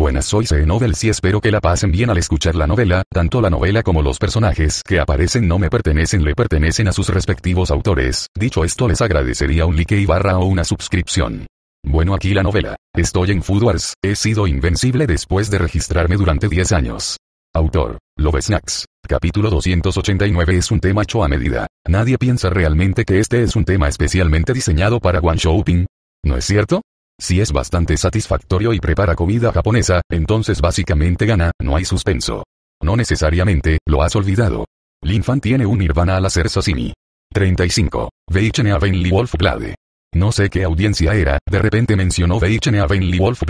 Buenas soy se Novels y espero que la pasen bien al escuchar la novela, tanto la novela como los personajes que aparecen no me pertenecen le pertenecen a sus respectivos autores, dicho esto les agradecería un like y barra o una suscripción. Bueno aquí la novela. Estoy en Food Wars, he sido invencible después de registrarme durante 10 años. Autor, Love Snacks. Capítulo 289 es un tema hecho a medida. Nadie piensa realmente que este es un tema especialmente diseñado para one shopping. ¿No es cierto? Si es bastante satisfactorio y prepara comida japonesa, entonces básicamente gana, no hay suspenso. No necesariamente, lo has olvidado. Linfan tiene un nirvana al hacer sashimi. 35. Veichene Venli Wolf No sé qué audiencia era, de repente mencionó Veichene Venli Wolf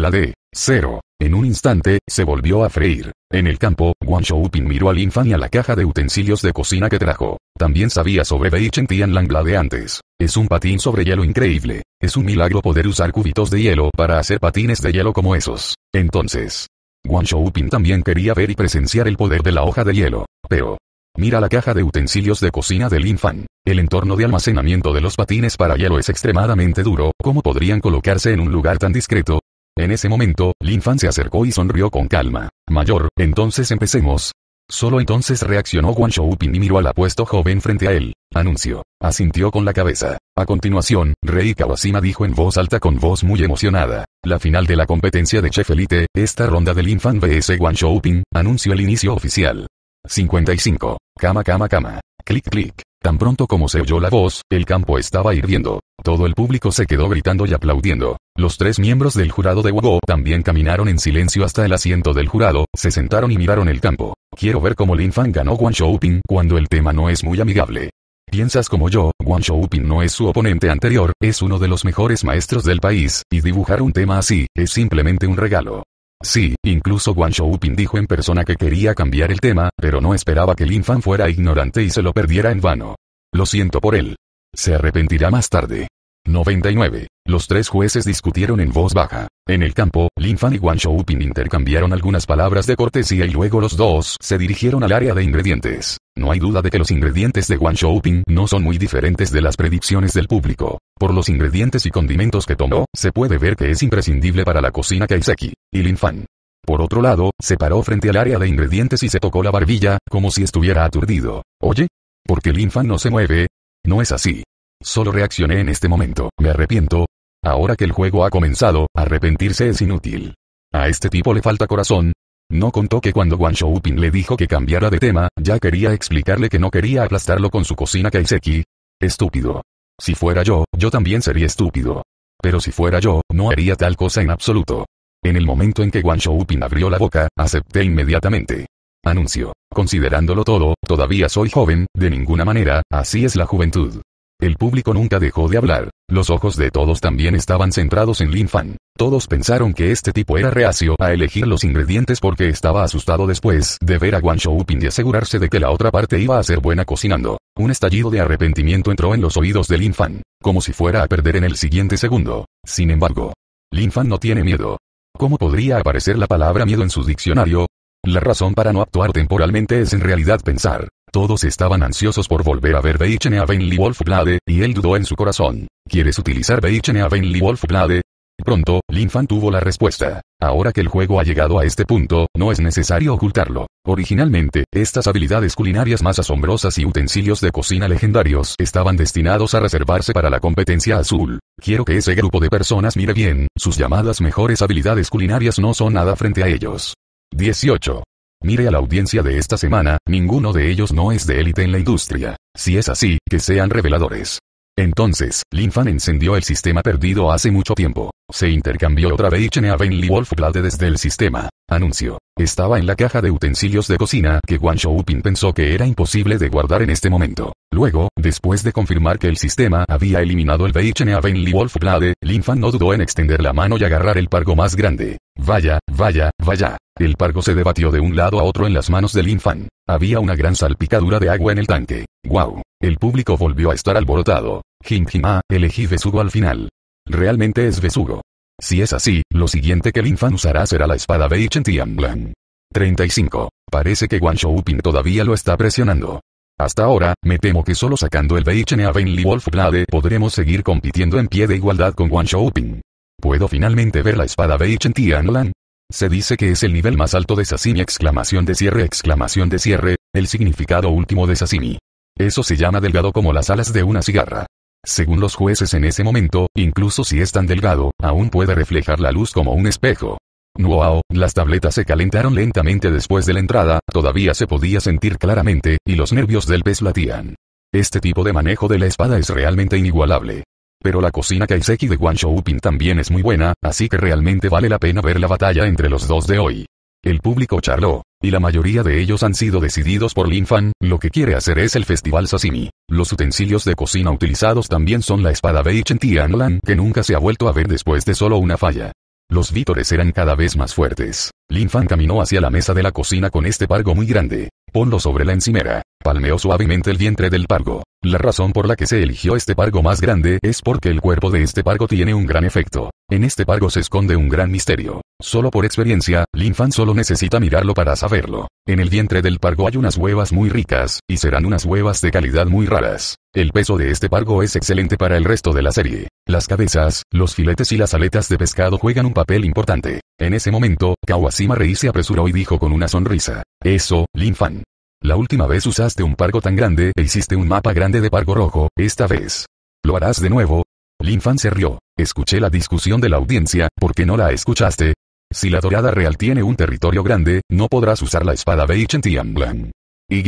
Cero. En un instante, se volvió a freír. En el campo, Wang Shouping miró al Infan y a la caja de utensilios de cocina que trajo. También sabía sobre Bei Chen Langla de antes. Es un patín sobre hielo increíble. Es un milagro poder usar cubitos de hielo para hacer patines de hielo como esos. Entonces, Wang Shouping también quería ver y presenciar el poder de la hoja de hielo. Pero, mira la caja de utensilios de cocina del Infan. El entorno de almacenamiento de los patines para hielo es extremadamente duro, ¿cómo podrían colocarse en un lugar tan discreto? En ese momento, Lin se acercó y sonrió con calma. Mayor, entonces empecemos. Solo entonces reaccionó Guan Xiaoping y miró al apuesto joven frente a él. Anuncio. Asintió con la cabeza. A continuación, Rei Kawashima dijo en voz alta con voz muy emocionada. La final de la competencia de Chef Elite, esta ronda del Infan vs Guan Xiaoping, anunció el inicio oficial. 55. Cama cama cama. Clic clic. Tan pronto como se oyó la voz, el campo estaba hirviendo. Todo el público se quedó gritando y aplaudiendo. Los tres miembros del jurado de Hugo también caminaron en silencio hasta el asiento del jurado, se sentaron y miraron el campo. Quiero ver cómo Lin Fang ganó Guan Shouping cuando el tema no es muy amigable. Piensas como yo, Guan Shouping no es su oponente anterior, es uno de los mejores maestros del país, y dibujar un tema así, es simplemente un regalo. Sí, incluso Guan Shouping dijo en persona que quería cambiar el tema, pero no esperaba que Lin Fan fuera ignorante y se lo perdiera en vano. Lo siento por él. Se arrepentirá más tarde. 99. Los tres jueces discutieron en voz baja. En el campo, Lin Fan y Wang Shouping intercambiaron algunas palabras de cortesía y luego los dos se dirigieron al área de ingredientes. No hay duda de que los ingredientes de Wang Shouping no son muy diferentes de las predicciones del público. Por los ingredientes y condimentos que tomó, se puede ver que es imprescindible para la cocina Kaiseki. Y Lin Fan. Por otro lado, se paró frente al área de ingredientes y se tocó la barbilla, como si estuviera aturdido. Oye, ¿por qué Lin Fan no se mueve? No es así. Solo reaccioné en este momento. Me arrepiento. Ahora que el juego ha comenzado, arrepentirse es inútil. A este tipo le falta corazón. No contó que cuando Guan Shoupin le dijo que cambiara de tema, ya quería explicarle que no quería aplastarlo con su cocina Kaiseki. Estúpido. Si fuera yo, yo también sería estúpido. Pero si fuera yo, no haría tal cosa en absoluto. En el momento en que Guan Shoupin abrió la boca, acepté inmediatamente. Anuncio. Considerándolo todo, todavía soy joven, de ninguna manera, así es la juventud. El público nunca dejó de hablar, los ojos de todos también estaban centrados en Lin Fan. Todos pensaron que este tipo era reacio a elegir los ingredientes porque estaba asustado después de ver a Guan Shouping y asegurarse de que la otra parte iba a ser buena cocinando. Un estallido de arrepentimiento entró en los oídos de Lin Fan, como si fuera a perder en el siguiente segundo. Sin embargo, Lin Fan no tiene miedo. ¿Cómo podría aparecer la palabra miedo en su diccionario? La razón para no actuar temporalmente es en realidad pensar, todos estaban ansiosos por volver a ver Beichene Wolf Blade, y él dudó en su corazón. ¿Quieres utilizar Beichene Wolf Wolfblade? Pronto, Linfan tuvo la respuesta. Ahora que el juego ha llegado a este punto, no es necesario ocultarlo. Originalmente, estas habilidades culinarias más asombrosas y utensilios de cocina legendarios estaban destinados a reservarse para la competencia azul. Quiero que ese grupo de personas mire bien, sus llamadas mejores habilidades culinarias no son nada frente a ellos. 18. Mire a la audiencia de esta semana, ninguno de ellos no es de élite en la industria. Si es así, que sean reveladores. Entonces, Linfan encendió el sistema perdido hace mucho tiempo. Se intercambió otra vez y Wolf Wolfblade desde el sistema. Anuncio. Estaba en la caja de utensilios de cocina que Guan Shouping pensó que era imposible de guardar en este momento. Luego, después de confirmar que el sistema había eliminado el Beichen a Wolf Wolfblade, Lin Fan no dudó en extender la mano y agarrar el pargo más grande. Vaya, vaya, vaya. El pargo se debatió de un lado a otro en las manos de Lin Fan. Había una gran salpicadura de agua en el tanque. Guau. El público volvió a estar alborotado. Jim Jima, elegí besugo al final. Realmente es besugo. Si es así, lo siguiente que Lin usará será la espada Bei Chen Tianlan. 35. Parece que Guan Shouping todavía lo está presionando. Hasta ahora, me temo que solo sacando el Bei Chen a Wolf Wolfblade podremos seguir compitiendo en pie de igualdad con Guan Shouping. ¿Puedo finalmente ver la espada Bei Tianlan? Se dice que es el nivel más alto de Sasimi exclamación de cierre exclamación de cierre, el significado último de Sasimi. Eso se llama delgado como las alas de una cigarra. Según los jueces en ese momento, incluso si es tan delgado, aún puede reflejar la luz como un espejo. Wow, las tabletas se calentaron lentamente después de la entrada, todavía se podía sentir claramente, y los nervios del pez latían. Este tipo de manejo de la espada es realmente inigualable. Pero la cocina Kaiseki de Guan Shoupin también es muy buena, así que realmente vale la pena ver la batalla entre los dos de hoy. El público charló, y la mayoría de ellos han sido decididos por Lin Fan, lo que quiere hacer es el festival Sashimi. Los utensilios de cocina utilizados también son la espada Beich Tianlan que nunca se ha vuelto a ver después de solo una falla. Los vítores eran cada vez más fuertes. Lin Fan caminó hacia la mesa de la cocina con este pargo muy grande. Ponlo sobre la encimera. Palmeó suavemente el vientre del pargo. La razón por la que se eligió este pargo más grande es porque el cuerpo de este pargo tiene un gran efecto. En este pargo se esconde un gran misterio. Solo por experiencia, Linfan solo necesita mirarlo para saberlo. En el vientre del pargo hay unas huevas muy ricas, y serán unas huevas de calidad muy raras. El peso de este pargo es excelente para el resto de la serie. Las cabezas, los filetes y las aletas de pescado juegan un papel importante. En ese momento, Kawasima Rei se apresuró y dijo con una sonrisa. Eso, Linfan. La última vez usaste un pargo tan grande e hiciste un mapa grande de pargo rojo, esta vez. ¿Lo harás de nuevo? Linfan se rió. Escuché la discusión de la audiencia, ¿por qué no la escuchaste? Si la dorada real tiene un territorio grande, no podrás usar la espada Beichen Blanc. Y.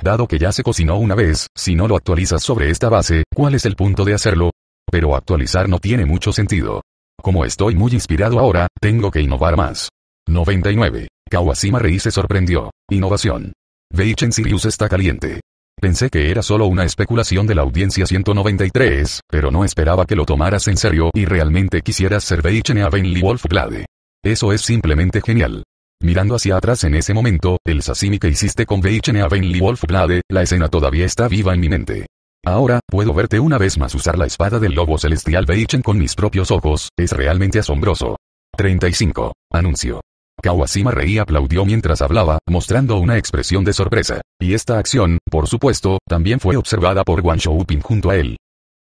Dado que ya se cocinó una vez, si no lo actualizas sobre esta base, ¿cuál es el punto de hacerlo? pero actualizar no tiene mucho sentido. Como estoy muy inspirado ahora, tengo que innovar más. 99. Kawashima Rei se sorprendió. Innovación. Veichen Sirius está caliente. Pensé que era solo una especulación de la audiencia 193, pero no esperaba que lo tomaras en serio y realmente quisieras ser Beichen Avenly Wolf Blade. Eso es simplemente genial. Mirando hacia atrás en ese momento, el sashimi que hiciste con Beichen Avenly Wolf Blade, la escena todavía está viva en mi mente. Ahora, puedo verte una vez más usar la espada del lobo celestial Beichen con mis propios ojos, es realmente asombroso. 35. Anuncio. Kawashima reí aplaudió mientras hablaba, mostrando una expresión de sorpresa. Y esta acción, por supuesto, también fue observada por Wang Shouping junto a él.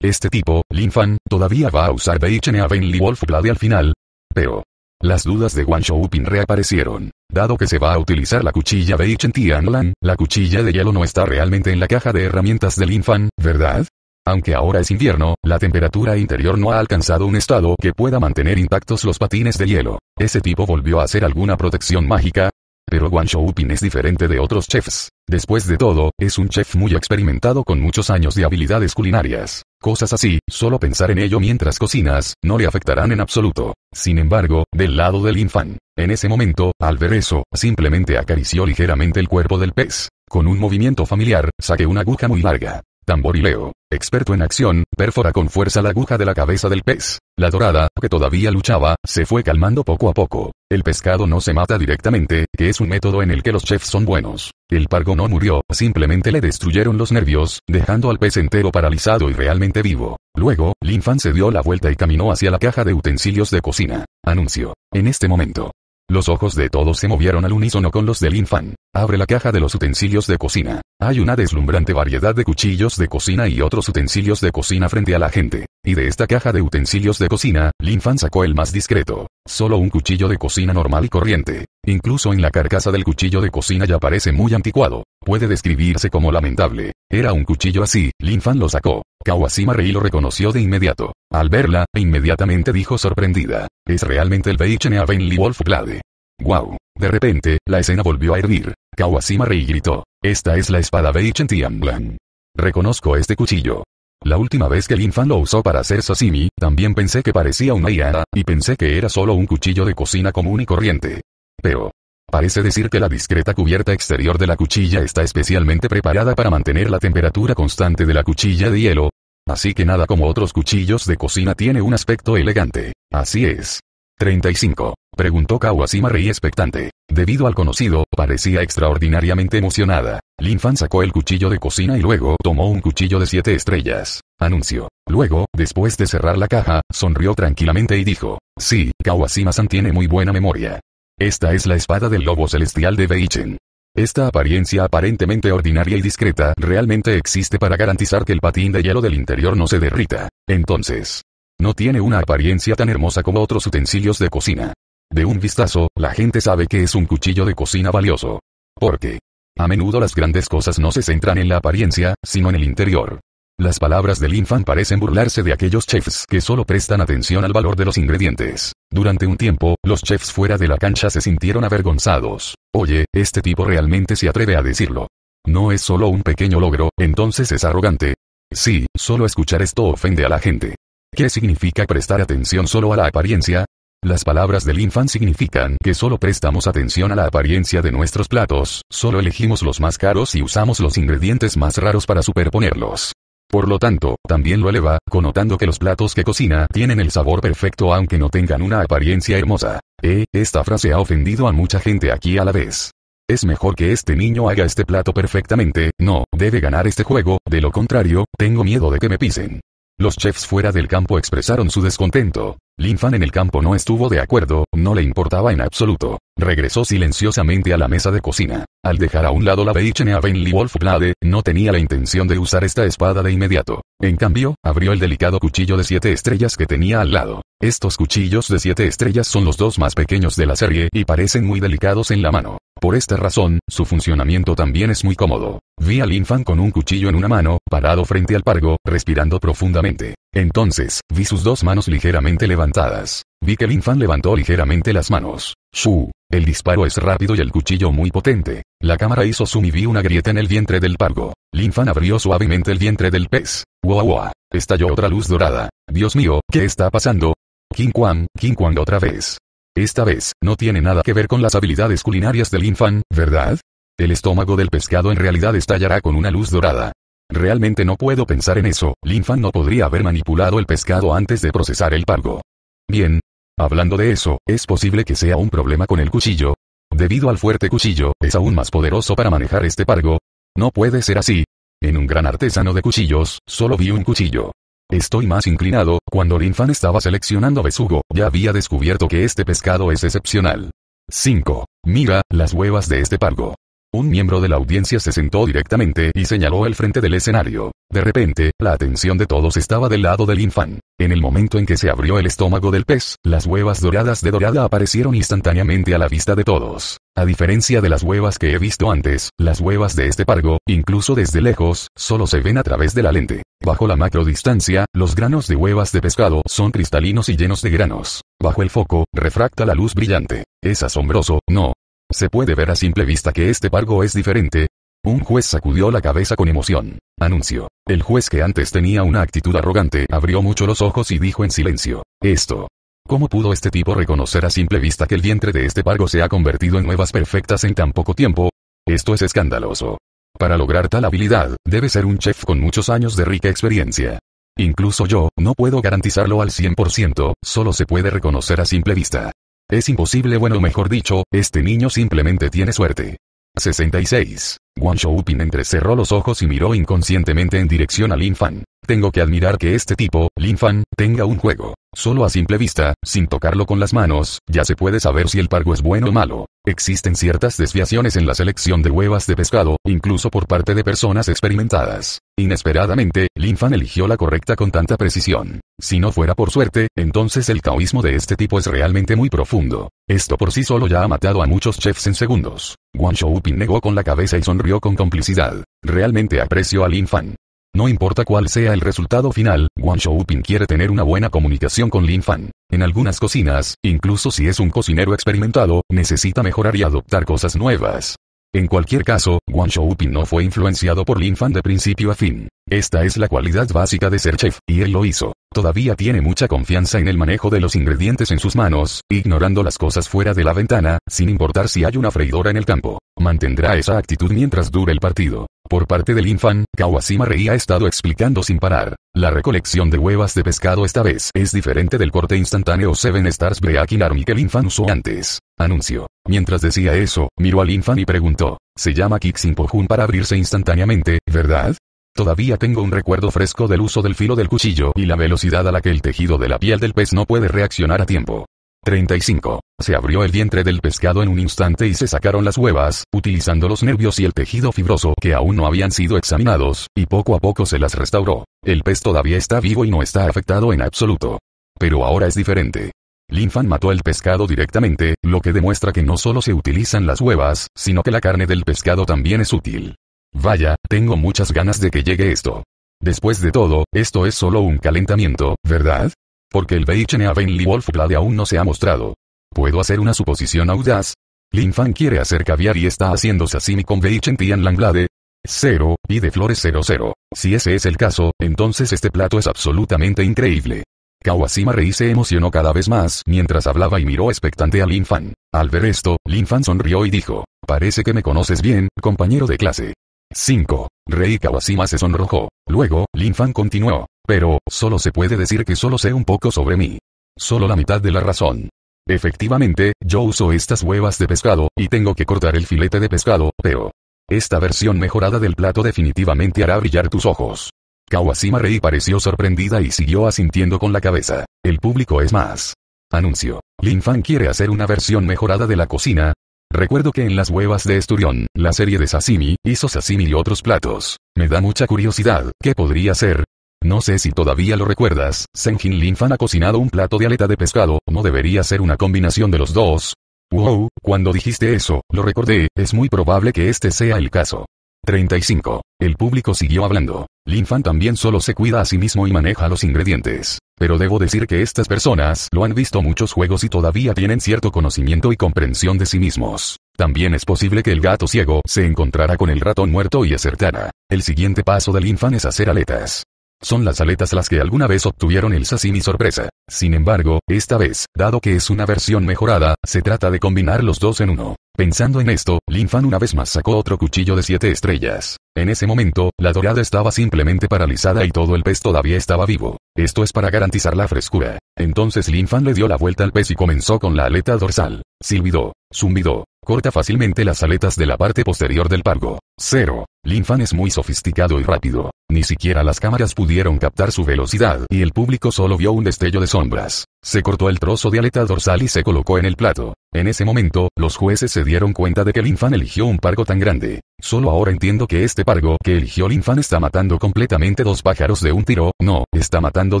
Este tipo, Lin Fan, todavía va a usar Beichen a Benly Wolf Blade al final. Pero, las dudas de Wang Shouping reaparecieron. Dado que se va a utilizar la cuchilla de Ichen Tianlan, la cuchilla de hielo no está realmente en la caja de herramientas del Infan, ¿verdad? Aunque ahora es invierno, la temperatura interior no ha alcanzado un estado que pueda mantener intactos los patines de hielo. ¿Ese tipo volvió a hacer alguna protección mágica? Pero Wang Shoupin es diferente de otros chefs. Después de todo, es un chef muy experimentado con muchos años de habilidades culinarias. Cosas así, solo pensar en ello mientras cocinas, no le afectarán en absoluto. Sin embargo, del lado del infan, en ese momento, al ver eso, simplemente acarició ligeramente el cuerpo del pez. Con un movimiento familiar, saqué una aguja muy larga. Tamborileo. Experto en acción, perfora con fuerza la aguja de la cabeza del pez. La dorada, que todavía luchaba, se fue calmando poco a poco. El pescado no se mata directamente, que es un método en el que los chefs son buenos. El pargo no murió, simplemente le destruyeron los nervios, dejando al pez entero paralizado y realmente vivo. Luego, Linfan se dio la vuelta y caminó hacia la caja de utensilios de cocina. Anuncio. En este momento, los ojos de todos se movieron al unísono con los del infan. Abre la caja de los utensilios de cocina. Hay una deslumbrante variedad de cuchillos de cocina y otros utensilios de cocina frente a la gente. Y de esta caja de utensilios de cocina, Lin Fan sacó el más discreto. Solo un cuchillo de cocina normal y corriente. Incluso en la carcasa del cuchillo de cocina ya parece muy anticuado. Puede describirse como lamentable. Era un cuchillo así, Lin Fan lo sacó. Kawashima Rei lo reconoció de inmediato. Al verla, inmediatamente dijo sorprendida. Es realmente el Beichen Avenly Wolf Blade. Wow. De repente, la escena volvió a hervir. Kawashima Rei gritó. Esta es la espada Beichen Tianblan. Reconozco este cuchillo. La última vez que el infant lo usó para hacer sashimi, también pensé que parecía una hiada y pensé que era solo un cuchillo de cocina común y corriente. Pero, Parece decir que la discreta cubierta exterior de la cuchilla está especialmente preparada para mantener la temperatura constante de la cuchilla de hielo. Así que nada como otros cuchillos de cocina tiene un aspecto elegante. Así es. 35. Preguntó Kawashima reí expectante. Debido al conocido, parecía extraordinariamente emocionada. Lin sacó el cuchillo de cocina y luego tomó un cuchillo de siete estrellas. Anunció. Luego, después de cerrar la caja, sonrió tranquilamente y dijo. Sí, Kawashima-san tiene muy buena memoria. Esta es la espada del lobo celestial de Beichen. Esta apariencia aparentemente ordinaria y discreta realmente existe para garantizar que el patín de hielo del interior no se derrita. Entonces, no tiene una apariencia tan hermosa como otros utensilios de cocina. De un vistazo, la gente sabe que es un cuchillo de cocina valioso. Porque, a menudo las grandes cosas no se centran en la apariencia, sino en el interior. Las palabras del infant parecen burlarse de aquellos chefs que solo prestan atención al valor de los ingredientes. Durante un tiempo, los chefs fuera de la cancha se sintieron avergonzados. Oye, este tipo realmente se atreve a decirlo. No es solo un pequeño logro, entonces es arrogante. Sí, solo escuchar esto ofende a la gente. ¿Qué significa prestar atención solo a la apariencia? Las palabras del infant significan que solo prestamos atención a la apariencia de nuestros platos, solo elegimos los más caros y usamos los ingredientes más raros para superponerlos. Por lo tanto, también lo eleva, connotando que los platos que cocina tienen el sabor perfecto aunque no tengan una apariencia hermosa. Eh, esta frase ha ofendido a mucha gente aquí a la vez. Es mejor que este niño haga este plato perfectamente, no, debe ganar este juego, de lo contrario, tengo miedo de que me pisen. Los chefs fuera del campo expresaron su descontento. Lin Fan en el campo no estuvo de acuerdo, no le importaba en absoluto. Regresó silenciosamente a la mesa de cocina. Al dejar a un lado la Beichene Wolf Blade, no tenía la intención de usar esta espada de inmediato. En cambio, abrió el delicado cuchillo de siete estrellas que tenía al lado. Estos cuchillos de siete estrellas son los dos más pequeños de la serie y parecen muy delicados en la mano. Por esta razón, su funcionamiento también es muy cómodo. Vi al infan con un cuchillo en una mano, parado frente al pargo, respirando profundamente. Entonces, vi sus dos manos ligeramente levantadas. Vi que el infan levantó ligeramente las manos. ¡Shu! El disparo es rápido y el cuchillo muy potente. La cámara hizo zoom y vi una grieta en el vientre del pargo. Linfan abrió suavemente el vientre del pez. ¡Wow! Estalló otra luz dorada. Dios mío, ¿qué está pasando? King Kwan, King Kwan otra vez. Esta vez, no tiene nada que ver con las habilidades culinarias del infan, ¿verdad? El estómago del pescado en realidad estallará con una luz dorada. Realmente no puedo pensar en eso, Linfan no podría haber manipulado el pescado antes de procesar el pargo. Bien. Hablando de eso, es posible que sea un problema con el cuchillo. Debido al fuerte cuchillo, es aún más poderoso para manejar este pargo. No puede ser así. En un gran artesano de cuchillos, solo vi un cuchillo. Estoy más inclinado, cuando Linfan estaba seleccionando besugo, ya había descubierto que este pescado es excepcional. 5. Mira, las huevas de este pargo. Un miembro de la audiencia se sentó directamente y señaló el frente del escenario. De repente, la atención de todos estaba del lado del infán. En el momento en que se abrió el estómago del pez, las huevas doradas de dorada aparecieron instantáneamente a la vista de todos. A diferencia de las huevas que he visto antes, las huevas de este pargo, incluso desde lejos, solo se ven a través de la lente. Bajo la macrodistancia, los granos de huevas de pescado son cristalinos y llenos de granos. Bajo el foco, refracta la luz brillante. Es asombroso, ¿no? Se puede ver a simple vista que este pargo es diferente. Un juez sacudió la cabeza con emoción. Anuncio. El juez que antes tenía una actitud arrogante abrió mucho los ojos y dijo en silencio. Esto. ¿Cómo pudo este tipo reconocer a simple vista que el vientre de este pargo se ha convertido en nuevas perfectas en tan poco tiempo? Esto es escandaloso. Para lograr tal habilidad, debe ser un chef con muchos años de rica experiencia. Incluso yo, no puedo garantizarlo al 100%, solo se puede reconocer a simple vista. Es imposible bueno mejor dicho, este niño simplemente tiene suerte. 66. Wang Shoupin entrecerró los ojos y miró inconscientemente en dirección a Lin Fan. Tengo que admirar que este tipo, Lin Fan, tenga un juego. Solo a simple vista, sin tocarlo con las manos, ya se puede saber si el pargo es bueno o malo. Existen ciertas desviaciones en la selección de huevas de pescado, incluso por parte de personas experimentadas. Inesperadamente, Lin Fan eligió la correcta con tanta precisión. Si no fuera por suerte, entonces el taoísmo de este tipo es realmente muy profundo. Esto por sí solo ya ha matado a muchos chefs en segundos. Guan Shoupin negó con la cabeza y sonrió con complicidad. Realmente aprecio a Lin Fan. No importa cuál sea el resultado final, Wang Xiaoping quiere tener una buena comunicación con Lin Fan. En algunas cocinas, incluso si es un cocinero experimentado, necesita mejorar y adoptar cosas nuevas. En cualquier caso, Wang Shouping no fue influenciado por Lin Fan de principio a fin. Esta es la cualidad básica de ser chef, y él lo hizo. Todavía tiene mucha confianza en el manejo de los ingredientes en sus manos, ignorando las cosas fuera de la ventana, sin importar si hay una freidora en el campo. Mantendrá esa actitud mientras dure el partido. Por parte del Infan, Kawashima Rei ha estado explicando sin parar. La recolección de huevas de pescado esta vez es diferente del corte instantáneo Seven Stars Breakin Army que el usó antes. Anuncio. Mientras decía eso, miró al infan y preguntó. Se llama Kixinpojun para abrirse instantáneamente, ¿verdad? Todavía tengo un recuerdo fresco del uso del filo del cuchillo y la velocidad a la que el tejido de la piel del pez no puede reaccionar a tiempo. 35. Se abrió el vientre del pescado en un instante y se sacaron las huevas, utilizando los nervios y el tejido fibroso que aún no habían sido examinados, y poco a poco se las restauró. El pez todavía está vivo y no está afectado en absoluto. Pero ahora es diferente. Linfan mató el pescado directamente, lo que demuestra que no solo se utilizan las huevas, sino que la carne del pescado también es útil. Vaya, tengo muchas ganas de que llegue esto. Después de todo, esto es solo un calentamiento, ¿verdad? Porque el Wolf Wolfblade aún no se ha mostrado. ¿Puedo hacer una suposición audaz? Linfan quiere hacer caviar y está haciendo sashimi con Beichentian Langblade. 0, de flores 00. Si ese es el caso, entonces este plato es absolutamente increíble. Kawasima Rei se emocionó cada vez más mientras hablaba y miró expectante a Lin Fan. Al ver esto, Lin Fan sonrió y dijo, parece que me conoces bien, compañero de clase. 5. Rei Kawasima se sonrojó. Luego, Lin Fan continuó, pero, solo se puede decir que solo sé un poco sobre mí. Solo la mitad de la razón. Efectivamente, yo uso estas huevas de pescado, y tengo que cortar el filete de pescado, pero... Esta versión mejorada del plato definitivamente hará brillar tus ojos. Kawashima Rei pareció sorprendida y siguió asintiendo con la cabeza. El público es más. Anuncio. Lin Fan quiere hacer una versión mejorada de la cocina. Recuerdo que en las huevas de Esturión, la serie de sashimi, hizo sashimi y otros platos. Me da mucha curiosidad, ¿qué podría ser? No sé si todavía lo recuerdas, Senjin Linfan ha cocinado un plato de aleta de pescado, ¿no debería ser una combinación de los dos? Wow, cuando dijiste eso, lo recordé, es muy probable que este sea el caso. 35. El público siguió hablando. Linfan también solo se cuida a sí mismo y maneja los ingredientes. Pero debo decir que estas personas lo han visto muchos juegos y todavía tienen cierto conocimiento y comprensión de sí mismos. También es posible que el gato ciego se encontrara con el ratón muerto y acertara. El siguiente paso del Linfan es hacer aletas. Son las aletas las que alguna vez obtuvieron el sashimi sorpresa. Sin embargo, esta vez, dado que es una versión mejorada, se trata de combinar los dos en uno. Pensando en esto, Lin Fan una vez más sacó otro cuchillo de siete estrellas. En ese momento, la dorada estaba simplemente paralizada y todo el pez todavía estaba vivo. Esto es para garantizar la frescura. Entonces Lin Fan le dio la vuelta al pez y comenzó con la aleta dorsal. Silbido. zumbido, Corta fácilmente las aletas de la parte posterior del pargo. Cero. Linfan es muy sofisticado y rápido. Ni siquiera las cámaras pudieron captar su velocidad y el público solo vio un destello de sombras. Se cortó el trozo de aleta dorsal y se colocó en el plato. En ese momento, los jueces se dieron cuenta de que Linfan eligió un pargo tan grande. Solo ahora entiendo que este pargo que eligió Linfan está matando completamente dos pájaros de un tiro. No, está matando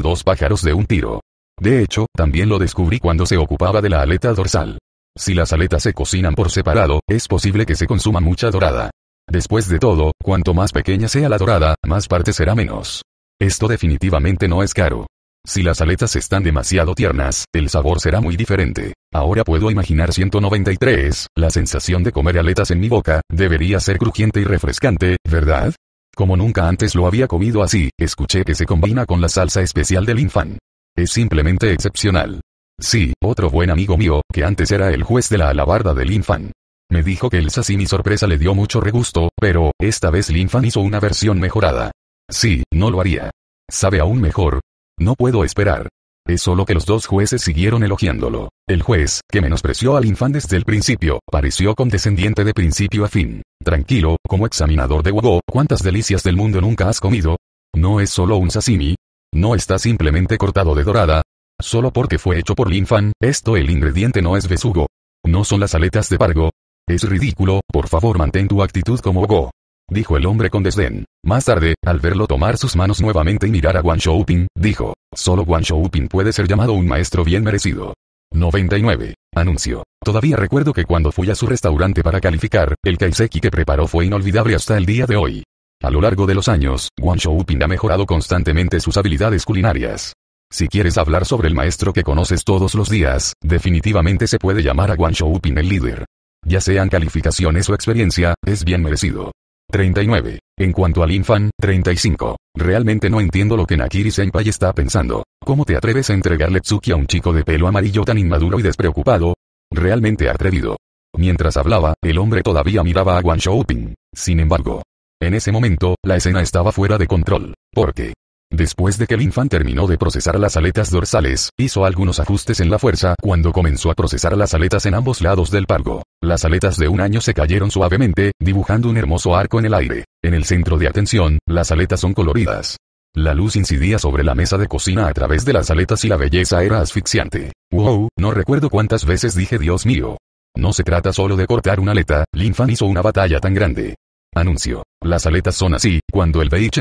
dos pájaros de un tiro. De hecho, también lo descubrí cuando se ocupaba de la aleta dorsal. Si las aletas se cocinan por separado, es posible que se consuma mucha dorada. Después de todo, cuanto más pequeña sea la dorada, más parte será menos. Esto definitivamente no es caro. Si las aletas están demasiado tiernas, el sabor será muy diferente. Ahora puedo imaginar 193, la sensación de comer aletas en mi boca, debería ser crujiente y refrescante, ¿verdad? Como nunca antes lo había comido así, escuché que se combina con la salsa especial del Infan. Es simplemente excepcional. Sí, otro buen amigo mío, que antes era el juez de la alabarda del Infan. Me dijo que el sashimi sorpresa le dio mucho regusto, pero, esta vez Linfan hizo una versión mejorada. Sí, no lo haría. Sabe aún mejor. No puedo esperar. Es solo que los dos jueces siguieron elogiándolo. El juez, que menospreció al infán desde el principio, pareció condescendiente de principio a fin. Tranquilo, como examinador de Wago, ¿cuántas delicias del mundo nunca has comido? ¿No es solo un sashimi? ¿No está simplemente cortado de dorada, Solo porque fue hecho por Fan, esto el ingrediente no es besugo. No son las aletas de pargo. Es ridículo, por favor mantén tu actitud como Go. Dijo el hombre con desdén. Más tarde, al verlo tomar sus manos nuevamente y mirar a Guan Shouping, dijo. Solo Guan Shouping puede ser llamado un maestro bien merecido. 99. Anuncio. Todavía recuerdo que cuando fui a su restaurante para calificar, el kaiseki que preparó fue inolvidable hasta el día de hoy. A lo largo de los años, Guan Shouping ha mejorado constantemente sus habilidades culinarias. Si quieres hablar sobre el maestro que conoces todos los días, definitivamente se puede llamar a Guan Ping el líder. Ya sean calificaciones o experiencia, es bien merecido. 39. En cuanto al Infan, 35. Realmente no entiendo lo que Nakiri Senpai está pensando. ¿Cómo te atreves a entregarle Tsuki a un chico de pelo amarillo tan inmaduro y despreocupado? Realmente atrevido. Mientras hablaba, el hombre todavía miraba a Guan Shouping. Sin embargo, en ese momento, la escena estaba fuera de control, porque, Después de que Linfan terminó de procesar las aletas dorsales, hizo algunos ajustes en la fuerza cuando comenzó a procesar las aletas en ambos lados del pargo. Las aletas de un año se cayeron suavemente, dibujando un hermoso arco en el aire. En el centro de atención, las aletas son coloridas. La luz incidía sobre la mesa de cocina a través de las aletas y la belleza era asfixiante. Wow, no recuerdo cuántas veces dije Dios mío. No se trata solo de cortar una aleta, Linfan hizo una batalla tan grande. Anuncio. Las aletas son así, cuando el Wolf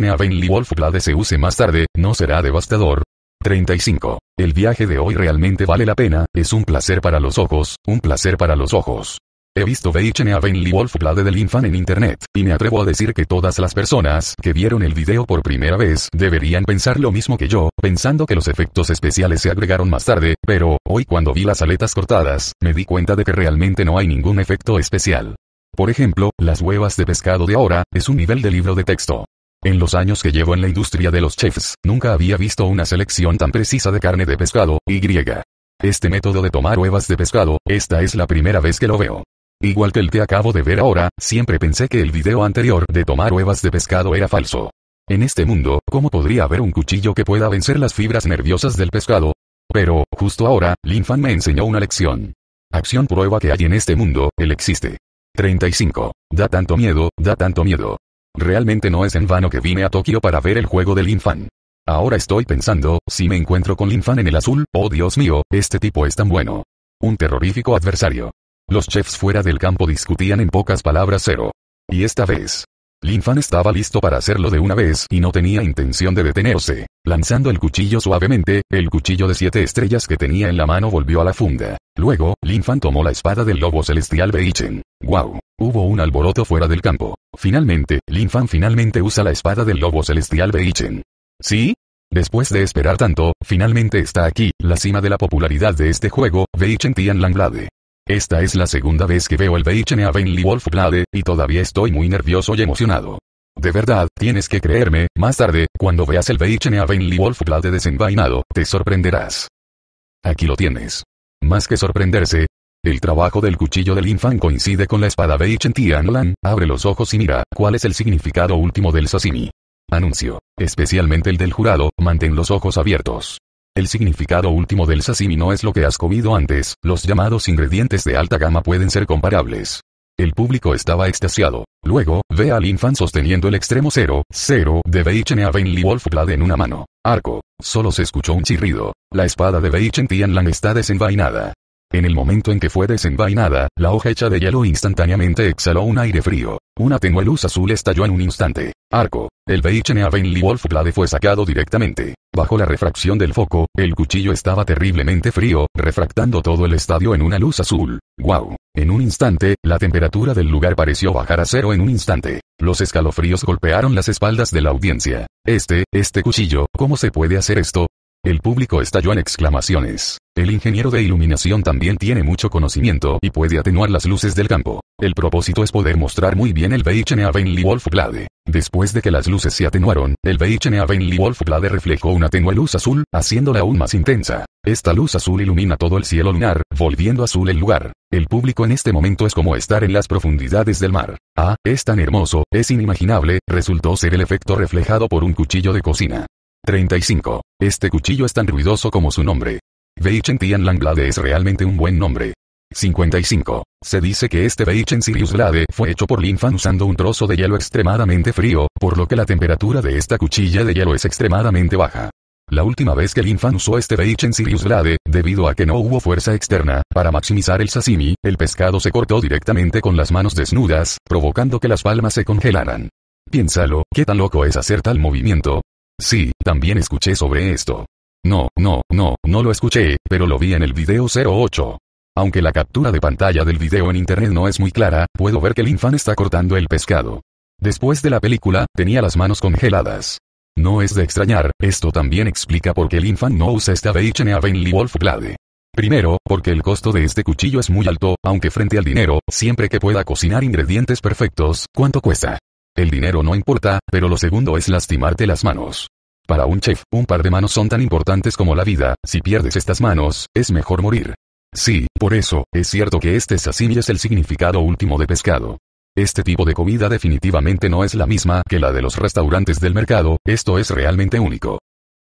Wolfblade se use más tarde, no será devastador. 35. El viaje de hoy realmente vale la pena, es un placer para los ojos, un placer para los ojos. He visto Wolf Wolfblade del Infan en internet, y me atrevo a decir que todas las personas que vieron el video por primera vez deberían pensar lo mismo que yo, pensando que los efectos especiales se agregaron más tarde, pero, hoy cuando vi las aletas cortadas, me di cuenta de que realmente no hay ningún efecto especial. Por ejemplo, las huevas de pescado de ahora, es un nivel de libro de texto. En los años que llevo en la industria de los chefs, nunca había visto una selección tan precisa de carne de pescado, y griega. Este método de tomar huevas de pescado, esta es la primera vez que lo veo. Igual que el que acabo de ver ahora, siempre pensé que el video anterior de tomar huevas de pescado era falso. En este mundo, ¿cómo podría haber un cuchillo que pueda vencer las fibras nerviosas del pescado? Pero, justo ahora, Linfan me enseñó una lección. Acción prueba que hay en este mundo, él existe. 35. Da tanto miedo, da tanto miedo. Realmente no es en vano que vine a Tokio para ver el juego del Infan. Ahora estoy pensando, si me encuentro con Linfan en el azul, oh Dios mío, este tipo es tan bueno. Un terrorífico adversario. Los chefs fuera del campo discutían en pocas palabras cero. Y esta vez, Lin Fan estaba listo para hacerlo de una vez y no tenía intención de detenerse. Lanzando el cuchillo suavemente, el cuchillo de siete estrellas que tenía en la mano volvió a la funda. Luego, Lin Fan tomó la espada del lobo celestial Beichen. ¡Guau! Hubo un alboroto fuera del campo. Finalmente, Lin Fan finalmente usa la espada del lobo celestial Beichen. ¿Sí? Después de esperar tanto, finalmente está aquí, la cima de la popularidad de este juego, Beichen Tian Langlade. Esta es la segunda vez que veo el Wolf Wolfblade, y todavía estoy muy nervioso y emocionado. De verdad, tienes que creerme, más tarde, cuando veas el Wolf Wolfblade desenvainado, te sorprenderás. Aquí lo tienes. Más que sorprenderse, el trabajo del cuchillo del infan coincide con la espada Beichen Tianlan, abre los ojos y mira, cuál es el significado último del sashimi. Anuncio. Especialmente el del jurado, mantén los ojos abiertos. El significado último del sashimi no es lo que has comido antes, los llamados ingredientes de alta gama pueden ser comparables. El público estaba extasiado. Luego, ve al infant sosteniendo el extremo 0, 0 de Beichen a Wolf Wolfblad en una mano. Arco. Solo se escuchó un chirrido. La espada de Beichen Tianlan está desenvainada. En el momento en que fue desenvainada, la hoja hecha de hielo instantáneamente exhaló un aire frío. Una tenue luz azul estalló en un instante. Arco. El Beichene Wolf Wolfblade fue sacado directamente. Bajo la refracción del foco, el cuchillo estaba terriblemente frío, refractando todo el estadio en una luz azul. ¡Wow! En un instante, la temperatura del lugar pareció bajar a cero en un instante. Los escalofríos golpearon las espaldas de la audiencia. Este, este cuchillo, ¿cómo se puede hacer esto? El público estalló en exclamaciones. El ingeniero de iluminación también tiene mucho conocimiento y puede atenuar las luces del campo. El propósito es poder mostrar muy bien el Wolf Wolfblade. Después de que las luces se atenuaron, el Wolf Wolfblade reflejó una tenue luz azul, haciéndola aún más intensa. Esta luz azul ilumina todo el cielo lunar, volviendo azul el lugar. El público en este momento es como estar en las profundidades del mar. Ah, es tan hermoso, es inimaginable, resultó ser el efecto reflejado por un cuchillo de cocina. 35. Este cuchillo es tan ruidoso como su nombre. Beichen Tian Langlade es realmente un buen nombre. 55. Se dice que este Beichen Sirius Lade fue hecho por Linfan usando un trozo de hielo extremadamente frío, por lo que la temperatura de esta cuchilla de hielo es extremadamente baja. La última vez que Linfan usó este Beichen Sirius Lade, debido a que no hubo fuerza externa, para maximizar el sasimi, el pescado se cortó directamente con las manos desnudas, provocando que las palmas se congelaran. Piénsalo, ¿qué tan loco es hacer tal movimiento? Sí, también escuché sobre esto. No, no, no, no lo escuché, pero lo vi en el video 08. Aunque la captura de pantalla del video en internet no es muy clara, puedo ver que Linfan está cortando el pescado. Después de la película, tenía las manos congeladas. No es de extrañar, esto también explica por qué Linfan no usa esta Weicheneavenly Wolf Blade. Primero, porque el costo de este cuchillo es muy alto, aunque frente al dinero, siempre que pueda cocinar ingredientes perfectos, ¿cuánto cuesta? El dinero no importa, pero lo segundo es lastimarte las manos. Para un chef, un par de manos son tan importantes como la vida, si pierdes estas manos, es mejor morir. Sí, por eso, es cierto que este sashimi es el significado último de pescado. Este tipo de comida definitivamente no es la misma que la de los restaurantes del mercado, esto es realmente único.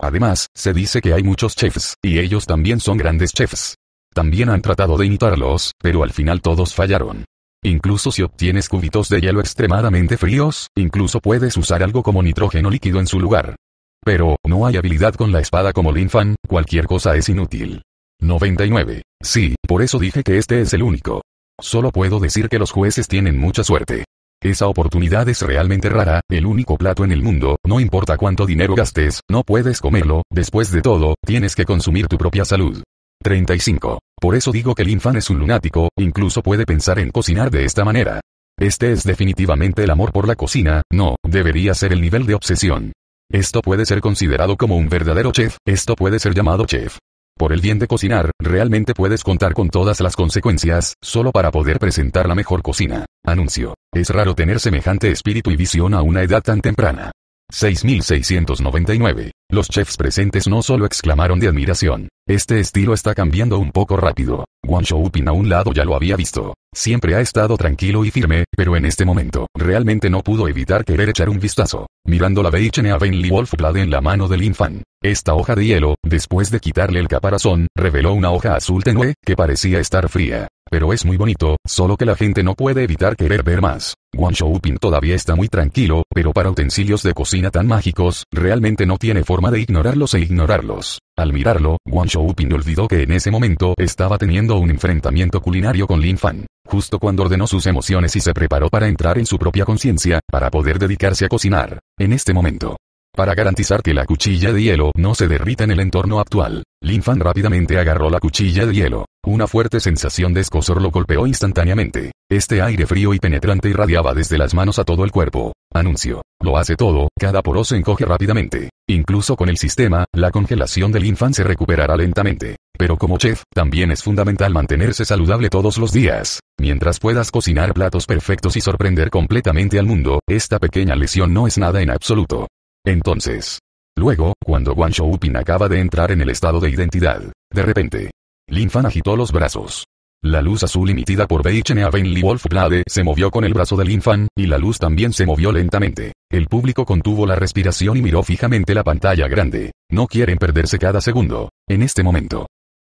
Además, se dice que hay muchos chefs, y ellos también son grandes chefs. También han tratado de imitarlos, pero al final todos fallaron. Incluso si obtienes cubitos de hielo extremadamente fríos, incluso puedes usar algo como nitrógeno líquido en su lugar. Pero, no hay habilidad con la espada como Linfan, cualquier cosa es inútil. 99. Sí, por eso dije que este es el único. Solo puedo decir que los jueces tienen mucha suerte. Esa oportunidad es realmente rara, el único plato en el mundo, no importa cuánto dinero gastes, no puedes comerlo, después de todo, tienes que consumir tu propia salud. 35. Por eso digo que el infan es un lunático, incluso puede pensar en cocinar de esta manera. Este es definitivamente el amor por la cocina, no, debería ser el nivel de obsesión. Esto puede ser considerado como un verdadero chef, esto puede ser llamado chef. Por el bien de cocinar, realmente puedes contar con todas las consecuencias, solo para poder presentar la mejor cocina. Anuncio. Es raro tener semejante espíritu y visión a una edad tan temprana. 6699. Los chefs presentes no solo exclamaron de admiración. Este estilo está cambiando un poco rápido. Wang Upin a un lado ya lo había visto. Siempre ha estado tranquilo y firme, pero en este momento, realmente no pudo evitar querer echar un vistazo. Mirando la Beichen a Ben Wolf en la mano del Infan. Esta hoja de hielo, después de quitarle el caparazón, reveló una hoja azul tenue, que parecía estar fría. Pero es muy bonito, solo que la gente no puede evitar querer ver más. Wang Shouping todavía está muy tranquilo, pero para utensilios de cocina tan mágicos, realmente no tiene forma de ignorarlos e ignorarlos. Al mirarlo, Wang Shouping olvidó que en ese momento estaba teniendo un enfrentamiento culinario con Lin Fan. Justo cuando ordenó sus emociones y se preparó para entrar en su propia conciencia, para poder dedicarse a cocinar. En este momento, para garantizar que la cuchilla de hielo no se derrita en el entorno actual. Lin rápidamente agarró la cuchilla de hielo. Una fuerte sensación de escosor lo golpeó instantáneamente. Este aire frío y penetrante irradiaba desde las manos a todo el cuerpo. Anuncio. Lo hace todo, cada poro se encoge rápidamente. Incluso con el sistema, la congelación del Linfan se recuperará lentamente. Pero como chef, también es fundamental mantenerse saludable todos los días. Mientras puedas cocinar platos perfectos y sorprender completamente al mundo, esta pequeña lesión no es nada en absoluto. Entonces. Luego, cuando Guan Shoupin acaba de entrar en el estado de identidad, de repente. Lin Fan agitó los brazos. La luz azul emitida por Beichen Wolf Wolfblade se movió con el brazo de Lin Fan, y la luz también se movió lentamente. El público contuvo la respiración y miró fijamente la pantalla grande. No quieren perderse cada segundo. En este momento.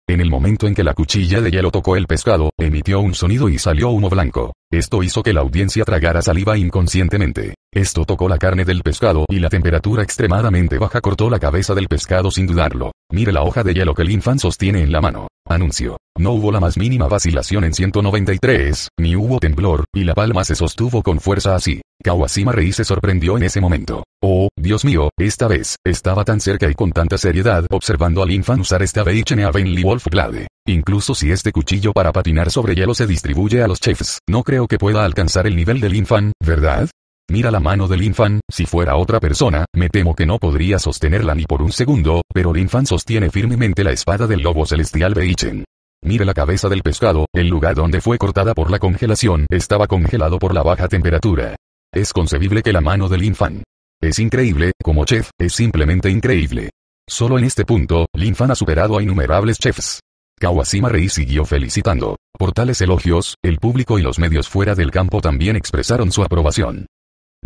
En el momento en que la cuchilla de hielo tocó el pescado, emitió un sonido y salió humo blanco. Esto hizo que la audiencia tragara saliva inconscientemente. Esto tocó la carne del pescado y la temperatura extremadamente baja cortó la cabeza del pescado sin dudarlo. Mire la hoja de hielo que el infant sostiene en la mano. Anuncio. No hubo la más mínima vacilación en 193, ni hubo temblor, y la palma se sostuvo con fuerza así. Kawasima Rei se sorprendió en ese momento. Oh, Dios mío, esta vez, estaba tan cerca y con tanta seriedad observando al infant usar esta Beichene Avenly Wolf Blade. Incluso si este cuchillo para patinar sobre hielo se distribuye a los chefs, no creo que pueda alcanzar el nivel del infant, ¿verdad? Mira la mano del infan, si fuera otra persona, me temo que no podría sostenerla ni por un segundo, pero Linfan sostiene firmemente la espada del lobo celestial Beichen. Mira la cabeza del pescado, el lugar donde fue cortada por la congelación estaba congelado por la baja temperatura. Es concebible que la mano del infan. Es increíble, como chef, es simplemente increíble. Solo en este punto, Linfan ha superado a innumerables chefs. Kawashima Rei siguió felicitando. Por tales elogios, el público y los medios fuera del campo también expresaron su aprobación.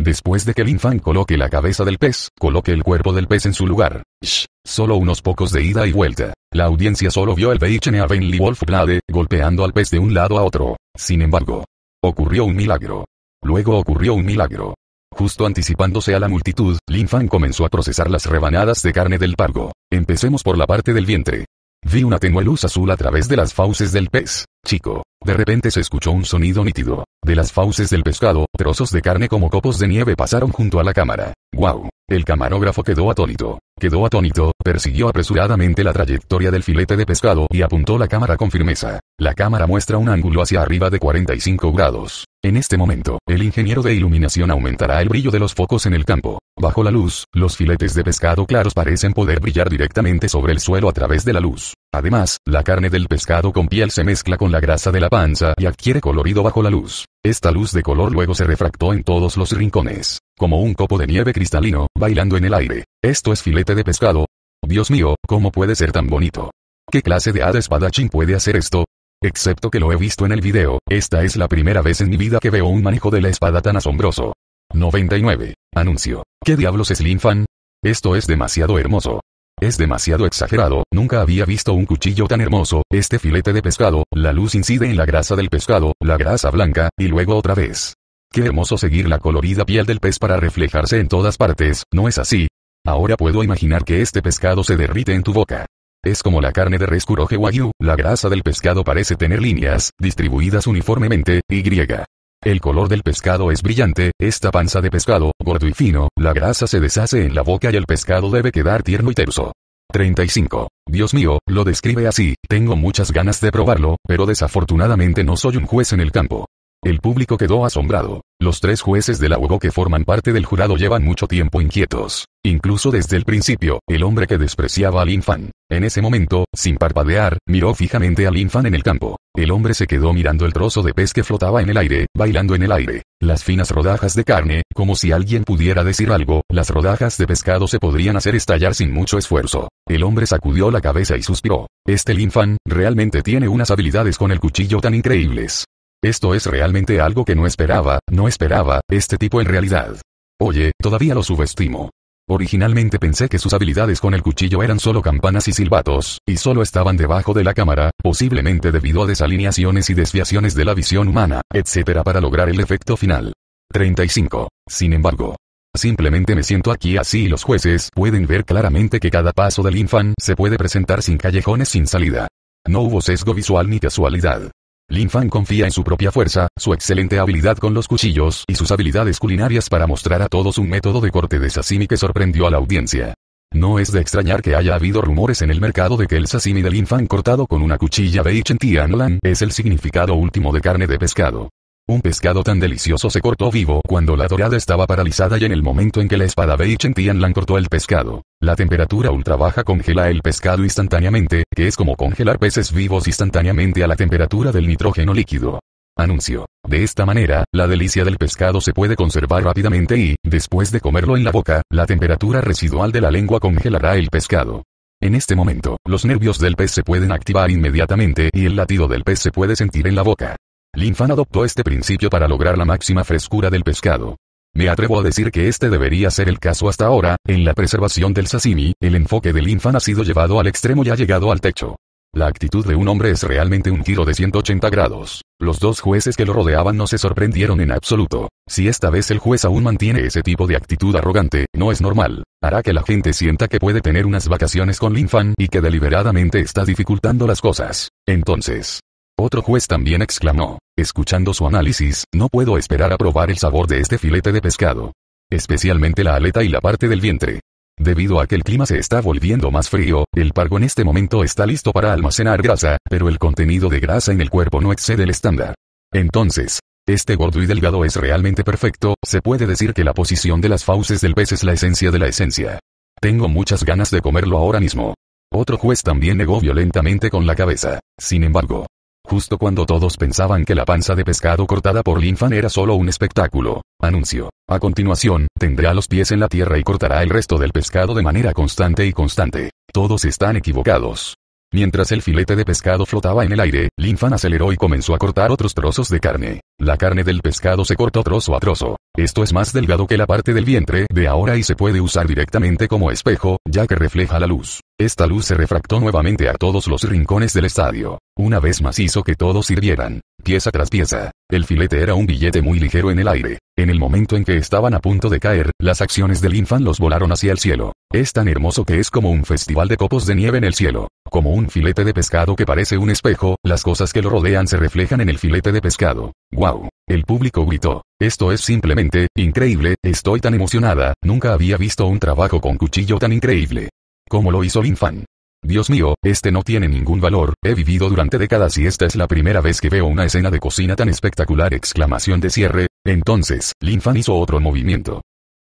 Después de que Lin Fan coloque la cabeza del pez, coloque el cuerpo del pez en su lugar. Shh, solo unos pocos de ida y vuelta. La audiencia solo vio el a Wolf Wolfblade, golpeando al pez de un lado a otro. Sin embargo, ocurrió un milagro. Luego ocurrió un milagro. Justo anticipándose a la multitud, Lin Fan comenzó a procesar las rebanadas de carne del pargo. Empecemos por la parte del vientre. Vi una tenue luz azul a través de las fauces del pez, chico. De repente se escuchó un sonido nítido. De las fauces del pescado, trozos de carne como copos de nieve pasaron junto a la cámara. ¡Guau! El camarógrafo quedó atónito. Quedó atónito, persiguió apresuradamente la trayectoria del filete de pescado y apuntó la cámara con firmeza. La cámara muestra un ángulo hacia arriba de 45 grados. En este momento, el ingeniero de iluminación aumentará el brillo de los focos en el campo. Bajo la luz, los filetes de pescado claros parecen poder brillar directamente sobre el suelo a través de la luz. Además, la carne del pescado con piel se mezcla con la grasa de la panza y adquiere colorido bajo la luz. Esta luz de color luego se refractó en todos los rincones, como un copo de nieve cristalino, bailando en el aire. Esto es filete de pescado. Dios mío, ¿cómo puede ser tan bonito? ¿Qué clase de hada espadachín puede hacer esto? Excepto que lo he visto en el video, esta es la primera vez en mi vida que veo un manejo de la espada tan asombroso. 99. Anuncio. ¿Qué diablos es Linfan? Esto es demasiado hermoso. Es demasiado exagerado, nunca había visto un cuchillo tan hermoso, este filete de pescado, la luz incide en la grasa del pescado, la grasa blanca, y luego otra vez. Qué hermoso seguir la colorida piel del pez para reflejarse en todas partes, ¿no es así? Ahora puedo imaginar que este pescado se derrite en tu boca. Es como la carne de res kuroge wagyu, la grasa del pescado parece tener líneas, distribuidas uniformemente, y griega. El color del pescado es brillante, esta panza de pescado, gordo y fino, la grasa se deshace en la boca y el pescado debe quedar tierno y terso. 35. Dios mío, lo describe así, tengo muchas ganas de probarlo, pero desafortunadamente no soy un juez en el campo. El público quedó asombrado. Los tres jueces del abogado que forman parte del jurado llevan mucho tiempo inquietos. Incluso desde el principio, el hombre que despreciaba al infan. En ese momento, sin parpadear, miró fijamente al infan en el campo. El hombre se quedó mirando el trozo de pez que flotaba en el aire, bailando en el aire. Las finas rodajas de carne, como si alguien pudiera decir algo, las rodajas de pescado se podrían hacer estallar sin mucho esfuerzo. El hombre sacudió la cabeza y suspiró. Este linfan, realmente tiene unas habilidades con el cuchillo tan increíbles. Esto es realmente algo que no esperaba, no esperaba, este tipo en realidad. Oye, todavía lo subestimo. Originalmente pensé que sus habilidades con el cuchillo eran solo campanas y silbatos, y solo estaban debajo de la cámara, posiblemente debido a desalineaciones y desviaciones de la visión humana, etc. para lograr el efecto final. 35. Sin embargo, Simplemente me siento aquí así y los jueces pueden ver claramente que cada paso del infan se puede presentar sin callejones sin salida. No hubo sesgo visual ni casualidad. Lin Fan confía en su propia fuerza, su excelente habilidad con los cuchillos y sus habilidades culinarias para mostrar a todos un método de corte de sashimi que sorprendió a la audiencia. No es de extrañar que haya habido rumores en el mercado de que el sashimi de Lin Fan cortado con una cuchilla de Tianlan es el significado último de carne de pescado. Un pescado tan delicioso se cortó vivo cuando la dorada estaba paralizada y en el momento en que la espada Bei Tianlan cortó el pescado. La temperatura ultra baja congela el pescado instantáneamente, que es como congelar peces vivos instantáneamente a la temperatura del nitrógeno líquido. Anuncio. De esta manera, la delicia del pescado se puede conservar rápidamente y, después de comerlo en la boca, la temperatura residual de la lengua congelará el pescado. En este momento, los nervios del pez se pueden activar inmediatamente y el latido del pez se puede sentir en la boca. Linfan adoptó este principio para lograr la máxima frescura del pescado. Me atrevo a decir que este debería ser el caso hasta ahora, en la preservación del sashimi, el enfoque de Linfan ha sido llevado al extremo y ha llegado al techo. La actitud de un hombre es realmente un giro de 180 grados. Los dos jueces que lo rodeaban no se sorprendieron en absoluto. Si esta vez el juez aún mantiene ese tipo de actitud arrogante, no es normal. Hará que la gente sienta que puede tener unas vacaciones con Linfan y que deliberadamente está dificultando las cosas. Entonces, otro juez también exclamó, escuchando su análisis, no puedo esperar a probar el sabor de este filete de pescado. Especialmente la aleta y la parte del vientre. Debido a que el clima se está volviendo más frío, el pargo en este momento está listo para almacenar grasa, pero el contenido de grasa en el cuerpo no excede el estándar. Entonces, este gordo y delgado es realmente perfecto, se puede decir que la posición de las fauces del pez es la esencia de la esencia. Tengo muchas ganas de comerlo ahora mismo. Otro juez también negó violentamente con la cabeza. Sin embargo, Justo cuando todos pensaban que la panza de pescado cortada por Linfan era solo un espectáculo. Anuncio. A continuación, tendrá los pies en la tierra y cortará el resto del pescado de manera constante y constante. Todos están equivocados. Mientras el filete de pescado flotaba en el aire, Linfan aceleró y comenzó a cortar otros trozos de carne. La carne del pescado se cortó trozo a trozo. Esto es más delgado que la parte del vientre de ahora y se puede usar directamente como espejo, ya que refleja la luz. Esta luz se refractó nuevamente a todos los rincones del estadio. Una vez más hizo que todos sirvieran. Pieza tras pieza. El filete era un billete muy ligero en el aire. En el momento en que estaban a punto de caer, las acciones del infan los volaron hacia el cielo. Es tan hermoso que es como un festival de copos de nieve en el cielo. Como un filete de pescado que parece un espejo, las cosas que lo rodean se reflejan en el filete de pescado. ¡Wow! El público gritó. Esto es simplemente, increíble, estoy tan emocionada, nunca había visto un trabajo con cuchillo tan increíble. ¿Cómo lo hizo Linfan? Dios mío, este no tiene ningún valor, he vivido durante décadas y esta es la primera vez que veo una escena de cocina tan espectacular exclamación de cierre, entonces, Linfan hizo otro movimiento.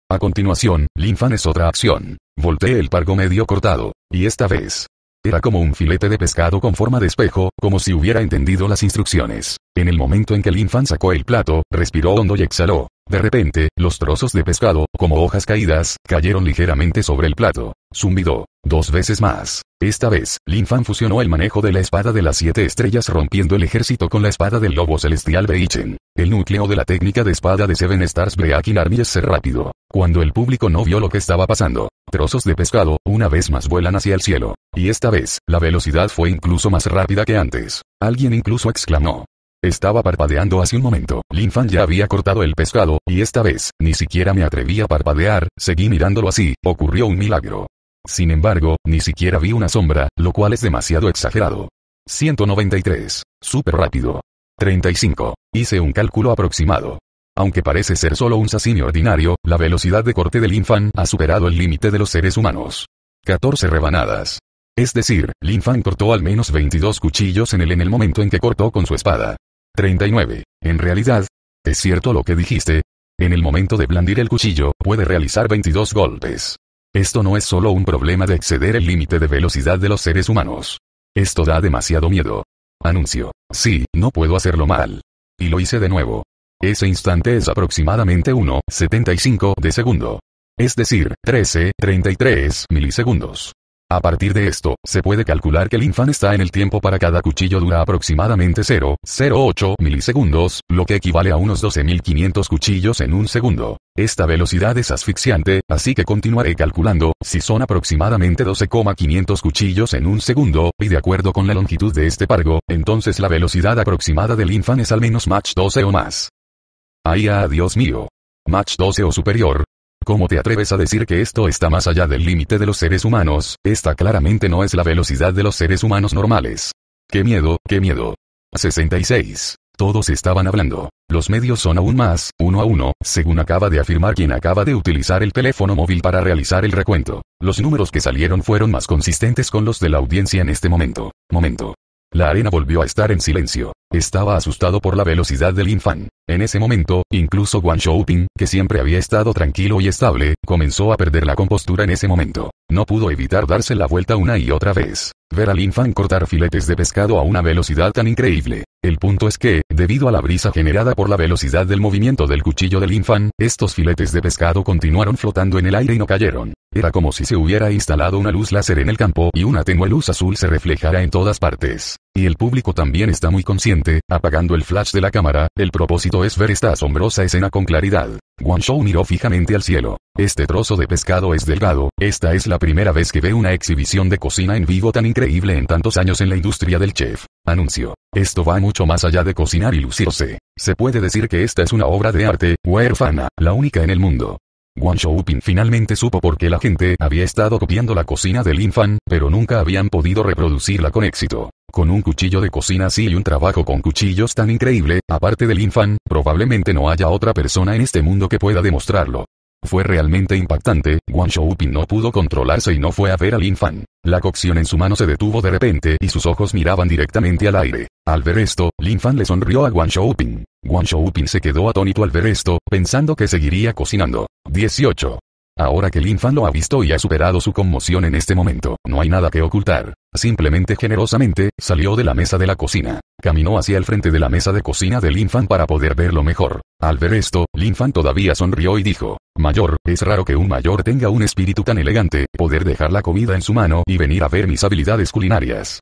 A continuación, Linfan es otra acción. Volteé el pargo medio cortado, y esta vez. Era como un filete de pescado con forma de espejo, como si hubiera entendido las instrucciones. En el momento en que Linfan sacó el plato, respiró hondo y exhaló. De repente, los trozos de pescado, como hojas caídas, cayeron ligeramente sobre el plato. Zumbido. Dos veces más. Esta vez, Lin Fan fusionó el manejo de la espada de las siete estrellas rompiendo el ejército con la espada del lobo celestial Beichen. El núcleo de la técnica de espada de Seven Stars Breaking Army es ser rápido. Cuando el público no vio lo que estaba pasando, trozos de pescado, una vez más vuelan hacia el cielo. Y esta vez, la velocidad fue incluso más rápida que antes. Alguien incluso exclamó, estaba parpadeando hace un momento. Lin Fan ya había cortado el pescado, y esta vez, ni siquiera me atreví a parpadear, seguí mirándolo así, ocurrió un milagro. Sin embargo, ni siquiera vi una sombra, lo cual es demasiado exagerado. 193. Súper rápido. 35. Hice un cálculo aproximado. Aunque parece ser solo un sasini ordinario, la velocidad de corte del Fan ha superado el límite de los seres humanos. 14 rebanadas. Es decir, Lin Fan cortó al menos 22 cuchillos en él en el momento en que cortó con su espada. 39. En realidad, es cierto lo que dijiste. En el momento de blandir el cuchillo, puede realizar 22 golpes. Esto no es solo un problema de exceder el límite de velocidad de los seres humanos. Esto da demasiado miedo. Anuncio. Sí, no puedo hacerlo mal. Y lo hice de nuevo. Ese instante es aproximadamente 1,75 de segundo. Es decir, 13,33 milisegundos. A partir de esto, se puede calcular que el infan está en el tiempo para cada cuchillo dura aproximadamente 0,08 milisegundos, lo que equivale a unos 12.500 cuchillos en un segundo. Esta velocidad es asfixiante, así que continuaré calculando, si son aproximadamente 12,500 cuchillos en un segundo, y de acuerdo con la longitud de este pargo, entonces la velocidad aproximada del infan es al menos Mach 12 o más. Ahí a Dios mío. Mach 12 o superior, ¿Cómo te atreves a decir que esto está más allá del límite de los seres humanos? Esta claramente no es la velocidad de los seres humanos normales. ¡Qué miedo, qué miedo! 66. Todos estaban hablando. Los medios son aún más, uno a uno, según acaba de afirmar quien acaba de utilizar el teléfono móvil para realizar el recuento. Los números que salieron fueron más consistentes con los de la audiencia en este momento. Momento. La arena volvió a estar en silencio. Estaba asustado por la velocidad del infan. En ese momento, incluso Guan Xiaoping, que siempre había estado tranquilo y estable, comenzó a perder la compostura en ese momento. No pudo evitar darse la vuelta una y otra vez. Ver a Lin Fan cortar filetes de pescado a una velocidad tan increíble. El punto es que, debido a la brisa generada por la velocidad del movimiento del cuchillo de Lin estos filetes de pescado continuaron flotando en el aire y no cayeron. Era como si se hubiera instalado una luz láser en el campo y una tenue luz azul se reflejara en todas partes. Y el público también está muy consciente, apagando el flash de la cámara, el propósito es ver esta asombrosa escena con claridad. Guangzhou miró fijamente al cielo. Este trozo de pescado es delgado, esta es la primera vez que ve una exhibición de cocina en vivo tan increíble en tantos años en la industria del chef. Anuncio. Esto va mucho más allá de cocinar y lucirse. Se puede decir que esta es una obra de arte, huérfana, la única en el mundo. Guangzhou pin finalmente supo por qué la gente había estado copiando la cocina del Infan, pero nunca habían podido reproducirla con éxito. Con un cuchillo de cocina así y un trabajo con cuchillos tan increíble, aparte del Fan, probablemente no haya otra persona en este mundo que pueda demostrarlo. Fue realmente impactante, Guan Shouping no pudo controlarse y no fue a ver al Fan. La cocción en su mano se detuvo de repente y sus ojos miraban directamente al aire. Al ver esto, Lin Fan le sonrió a Guan Shouping. Guan Shouping se quedó atónito al ver esto, pensando que seguiría cocinando. 18. Ahora que Linfan lo ha visto y ha superado su conmoción en este momento, no hay nada que ocultar. Simplemente generosamente, salió de la mesa de la cocina. Caminó hacia el frente de la mesa de cocina de Linfan para poder verlo mejor. Al ver esto, Linfan todavía sonrió y dijo, Mayor, es raro que un mayor tenga un espíritu tan elegante, poder dejar la comida en su mano y venir a ver mis habilidades culinarias.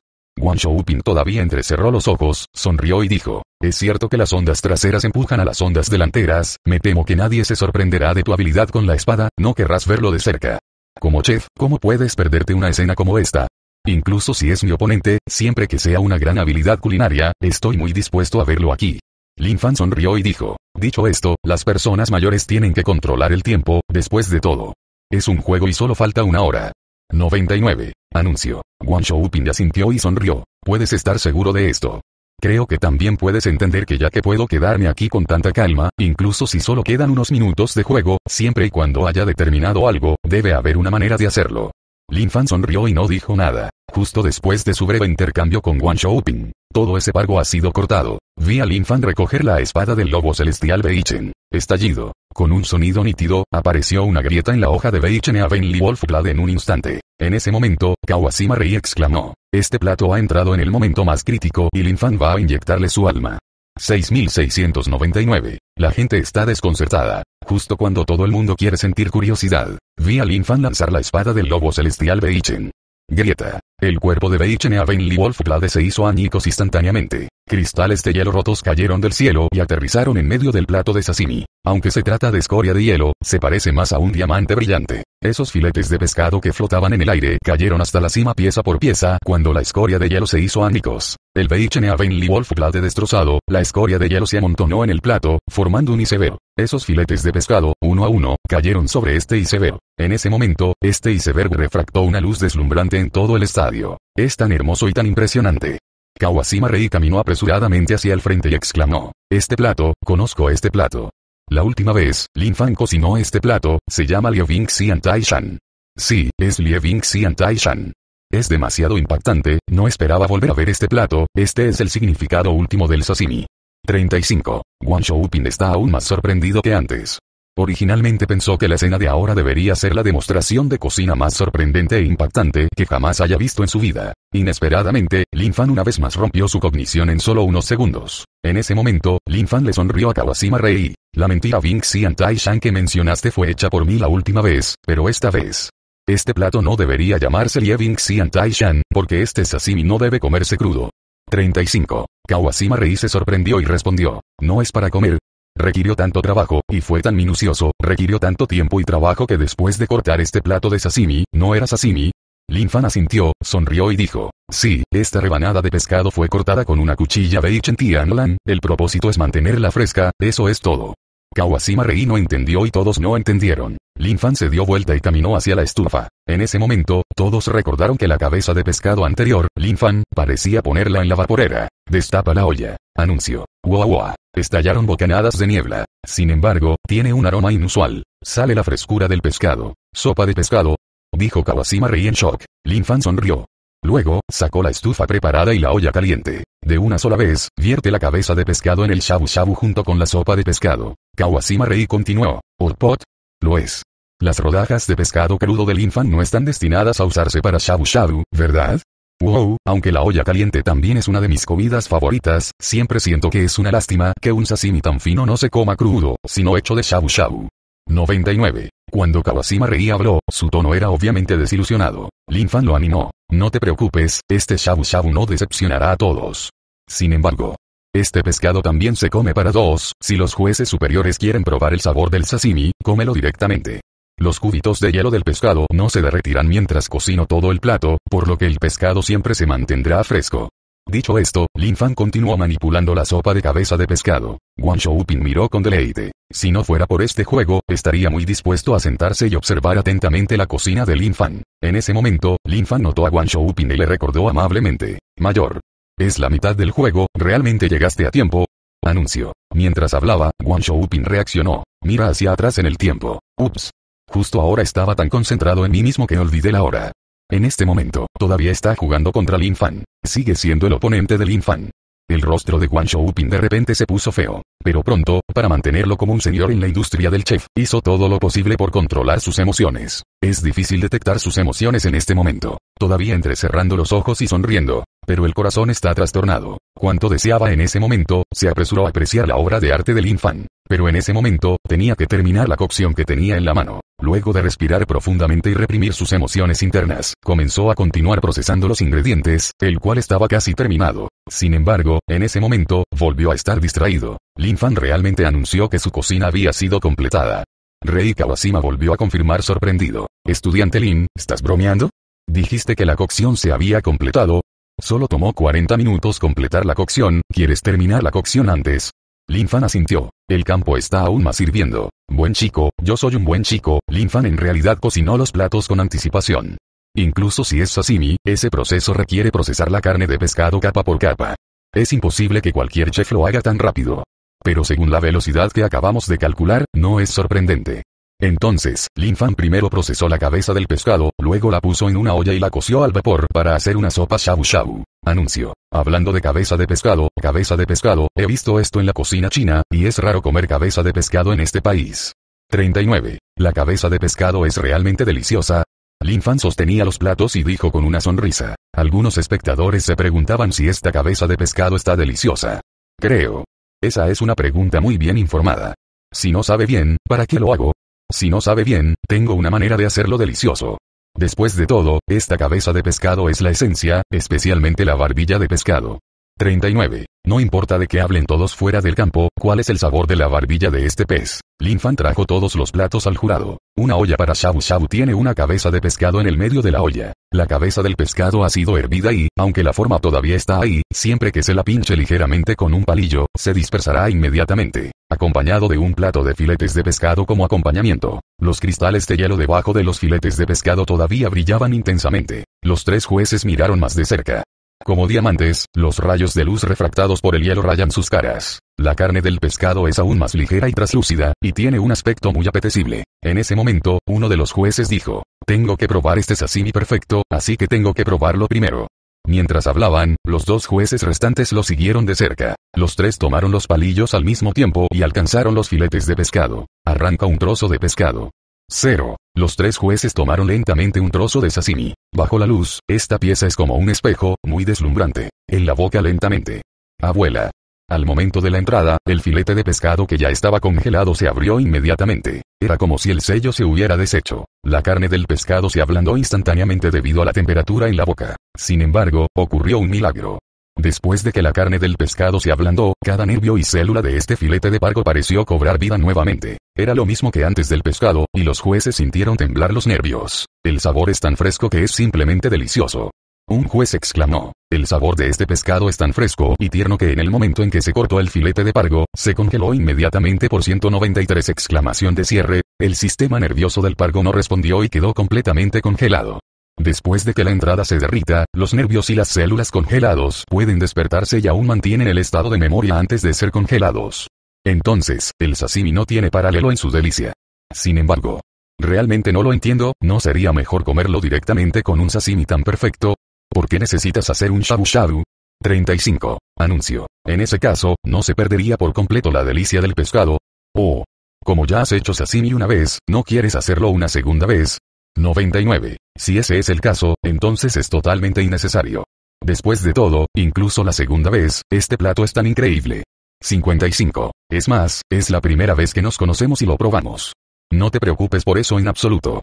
Shouping todavía entrecerró los ojos, sonrió y dijo, es cierto que las ondas traseras empujan a las ondas delanteras, me temo que nadie se sorprenderá de tu habilidad con la espada, no querrás verlo de cerca. Como chef, ¿cómo puedes perderte una escena como esta? Incluso si es mi oponente, siempre que sea una gran habilidad culinaria, estoy muy dispuesto a verlo aquí. Lin Fan sonrió y dijo, dicho esto, las personas mayores tienen que controlar el tiempo, después de todo. Es un juego y solo falta una hora. 99. Anuncio. Wang Xiaoping ya sintió y sonrió. Puedes estar seguro de esto. Creo que también puedes entender que ya que puedo quedarme aquí con tanta calma, incluso si solo quedan unos minutos de juego, siempre y cuando haya determinado algo, debe haber una manera de hacerlo. Lin Fan sonrió y no dijo nada. Justo después de su breve intercambio con Wang Shouping, todo ese pago ha sido cortado. Vi a Lin Fan recoger la espada del lobo celestial Beichen. Estallido. Con un sonido nítido, apareció una grieta en la hoja de a Ben Wolf Wolfblad en un instante. En ese momento, Kawashima Rei exclamó, este plato ha entrado en el momento más crítico y Linfan va a inyectarle su alma. 6699. La gente está desconcertada. Justo cuando todo el mundo quiere sentir curiosidad, vi a Linfan lanzar la espada del lobo celestial Beichen. Grieta. El cuerpo de Beichen Wolfblade se hizo añicos instantáneamente. Cristales de hielo rotos cayeron del cielo y aterrizaron en medio del plato de sashimi. Aunque se trata de escoria de hielo, se parece más a un diamante brillante. Esos filetes de pescado que flotaban en el aire cayeron hasta la cima pieza por pieza cuando la escoria de hielo se hizo añicos. El Beichen Wolfblade destrozado, la escoria de hielo se amontonó en el plato, formando un iceberg. Esos filetes de pescado, uno a uno, cayeron sobre este iceberg. En ese momento, este iceberg refractó una luz deslumbrante en todo el estado. Es tan hermoso y tan impresionante. Kawashima Rei caminó apresuradamente hacia el frente y exclamó, Este plato, conozco este plato. La última vez, Lin Fan cocinó este plato, se llama Ving Xian Taishan. Sí, es Ving Xian Taishan. Es demasiado impactante, no esperaba volver a ver este plato, este es el significado último del sashimi. 35. Wang Shoupin está aún más sorprendido que antes. Originalmente pensó que la escena de ahora debería ser la demostración de cocina más sorprendente e impactante que jamás haya visto en su vida. Inesperadamente, Lin Fan una vez más rompió su cognición en solo unos segundos. En ese momento, Lin Fan le sonrió a Kawashima Rei. La mentira Bing Xian Tai Shan que mencionaste fue hecha por mí la última vez, pero esta vez. Este plato no debería llamarse Lie Bing Xian Tai Shan, porque este sashimi no debe comerse crudo. 35. Kawashima Rei se sorprendió y respondió, no es para comer, requirió tanto trabajo, y fue tan minucioso, requirió tanto tiempo y trabajo que después de cortar este plato de sashimi, no era sashimi. Linfan asintió, sonrió y dijo, sí, esta rebanada de pescado fue cortada con una cuchilla de Nolan, el propósito es mantenerla fresca, eso es todo. Kawashima Rey no entendió y todos no entendieron. Linfan se dio vuelta y caminó hacia la estufa. En ese momento, todos recordaron que la cabeza de pescado anterior, Linfan, parecía ponerla en la vaporera. Destapa la olla. Anunció. Wow, Estallaron bocanadas de niebla. Sin embargo, tiene un aroma inusual. Sale la frescura del pescado. Sopa de pescado. Dijo Kawashima Rei en shock. Linfan sonrió. Luego, sacó la estufa preparada y la olla caliente. De una sola vez, vierte la cabeza de pescado en el shabu shabu junto con la sopa de pescado. Kawashima Rei continuó. pot, Lo es. Las rodajas de pescado crudo del Linfan no están destinadas a usarse para shabu shabu, ¿verdad? Wow, aunque la olla caliente también es una de mis comidas favoritas, siempre siento que es una lástima que un sashimi tan fino no se coma crudo, sino hecho de shabu shabu. 99. Cuando Kawasima Rei habló, su tono era obviamente desilusionado. Lin lo animó. No te preocupes, este shabu shabu no decepcionará a todos. Sin embargo, este pescado también se come para dos, si los jueces superiores quieren probar el sabor del sashimi, cómelo directamente. Los cúbitos de hielo del pescado no se derretirán mientras cocino todo el plato, por lo que el pescado siempre se mantendrá fresco. Dicho esto, Lin Fan continuó manipulando la sopa de cabeza de pescado. Wang Shouping miró con deleite. Si no fuera por este juego, estaría muy dispuesto a sentarse y observar atentamente la cocina de Lin Fan. En ese momento, Lin Fan notó a Wang Shouping y le recordó amablemente. Mayor. Es la mitad del juego, realmente llegaste a tiempo. Anuncio. Mientras hablaba, Wang Shouping reaccionó. Mira hacia atrás en el tiempo. Ups. Justo ahora estaba tan concentrado en mí mismo que olvidé la hora. En este momento, todavía está jugando contra Lin Fan. Sigue siendo el oponente de Lin Fan. El rostro de Guan Shoupin de repente se puso feo. Pero pronto, para mantenerlo como un señor en la industria del chef, hizo todo lo posible por controlar sus emociones. Es difícil detectar sus emociones en este momento, todavía entrecerrando los ojos y sonriendo, pero el corazón está trastornado. Cuanto deseaba en ese momento, se apresuró a apreciar la obra de arte del infán, pero en ese momento, tenía que terminar la cocción que tenía en la mano. Luego de respirar profundamente y reprimir sus emociones internas, comenzó a continuar procesando los ingredientes, el cual estaba casi terminado. Sin embargo, en ese momento, volvió a estar distraído. Lin Fan realmente anunció que su cocina había sido completada. Rei Kawashima volvió a confirmar sorprendido. Estudiante Lin, ¿estás bromeando? Dijiste que la cocción se había completado. Solo tomó 40 minutos completar la cocción, ¿quieres terminar la cocción antes? Lin Fan asintió. El campo está aún más sirviendo. Buen chico, yo soy un buen chico. Lin Fan en realidad cocinó los platos con anticipación. Incluso si es sashimi, ese proceso requiere procesar la carne de pescado capa por capa. Es imposible que cualquier chef lo haga tan rápido. Pero según la velocidad que acabamos de calcular, no es sorprendente. Entonces, Lin Fan primero procesó la cabeza del pescado, luego la puso en una olla y la coció al vapor para hacer una sopa shabu shabu. Anuncio. Hablando de cabeza de pescado, cabeza de pescado, he visto esto en la cocina china, y es raro comer cabeza de pescado en este país. 39. La cabeza de pescado es realmente deliciosa. Lin Fan sostenía los platos y dijo con una sonrisa. Algunos espectadores se preguntaban si esta cabeza de pescado está deliciosa. Creo. Esa es una pregunta muy bien informada. Si no sabe bien, ¿para qué lo hago? Si no sabe bien, tengo una manera de hacerlo delicioso. Después de todo, esta cabeza de pescado es la esencia, especialmente la barbilla de pescado. 39. No importa de que hablen todos fuera del campo, cuál es el sabor de la barbilla de este pez. Linfan trajo todos los platos al jurado. Una olla para shabu shabu tiene una cabeza de pescado en el medio de la olla. La cabeza del pescado ha sido hervida y, aunque la forma todavía está ahí, siempre que se la pinche ligeramente con un palillo, se dispersará inmediatamente. Acompañado de un plato de filetes de pescado como acompañamiento. Los cristales de hielo debajo de los filetes de pescado todavía brillaban intensamente. Los tres jueces miraron más de cerca. Como diamantes, los rayos de luz refractados por el hielo rayan sus caras. La carne del pescado es aún más ligera y traslúcida, y tiene un aspecto muy apetecible. En ese momento, uno de los jueces dijo, tengo que probar este sashimi perfecto, así que tengo que probarlo primero. Mientras hablaban, los dos jueces restantes lo siguieron de cerca. Los tres tomaron los palillos al mismo tiempo y alcanzaron los filetes de pescado. Arranca un trozo de pescado. Cero. Los tres jueces tomaron lentamente un trozo de sashimi. Bajo la luz, esta pieza es como un espejo, muy deslumbrante. En la boca lentamente. Abuela. Al momento de la entrada, el filete de pescado que ya estaba congelado se abrió inmediatamente. Era como si el sello se hubiera deshecho. La carne del pescado se ablandó instantáneamente debido a la temperatura en la boca. Sin embargo, ocurrió un milagro. Después de que la carne del pescado se ablandó, cada nervio y célula de este filete de pargo pareció cobrar vida nuevamente. Era lo mismo que antes del pescado, y los jueces sintieron temblar los nervios. El sabor es tan fresco que es simplemente delicioso. Un juez exclamó, el sabor de este pescado es tan fresco y tierno que en el momento en que se cortó el filete de pargo, se congeló inmediatamente por 193 exclamación de cierre, el sistema nervioso del pargo no respondió y quedó completamente congelado. Después de que la entrada se derrita, los nervios y las células congelados pueden despertarse y aún mantienen el estado de memoria antes de ser congelados. Entonces, el sashimi no tiene paralelo en su delicia. Sin embargo, realmente no lo entiendo, ¿no sería mejor comerlo directamente con un sashimi tan perfecto? ¿Por qué necesitas hacer un shabu shabu? 35. Anuncio. En ese caso, no se perdería por completo la delicia del pescado. Oh. Como ya has hecho sashimi una vez, ¿no quieres hacerlo una segunda vez? 99. Si ese es el caso, entonces es totalmente innecesario. Después de todo, incluso la segunda vez, este plato es tan increíble. 55. Es más, es la primera vez que nos conocemos y lo probamos. No te preocupes por eso en absoluto.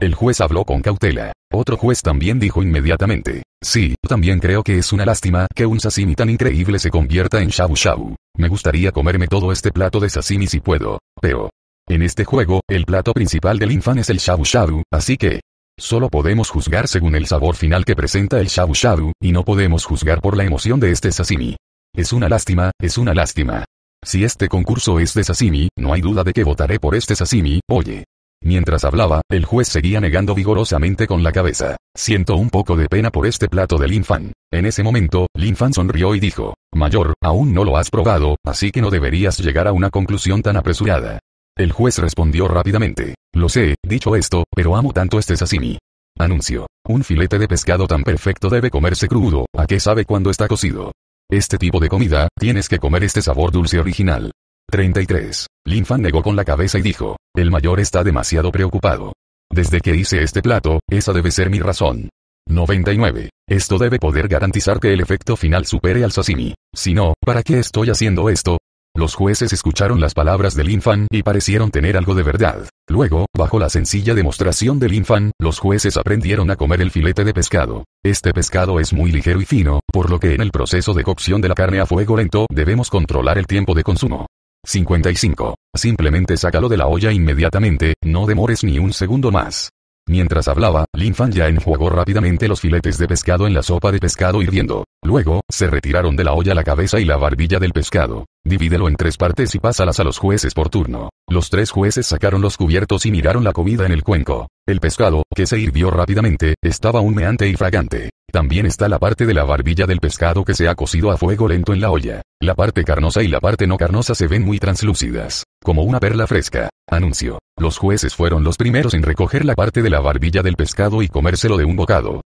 El juez habló con cautela. Otro juez también dijo inmediatamente. Sí, también creo que es una lástima que un sashimi tan increíble se convierta en shabu shabu. Me gustaría comerme todo este plato de sashimi si puedo. Pero, en este juego, el plato principal del infan es el shabu shabu, así que, Solo podemos juzgar según el sabor final que presenta el shabu shabu, y no podemos juzgar por la emoción de este sashimi. Es una lástima, es una lástima. Si este concurso es de sashimi, no hay duda de que votaré por este sashimi, oye. Mientras hablaba, el juez seguía negando vigorosamente con la cabeza. Siento un poco de pena por este plato del infan. En ese momento, Lin Fan sonrió y dijo, Mayor, aún no lo has probado, así que no deberías llegar a una conclusión tan apresurada. El juez respondió rápidamente. Lo sé, dicho esto, pero amo tanto este sashimi. Anuncio. Un filete de pescado tan perfecto debe comerse crudo, ¿a qué sabe cuando está cocido? Este tipo de comida, tienes que comer este sabor dulce original. 33. Linfan negó con la cabeza y dijo, el mayor está demasiado preocupado. Desde que hice este plato, esa debe ser mi razón. 99. Esto debe poder garantizar que el efecto final supere al sashimi. Si no, ¿para qué estoy haciendo esto? Los jueces escucharon las palabras del infan y parecieron tener algo de verdad. Luego, bajo la sencilla demostración del infan, los jueces aprendieron a comer el filete de pescado. Este pescado es muy ligero y fino, por lo que en el proceso de cocción de la carne a fuego lento debemos controlar el tiempo de consumo. 55. Simplemente sácalo de la olla inmediatamente, no demores ni un segundo más. Mientras hablaba, Lin Fan ya enjuagó rápidamente los filetes de pescado en la sopa de pescado hirviendo. Luego, se retiraron de la olla la cabeza y la barbilla del pescado. Divídelo en tres partes y pásalas a los jueces por turno. Los tres jueces sacaron los cubiertos y miraron la comida en el cuenco. El pescado, que se hirvió rápidamente, estaba humeante y fragante. También está la parte de la barbilla del pescado que se ha cocido a fuego lento en la olla. La parte carnosa y la parte no carnosa se ven muy translúcidas, como una perla fresca. Anuncio. Los jueces fueron los primeros en recoger la parte de la barbilla del pescado y comérselo de un bocado.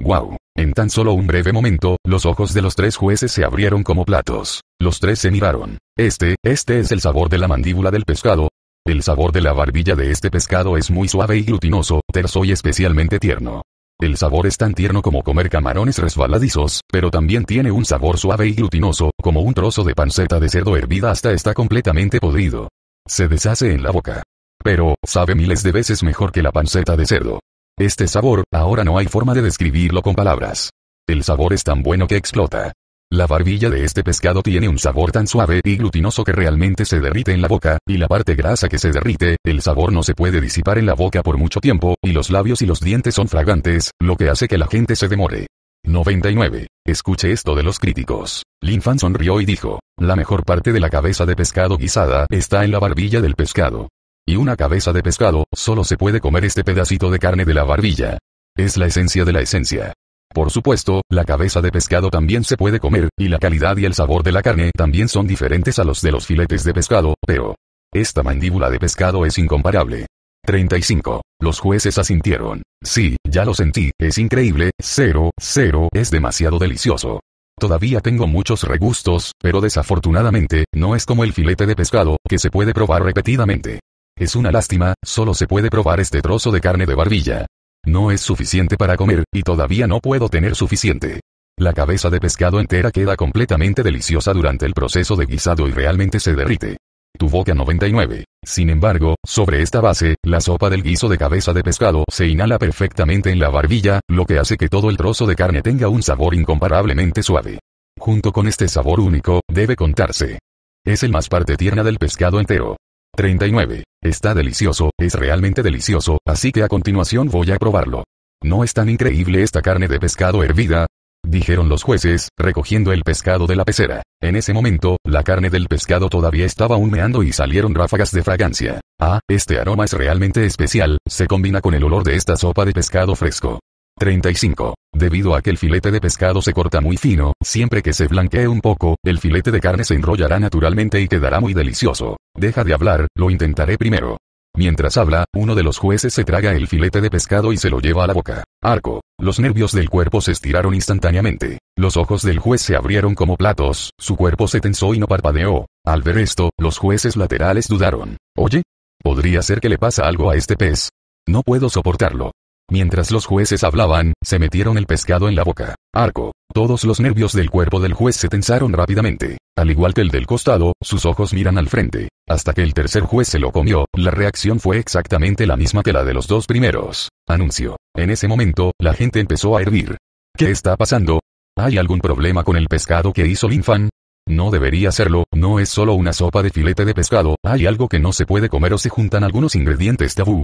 ¡Guau! En tan solo un breve momento, los ojos de los tres jueces se abrieron como platos. Los tres se miraron. Este, este es el sabor de la mandíbula del pescado. El sabor de la barbilla de este pescado es muy suave y glutinoso, terso y especialmente tierno. El sabor es tan tierno como comer camarones resbaladizos, pero también tiene un sabor suave y glutinoso, como un trozo de panceta de cerdo hervida hasta está completamente podrido. Se deshace en la boca. Pero, sabe miles de veces mejor que la panceta de cerdo. Este sabor, ahora no hay forma de describirlo con palabras. El sabor es tan bueno que explota. La barbilla de este pescado tiene un sabor tan suave y glutinoso que realmente se derrite en la boca, y la parte grasa que se derrite, el sabor no se puede disipar en la boca por mucho tiempo, y los labios y los dientes son fragantes, lo que hace que la gente se demore. 99. Escuche esto de los críticos. Linfan sonrió y dijo, la mejor parte de la cabeza de pescado guisada está en la barbilla del pescado. Y una cabeza de pescado, solo se puede comer este pedacito de carne de la barbilla. Es la esencia de la esencia. Por supuesto, la cabeza de pescado también se puede comer, y la calidad y el sabor de la carne también son diferentes a los de los filetes de pescado, pero... Esta mandíbula de pescado es incomparable. 35. Los jueces asintieron. Sí, ya lo sentí, es increíble, cero, cero, es demasiado delicioso. Todavía tengo muchos regustos, pero desafortunadamente, no es como el filete de pescado, que se puede probar repetidamente. Es una lástima, solo se puede probar este trozo de carne de barbilla. No es suficiente para comer, y todavía no puedo tener suficiente. La cabeza de pescado entera queda completamente deliciosa durante el proceso de guisado y realmente se derrite. Tu boca 99. Sin embargo, sobre esta base, la sopa del guiso de cabeza de pescado se inhala perfectamente en la barbilla, lo que hace que todo el trozo de carne tenga un sabor incomparablemente suave. Junto con este sabor único, debe contarse. Es el más parte tierna del pescado entero. 39. Está delicioso, es realmente delicioso, así que a continuación voy a probarlo. ¿No es tan increíble esta carne de pescado hervida? Dijeron los jueces, recogiendo el pescado de la pecera. En ese momento, la carne del pescado todavía estaba humeando y salieron ráfagas de fragancia. Ah, este aroma es realmente especial, se combina con el olor de esta sopa de pescado fresco. 35. Debido a que el filete de pescado se corta muy fino, siempre que se blanquee un poco, el filete de carne se enrollará naturalmente y quedará muy delicioso. Deja de hablar, lo intentaré primero. Mientras habla, uno de los jueces se traga el filete de pescado y se lo lleva a la boca. Arco. Los nervios del cuerpo se estiraron instantáneamente. Los ojos del juez se abrieron como platos, su cuerpo se tensó y no parpadeó. Al ver esto, los jueces laterales dudaron. Oye, ¿podría ser que le pasa algo a este pez? No puedo soportarlo. Mientras los jueces hablaban, se metieron el pescado en la boca. Arco. Todos los nervios del cuerpo del juez se tensaron rápidamente. Al igual que el del costado, sus ojos miran al frente. Hasta que el tercer juez se lo comió, la reacción fue exactamente la misma que la de los dos primeros. Anuncio. En ese momento, la gente empezó a hervir. ¿Qué está pasando? ¿Hay algún problema con el pescado que hizo Linfan? No debería serlo, no es solo una sopa de filete de pescado, hay algo que no se puede comer o se juntan algunos ingredientes tabú.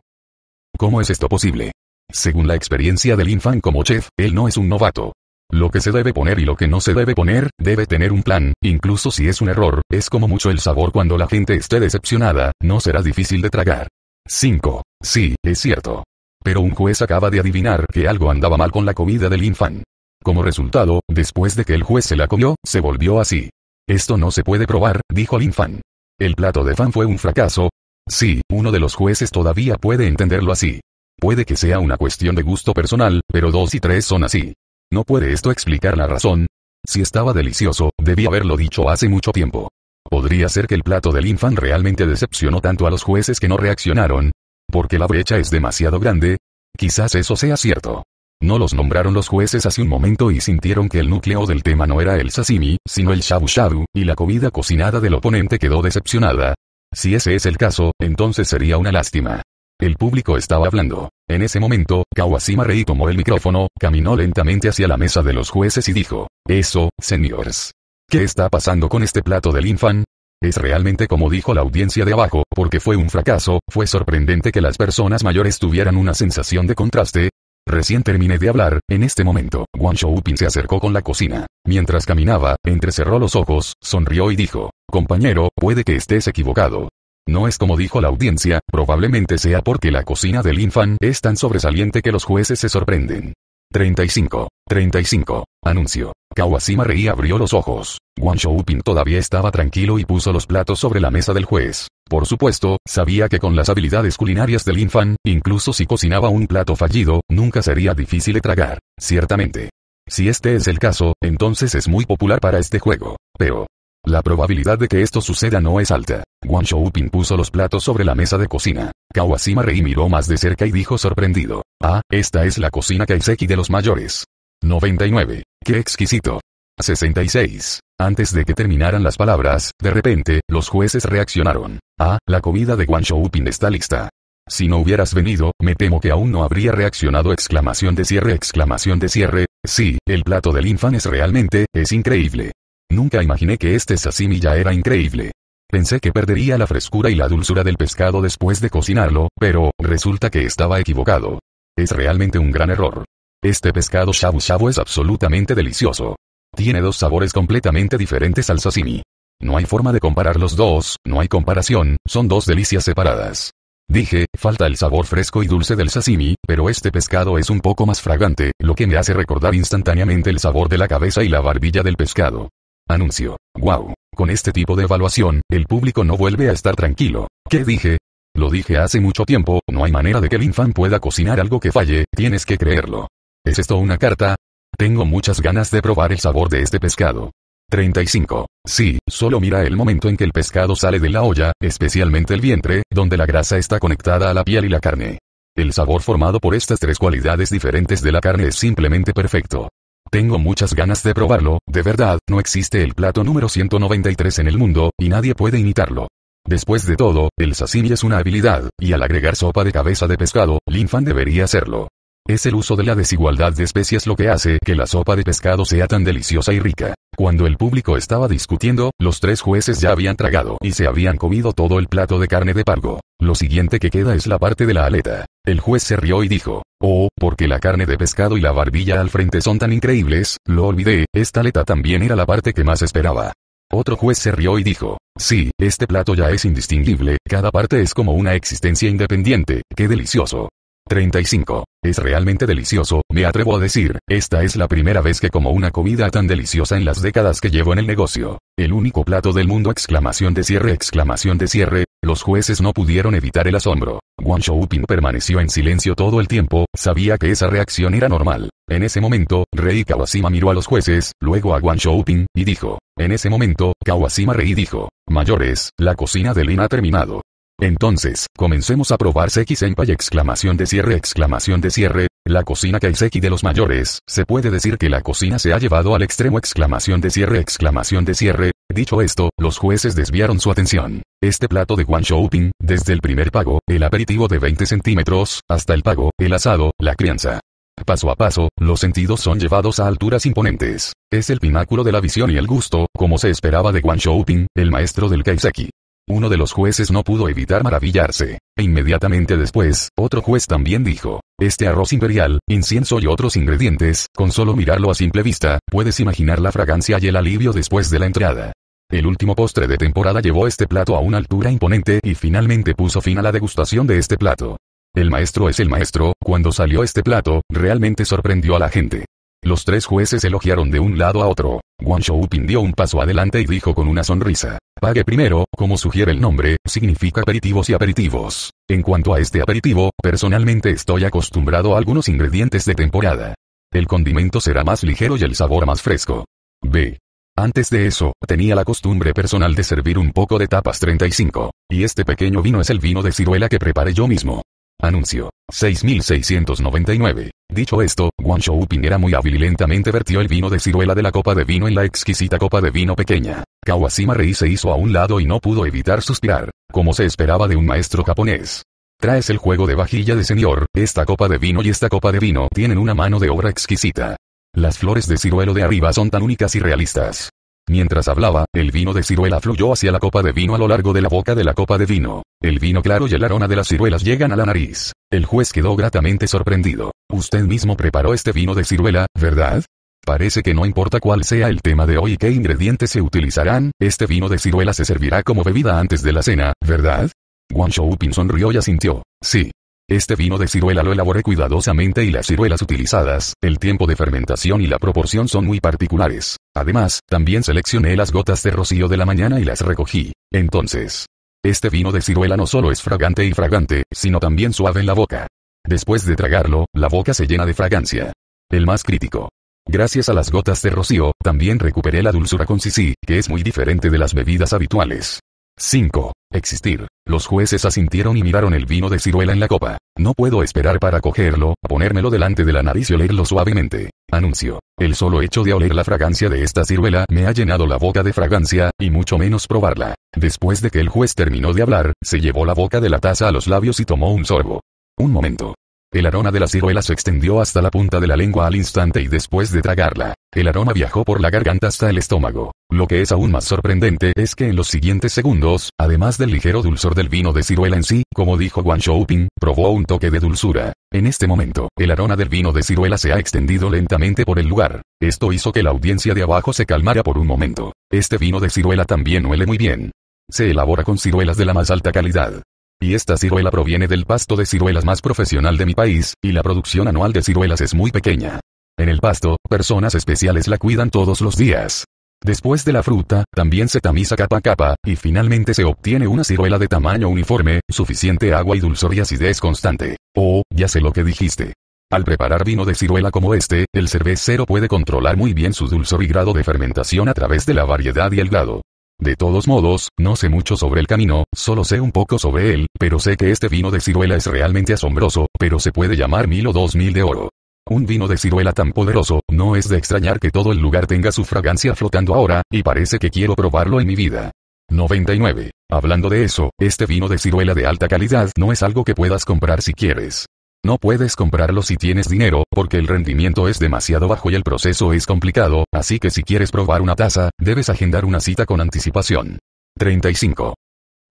¿Cómo es esto posible? Según la experiencia del infan como chef, él no es un novato. Lo que se debe poner y lo que no se debe poner, debe tener un plan, incluso si es un error, es como mucho el sabor cuando la gente esté decepcionada, no será difícil de tragar. 5. Sí, es cierto. Pero un juez acaba de adivinar que algo andaba mal con la comida del infan. Como resultado, después de que el juez se la comió, se volvió así. Esto no se puede probar, dijo el infan. El plato de fan fue un fracaso. Sí, uno de los jueces todavía puede entenderlo así. Puede que sea una cuestión de gusto personal, pero dos y tres son así. ¿No puede esto explicar la razón? Si estaba delicioso, debí haberlo dicho hace mucho tiempo. ¿Podría ser que el plato del infant realmente decepcionó tanto a los jueces que no reaccionaron? Porque la brecha es demasiado grande. Quizás eso sea cierto. No los nombraron los jueces hace un momento y sintieron que el núcleo del tema no era el sashimi, sino el shabu shabu, y la comida cocinada del oponente quedó decepcionada. Si ese es el caso, entonces sería una lástima. El público estaba hablando. En ese momento, Kawashima Rei tomó el micrófono, caminó lentamente hacia la mesa de los jueces y dijo, Eso, señores. ¿Qué está pasando con este plato del infan? Es realmente como dijo la audiencia de abajo, porque fue un fracaso, fue sorprendente que las personas mayores tuvieran una sensación de contraste. Recién terminé de hablar, en este momento, Wang Upin se acercó con la cocina. Mientras caminaba, entrecerró los ojos, sonrió y dijo, Compañero, puede que estés equivocado, no es como dijo la audiencia, probablemente sea porque la cocina del infan es tan sobresaliente que los jueces se sorprenden. 35. 35. Anuncio. Kawashima Rei abrió los ojos. Wang Shoupin todavía estaba tranquilo y puso los platos sobre la mesa del juez. Por supuesto, sabía que con las habilidades culinarias del infan, incluso si cocinaba un plato fallido, nunca sería difícil de tragar. Ciertamente. Si este es el caso, entonces es muy popular para este juego. Pero, la probabilidad de que esto suceda no es alta. Wang Shouping puso los platos sobre la mesa de cocina. Kawashima Rei miró más de cerca y dijo sorprendido. Ah, esta es la cocina Kaiseki de los mayores. 99. ¡Qué exquisito! 66. Antes de que terminaran las palabras, de repente, los jueces reaccionaron. Ah, la comida de Wang Shouping está lista. Si no hubieras venido, me temo que aún no habría reaccionado exclamación de cierre exclamación de cierre. Sí, el plato del infan es realmente, es increíble. Nunca imaginé que este sashimi ya era increíble. Pensé que perdería la frescura y la dulzura del pescado después de cocinarlo, pero, resulta que estaba equivocado. Es realmente un gran error. Este pescado shabu shabu es absolutamente delicioso. Tiene dos sabores completamente diferentes al sashimi. No hay forma de comparar los dos, no hay comparación, son dos delicias separadas. Dije, falta el sabor fresco y dulce del sashimi, pero este pescado es un poco más fragante, lo que me hace recordar instantáneamente el sabor de la cabeza y la barbilla del pescado. Anuncio. Wow. Con este tipo de evaluación, el público no vuelve a estar tranquilo. ¿Qué dije? Lo dije hace mucho tiempo, no hay manera de que el infan pueda cocinar algo que falle, tienes que creerlo. ¿Es esto una carta? Tengo muchas ganas de probar el sabor de este pescado. 35. Sí, solo mira el momento en que el pescado sale de la olla, especialmente el vientre, donde la grasa está conectada a la piel y la carne. El sabor formado por estas tres cualidades diferentes de la carne es simplemente perfecto. Tengo muchas ganas de probarlo, de verdad, no existe el plato número 193 en el mundo, y nadie puede imitarlo. Después de todo, el sashimi es una habilidad, y al agregar sopa de cabeza de pescado, Linfan debería hacerlo. Es el uso de la desigualdad de especies lo que hace que la sopa de pescado sea tan deliciosa y rica. Cuando el público estaba discutiendo, los tres jueces ya habían tragado y se habían comido todo el plato de carne de pargo. Lo siguiente que queda es la parte de la aleta. El juez se rió y dijo, oh, porque la carne de pescado y la barbilla al frente son tan increíbles, lo olvidé, esta aleta también era la parte que más esperaba. Otro juez se rió y dijo, sí, este plato ya es indistinguible, cada parte es como una existencia independiente, qué delicioso. 35. Es realmente delicioso, me atrevo a decir, esta es la primera vez que como una comida tan deliciosa en las décadas que llevo en el negocio. El único plato del mundo exclamación de cierre exclamación de cierre, los jueces no pudieron evitar el asombro. Wang Shouping permaneció en silencio todo el tiempo, sabía que esa reacción era normal. En ese momento, Rei Kawashima miró a los jueces, luego a Wang Shouping, y dijo. En ese momento, Kawashima Rei dijo. Mayores, la cocina de Lin ha terminado. Entonces, comencemos a probar Seki exclamación de cierre exclamación de cierre, la cocina kaiseki de los mayores, se puede decir que la cocina se ha llevado al extremo exclamación de cierre exclamación de cierre, dicho esto, los jueces desviaron su atención. Este plato de Guan Shouping, desde el primer pago, el aperitivo de 20 centímetros, hasta el pago, el asado, la crianza. Paso a paso, los sentidos son llevados a alturas imponentes. Es el pináculo de la visión y el gusto, como se esperaba de Guan Shouping, el maestro del Kaiseki. Uno de los jueces no pudo evitar maravillarse. E inmediatamente después, otro juez también dijo, este arroz imperial, incienso y otros ingredientes, con solo mirarlo a simple vista, puedes imaginar la fragancia y el alivio después de la entrada. El último postre de temporada llevó este plato a una altura imponente y finalmente puso fin a la degustación de este plato. El maestro es el maestro, cuando salió este plato, realmente sorprendió a la gente. Los tres jueces elogiaron de un lado a otro. Wang Shoupin dio un paso adelante y dijo con una sonrisa. Pague primero, como sugiere el nombre, significa aperitivos y aperitivos. En cuanto a este aperitivo, personalmente estoy acostumbrado a algunos ingredientes de temporada. El condimento será más ligero y el sabor más fresco. B. Antes de eso, tenía la costumbre personal de servir un poco de tapas 35. Y este pequeño vino es el vino de ciruela que preparé yo mismo. Anuncio. 6699. Dicho esto, Guan Shou era muy hábil lentamente vertió el vino de ciruela de la copa de vino en la exquisita copa de vino pequeña. Kawashima Rei se hizo a un lado y no pudo evitar suspirar, como se esperaba de un maestro japonés. Traes el juego de vajilla de señor, esta copa de vino y esta copa de vino tienen una mano de obra exquisita. Las flores de ciruelo de arriba son tan únicas y realistas. Mientras hablaba, el vino de ciruela fluyó hacia la copa de vino a lo largo de la boca de la copa de vino. El vino claro y el aroma de las ciruelas llegan a la nariz. El juez quedó gratamente sorprendido. Usted mismo preparó este vino de ciruela, ¿verdad? Parece que no importa cuál sea el tema de hoy y qué ingredientes se utilizarán, este vino de ciruela se servirá como bebida antes de la cena, ¿verdad? Wang Shoupin sonrió y asintió. Sí. Este vino de ciruela lo elaboré cuidadosamente y las ciruelas utilizadas, el tiempo de fermentación y la proporción son muy particulares. Además, también seleccioné las gotas de rocío de la mañana y las recogí. Entonces, este vino de ciruela no solo es fragante y fragante, sino también suave en la boca. Después de tragarlo, la boca se llena de fragancia. El más crítico. Gracias a las gotas de rocío, también recuperé la dulzura con sisi, que es muy diferente de las bebidas habituales. 5. Existir. Los jueces asintieron y miraron el vino de ciruela en la copa. No puedo esperar para cogerlo, ponérmelo delante de la nariz y olerlo suavemente. Anuncio. El solo hecho de oler la fragancia de esta ciruela me ha llenado la boca de fragancia, y mucho menos probarla. Después de que el juez terminó de hablar, se llevó la boca de la taza a los labios y tomó un sorbo. Un momento. El aroma de la ciruela se extendió hasta la punta de la lengua al instante y después de tragarla, el aroma viajó por la garganta hasta el estómago. Lo que es aún más sorprendente es que en los siguientes segundos, además del ligero dulzor del vino de ciruela en sí, como dijo Guan Shouping, probó un toque de dulzura. En este momento, el aroma del vino de ciruela se ha extendido lentamente por el lugar. Esto hizo que la audiencia de abajo se calmara por un momento. Este vino de ciruela también huele muy bien. Se elabora con ciruelas de la más alta calidad. Y esta ciruela proviene del pasto de ciruelas más profesional de mi país, y la producción anual de ciruelas es muy pequeña. En el pasto, personas especiales la cuidan todos los días. Después de la fruta, también se tamiza capa a capa, y finalmente se obtiene una ciruela de tamaño uniforme, suficiente agua y dulzor y acidez constante. Oh, ya sé lo que dijiste. Al preparar vino de ciruela como este, el cervecero puede controlar muy bien su dulzor y grado de fermentación a través de la variedad y el grado. De todos modos, no sé mucho sobre el camino, solo sé un poco sobre él, pero sé que este vino de ciruela es realmente asombroso, pero se puede llamar mil o dos mil de oro. Un vino de ciruela tan poderoso, no es de extrañar que todo el lugar tenga su fragancia flotando ahora, y parece que quiero probarlo en mi vida. 99. Hablando de eso, este vino de ciruela de alta calidad no es algo que puedas comprar si quieres. No puedes comprarlo si tienes dinero, porque el rendimiento es demasiado bajo y el proceso es complicado, así que si quieres probar una taza, debes agendar una cita con anticipación. 35.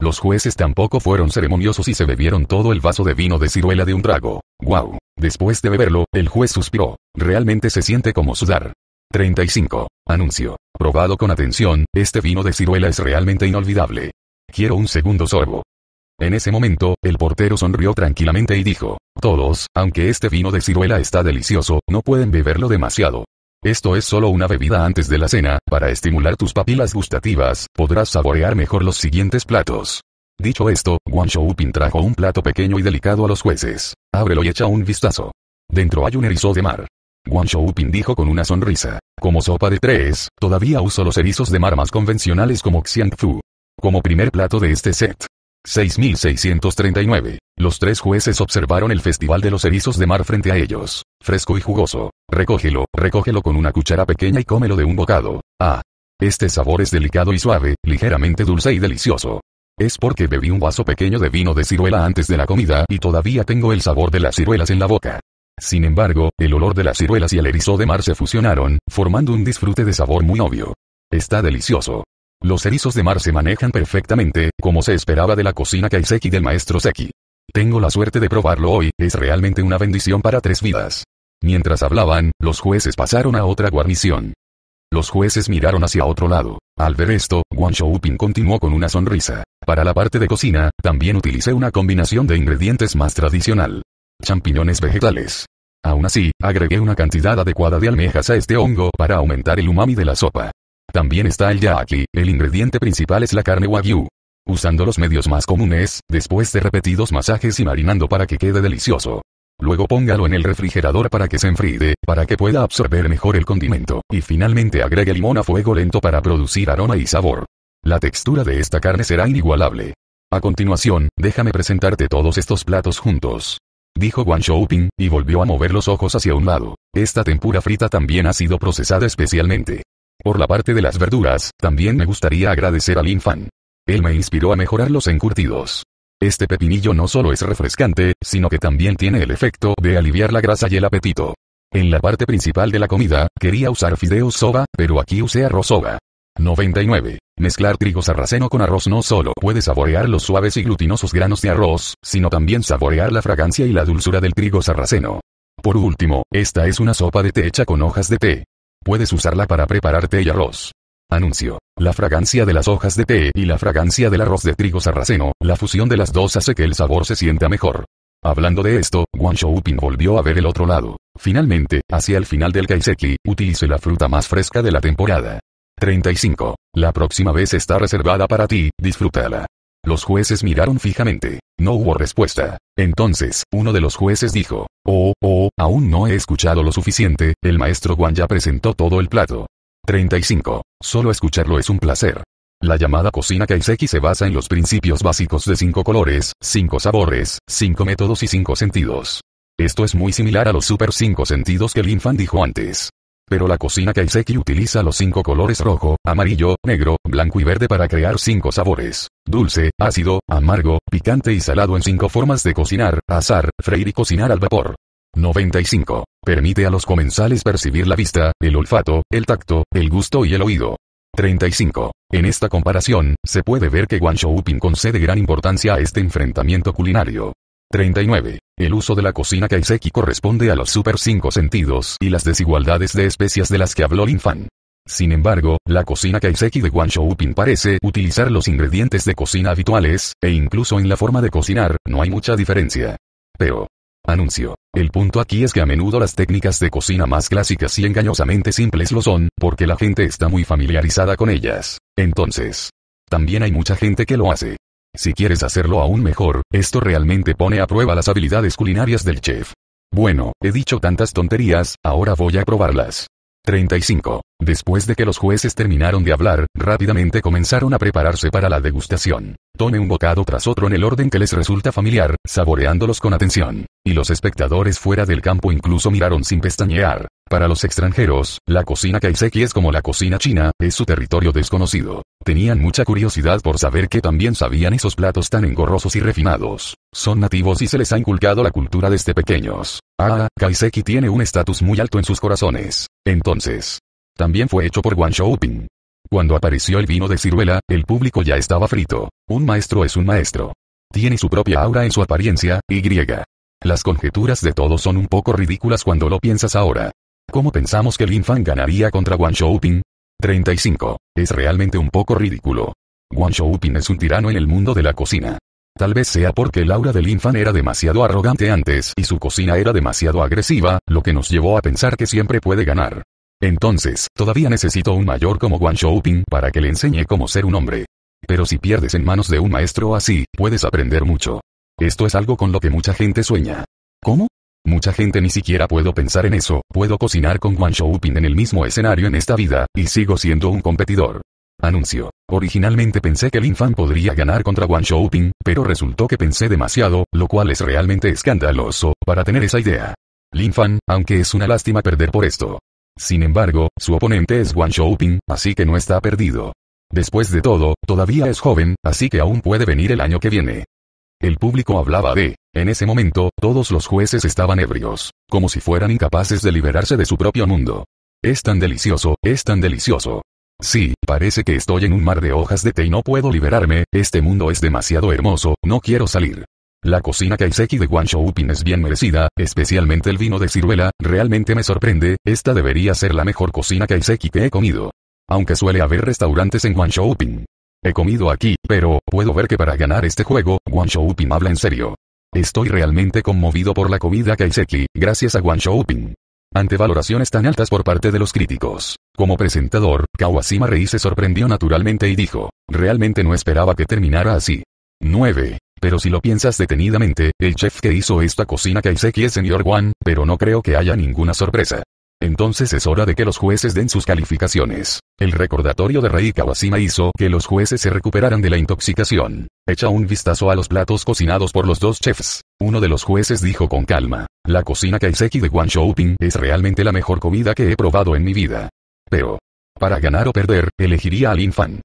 Los jueces tampoco fueron ceremoniosos y se bebieron todo el vaso de vino de ciruela de un trago. ¡Guau! Después de beberlo, el juez suspiró. Realmente se siente como sudar. 35. Anuncio. Probado con atención, este vino de ciruela es realmente inolvidable. Quiero un segundo sorbo. En ese momento, el portero sonrió tranquilamente y dijo, todos, aunque este vino de ciruela está delicioso, no pueden beberlo demasiado. Esto es solo una bebida antes de la cena, para estimular tus papilas gustativas, podrás saborear mejor los siguientes platos. Dicho esto, Wang Shoupin trajo un plato pequeño y delicado a los jueces. Ábrelo y echa un vistazo. Dentro hay un erizo de mar. Wang Shoupin dijo con una sonrisa. Como sopa de tres, todavía uso los erizos de mar más convencionales como Fu. Como primer plato de este set, 6639. Los tres jueces observaron el festival de los erizos de mar frente a ellos. Fresco y jugoso. Recógelo, recógelo con una cuchara pequeña y cómelo de un bocado. Ah. Este sabor es delicado y suave, ligeramente dulce y delicioso. Es porque bebí un vaso pequeño de vino de ciruela antes de la comida y todavía tengo el sabor de las ciruelas en la boca. Sin embargo, el olor de las ciruelas y el erizo de mar se fusionaron, formando un disfrute de sabor muy obvio. Está delicioso. Los erizos de mar se manejan perfectamente, como se esperaba de la cocina Kaiseki del maestro Seki. Tengo la suerte de probarlo hoy, es realmente una bendición para tres vidas. Mientras hablaban, los jueces pasaron a otra guarnición. Los jueces miraron hacia otro lado. Al ver esto, Wang Shouping continuó con una sonrisa. Para la parte de cocina, también utilicé una combinación de ingredientes más tradicional. Champiñones vegetales. Aún así, agregué una cantidad adecuada de almejas a este hongo para aumentar el umami de la sopa. También está el aquí. el ingrediente principal es la carne wagyu. Usando los medios más comunes, después de repetidos masajes y marinando para que quede delicioso. Luego póngalo en el refrigerador para que se enfríe, para que pueda absorber mejor el condimento, y finalmente agregue limón a fuego lento para producir aroma y sabor. La textura de esta carne será inigualable. A continuación, déjame presentarte todos estos platos juntos. Dijo Guan Shouping, y volvió a mover los ojos hacia un lado. Esta tempura frita también ha sido procesada especialmente. Por la parte de las verduras, también me gustaría agradecer al Infan. Él me inspiró a mejorar los encurtidos. Este pepinillo no solo es refrescante, sino que también tiene el efecto de aliviar la grasa y el apetito. En la parte principal de la comida, quería usar fideos soba, pero aquí usé arroz soba. 99. Mezclar trigo sarraceno con arroz no solo puede saborear los suaves y glutinosos granos de arroz, sino también saborear la fragancia y la dulzura del trigo sarraceno. Por último, esta es una sopa de té hecha con hojas de té puedes usarla para preparar té y arroz. Anuncio. La fragancia de las hojas de té y la fragancia del arroz de trigo sarraceno, la fusión de las dos hace que el sabor se sienta mejor. Hablando de esto, Wang Shouping volvió a ver el otro lado. Finalmente, hacia el final del kaiseki, utilice la fruta más fresca de la temporada. 35. La próxima vez está reservada para ti, disfrútala. Los jueces miraron fijamente. No hubo respuesta. Entonces, uno de los jueces dijo, Oh, oh, aún no he escuchado lo suficiente, el maestro Guan ya presentó todo el plato. 35. Solo escucharlo es un placer. La llamada cocina Kaiseki se basa en los principios básicos de cinco colores, cinco sabores, cinco métodos y cinco sentidos. Esto es muy similar a los super cinco sentidos que el Fan dijo antes pero la cocina Kaiseki utiliza los cinco colores rojo, amarillo, negro, blanco y verde para crear cinco sabores. Dulce, ácido, amargo, picante y salado en cinco formas de cocinar, asar, freír y cocinar al vapor. 95. Permite a los comensales percibir la vista, el olfato, el tacto, el gusto y el oído. 35. En esta comparación, se puede ver que Guan uping concede gran importancia a este enfrentamiento culinario. 39. El uso de la cocina kaiseki corresponde a los super cinco sentidos y las desigualdades de especias de las que habló Lin Fan. Sin embargo, la cocina kaiseki de Guan Shoupin parece utilizar los ingredientes de cocina habituales, e incluso en la forma de cocinar, no hay mucha diferencia. Pero, Anuncio. El punto aquí es que a menudo las técnicas de cocina más clásicas y engañosamente simples lo son, porque la gente está muy familiarizada con ellas. Entonces, también hay mucha gente que lo hace. Si quieres hacerlo aún mejor, esto realmente pone a prueba las habilidades culinarias del chef. Bueno, he dicho tantas tonterías, ahora voy a probarlas. 35. Después de que los jueces terminaron de hablar, rápidamente comenzaron a prepararse para la degustación. Tome un bocado tras otro en el orden que les resulta familiar, saboreándolos con atención. Y los espectadores fuera del campo incluso miraron sin pestañear. Para los extranjeros, la cocina kaiseki es como la cocina china, es su territorio desconocido. Tenían mucha curiosidad por saber que también sabían esos platos tan engorrosos y refinados. Son nativos y se les ha inculcado la cultura desde pequeños. Ah, kaiseki tiene un estatus muy alto en sus corazones. Entonces, también fue hecho por Wang Xiaoping. Cuando apareció el vino de ciruela, el público ya estaba frito. Un maestro es un maestro. Tiene su propia aura en su apariencia, y griega. Las conjeturas de todos son un poco ridículas cuando lo piensas ahora. ¿Cómo pensamos que Lin Fan ganaría contra Wang Shouping? 35. Es realmente un poco ridículo. Wang Shouping es un tirano en el mundo de la cocina. Tal vez sea porque el aura Lin Fan era demasiado arrogante antes y su cocina era demasiado agresiva, lo que nos llevó a pensar que siempre puede ganar. Entonces, todavía necesito un mayor como Wang Shouping para que le enseñe cómo ser un hombre. Pero si pierdes en manos de un maestro así, puedes aprender mucho. Esto es algo con lo que mucha gente sueña. ¿Cómo? Mucha gente ni siquiera puedo pensar en eso, puedo cocinar con Wang Shouping en el mismo escenario en esta vida, y sigo siendo un competidor. Anuncio. Originalmente pensé que Lin Fan podría ganar contra Wang Xiaoping, pero resultó que pensé demasiado, lo cual es realmente escandaloso, para tener esa idea. Lin Fan, aunque es una lástima perder por esto. Sin embargo, su oponente es Wang Xiaoping, así que no está perdido. Después de todo, todavía es joven, así que aún puede venir el año que viene. El público hablaba de, en ese momento, todos los jueces estaban ebrios, como si fueran incapaces de liberarse de su propio mundo. Es tan delicioso, es tan delicioso. Sí, parece que estoy en un mar de hojas de té y no puedo liberarme, este mundo es demasiado hermoso, no quiero salir. La cocina Kaiseki de upin es bien merecida, especialmente el vino de ciruela, realmente me sorprende, esta debería ser la mejor cocina Kaiseki que he comido. Aunque suele haber restaurantes en Guanchoupin, He comido aquí, pero puedo ver que para ganar este juego, Wang Xiaoping habla en serio. Estoy realmente conmovido por la comida Kaiseki, gracias a Wang Xiaoping. Ante valoraciones tan altas por parte de los críticos. Como presentador, Kawashima Rei se sorprendió naturalmente y dijo, realmente no esperaba que terminara así. 9. Pero si lo piensas detenidamente, el chef que hizo esta cocina Kaiseki es señor Wan, pero no creo que haya ninguna sorpresa. Entonces es hora de que los jueces den sus calificaciones. El recordatorio de Rei Kawashima hizo que los jueces se recuperaran de la intoxicación. Echa un vistazo a los platos cocinados por los dos chefs. Uno de los jueces dijo con calma, la cocina Kaiseki de Shopping es realmente la mejor comida que he probado en mi vida. Pero, para ganar o perder, elegiría al infan.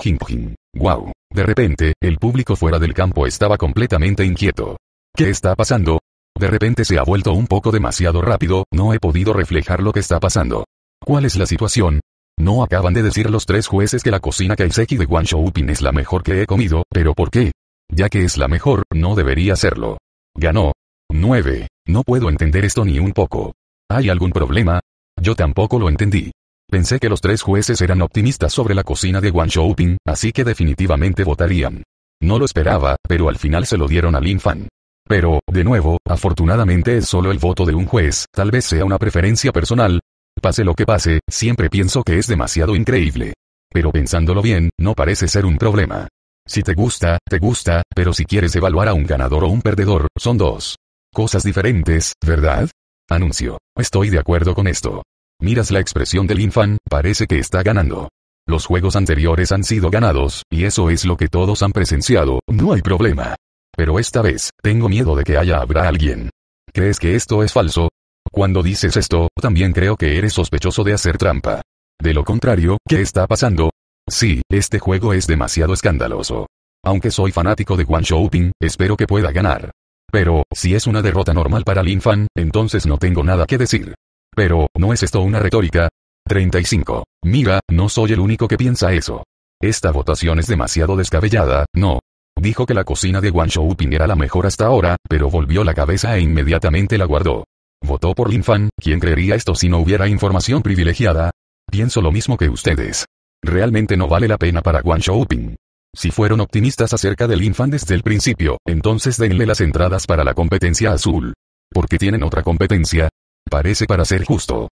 Jing Jing. Wow. De repente, el público fuera del campo estaba completamente inquieto. ¿Qué está pasando? De repente se ha vuelto un poco demasiado rápido, no he podido reflejar lo que está pasando. ¿Cuál es la situación? No acaban de decir los tres jueces que la cocina Kaiseki de Guanchoupin es la mejor que he comido, pero ¿por qué? Ya que es la mejor, no debería serlo. Ganó. 9. No puedo entender esto ni un poco. ¿Hay algún problema? Yo tampoco lo entendí. Pensé que los tres jueces eran optimistas sobre la cocina de Guanchoupin, así que definitivamente votarían. No lo esperaba, pero al final se lo dieron a Lin Fan. Pero, de nuevo, afortunadamente es solo el voto de un juez, tal vez sea una preferencia personal. Pase lo que pase, siempre pienso que es demasiado increíble. Pero pensándolo bien, no parece ser un problema. Si te gusta, te gusta, pero si quieres evaluar a un ganador o un perdedor, son dos cosas diferentes, ¿verdad? Anuncio. Estoy de acuerdo con esto. Miras la expresión del infan, parece que está ganando. Los juegos anteriores han sido ganados, y eso es lo que todos han presenciado, no hay problema. Pero esta vez, tengo miedo de que haya habrá alguien. ¿Crees que esto es falso? Cuando dices esto, también creo que eres sospechoso de hacer trampa. De lo contrario, ¿qué está pasando? Sí, este juego es demasiado escandaloso. Aunque soy fanático de One Shopping, espero que pueda ganar. Pero, si es una derrota normal para Lin Fan, entonces no tengo nada que decir. Pero, ¿no es esto una retórica? 35. Mira, no soy el único que piensa eso. Esta votación es demasiado descabellada, no, Dijo que la cocina de Guan Shouping era la mejor hasta ahora, pero volvió la cabeza e inmediatamente la guardó. Votó por Lin Fan, ¿quién creería esto si no hubiera información privilegiada? Pienso lo mismo que ustedes. Realmente no vale la pena para Guan Shouping. Si fueron optimistas acerca del Fan desde el principio, entonces denle las entradas para la competencia azul. Porque tienen otra competencia. Parece para ser justo.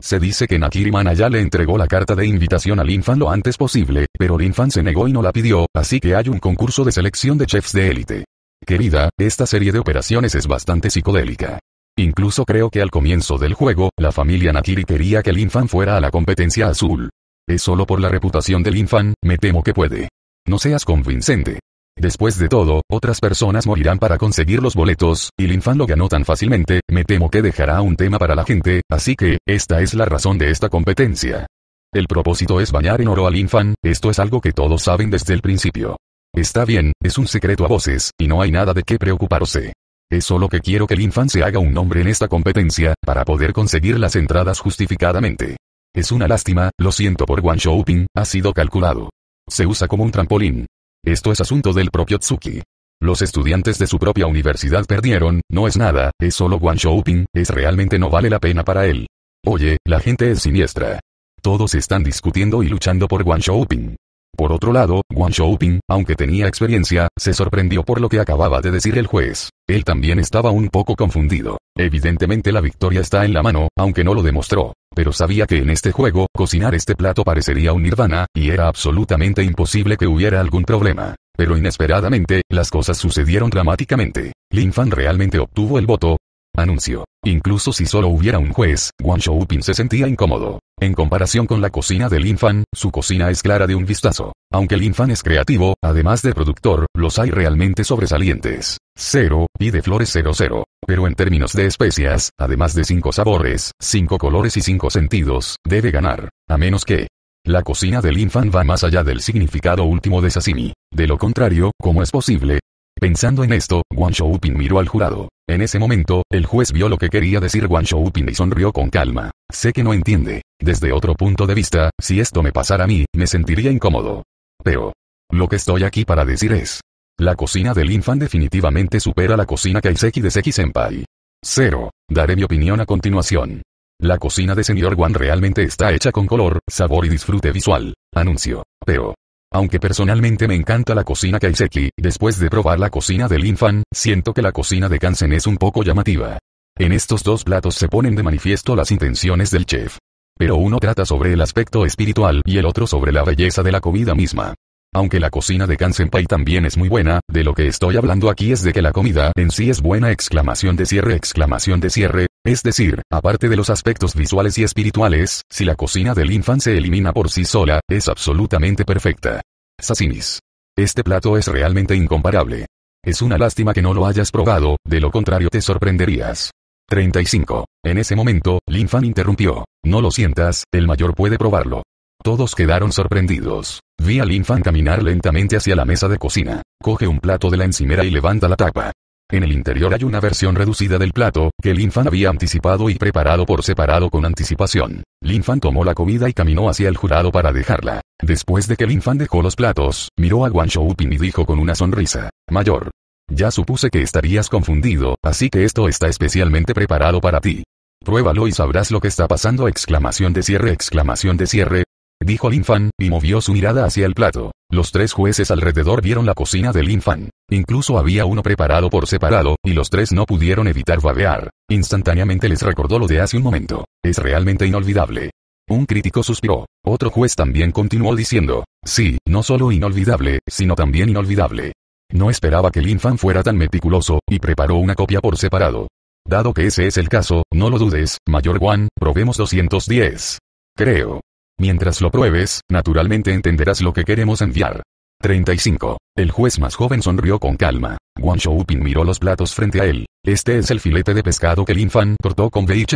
Se dice que Nakiri ya le entregó la carta de invitación al Linfan lo antes posible, pero el se negó y no la pidió, así que hay un concurso de selección de chefs de élite. Querida, esta serie de operaciones es bastante psicodélica. Incluso creo que al comienzo del juego, la familia Nakiri quería que el Infan fuera a la competencia azul. Es solo por la reputación del Infan, me temo que puede. No seas convincente. Después de todo, otras personas morirán para conseguir los boletos, y Linfan lo ganó tan fácilmente, me temo que dejará un tema para la gente, así que, esta es la razón de esta competencia. El propósito es bañar en oro al Linfan, esto es algo que todos saben desde el principio. Está bien, es un secreto a voces, y no hay nada de qué preocuparse. Es solo que quiero que Linfan se haga un nombre en esta competencia, para poder conseguir las entradas justificadamente. Es una lástima, lo siento por One Shopping, ha sido calculado. Se usa como un trampolín. Esto es asunto del propio Tsuki. Los estudiantes de su propia universidad perdieron, no es nada, es solo one shopping, es realmente no vale la pena para él. Oye, la gente es siniestra. Todos están discutiendo y luchando por one shopping. Por otro lado, Wang Xiaoping, aunque tenía experiencia, se sorprendió por lo que acababa de decir el juez. Él también estaba un poco confundido. Evidentemente la victoria está en la mano, aunque no lo demostró. Pero sabía que en este juego, cocinar este plato parecería un nirvana, y era absolutamente imposible que hubiera algún problema. Pero inesperadamente, las cosas sucedieron dramáticamente. Lin Fan realmente obtuvo el voto, Anuncio. Incluso si solo hubiera un juez, Wang Shoupin se sentía incómodo. En comparación con la cocina del Infan, su cocina es clara de un vistazo. Aunque el Infan es creativo, además de productor, los hay realmente sobresalientes. 0, de flores 00. Pero en términos de especias, además de cinco sabores, cinco colores y cinco sentidos, debe ganar. A menos que, la cocina del Fan va más allá del significado último de sashimi. De lo contrario, ¿cómo es posible? Pensando en esto, Wang Shouping miró al jurado. En ese momento, el juez vio lo que quería decir Wang Shouping y sonrió con calma. Sé que no entiende. Desde otro punto de vista, si esto me pasara a mí, me sentiría incómodo. Pero, lo que estoy aquí para decir es, la cocina del Infan definitivamente supera la cocina Kaiseki de Seki Senpai. Cero. Daré mi opinión a continuación. La cocina de Señor Guan realmente está hecha con color, sabor y disfrute visual. Anuncio. Pero, aunque personalmente me encanta la cocina Kaiseki, después de probar la cocina del Infan, siento que la cocina de Kansen es un poco llamativa. En estos dos platos se ponen de manifiesto las intenciones del chef. Pero uno trata sobre el aspecto espiritual y el otro sobre la belleza de la comida misma. Aunque la cocina de Kansenpai también es muy buena, de lo que estoy hablando aquí es de que la comida en sí es buena exclamación de cierre exclamación de cierre, es decir, aparte de los aspectos visuales y espirituales, si la cocina del infant se elimina por sí sola, es absolutamente perfecta. Sassinis. Este plato es realmente incomparable. Es una lástima que no lo hayas probado, de lo contrario te sorprenderías. 35. En ese momento, Linfan interrumpió. No lo sientas, el mayor puede probarlo. Todos quedaron sorprendidos. Vi a Lin caminar lentamente hacia la mesa de cocina. Coge un plato de la encimera y levanta la tapa. En el interior hay una versión reducida del plato, que Lin Fan había anticipado y preparado por separado con anticipación. Lin Fan tomó la comida y caminó hacia el jurado para dejarla. Después de que Lin Fan dejó los platos, miró a Guan Shoupin y dijo con una sonrisa, Mayor. Ya supuse que estarías confundido, así que esto está especialmente preparado para ti. Pruébalo y sabrás lo que está pasando exclamación de cierre exclamación de cierre, dijo Linfan, y movió su mirada hacia el plato. Los tres jueces alrededor vieron la cocina de Fan. Incluso había uno preparado por separado, y los tres no pudieron evitar babear. Instantáneamente les recordó lo de hace un momento. Es realmente inolvidable. Un crítico suspiró. Otro juez también continuó diciendo, sí, no solo inolvidable, sino también inolvidable. No esperaba que Fan fuera tan meticuloso, y preparó una copia por separado. Dado que ese es el caso, no lo dudes, Mayor Juan, probemos 210. Creo. Mientras lo pruebes, naturalmente entenderás lo que queremos enviar. 35. El juez más joven sonrió con calma. Guan Xiaoping miró los platos frente a él. Este es el filete de pescado que Infan cortó con Wolf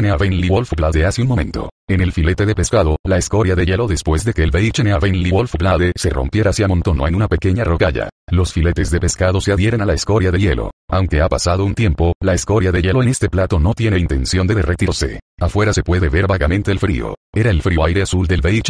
Wolfblade hace un momento. En el filete de pescado, la escoria de hielo después de que el Wolf Wolfblade se rompiera se amontonó en una pequeña rocalla. Los filetes de pescado se adhieren a la escoria de hielo. Aunque ha pasado un tiempo, la escoria de hielo en este plato no tiene intención de derretirse. Afuera se puede ver vagamente el frío. Era el frío aire azul del Blade.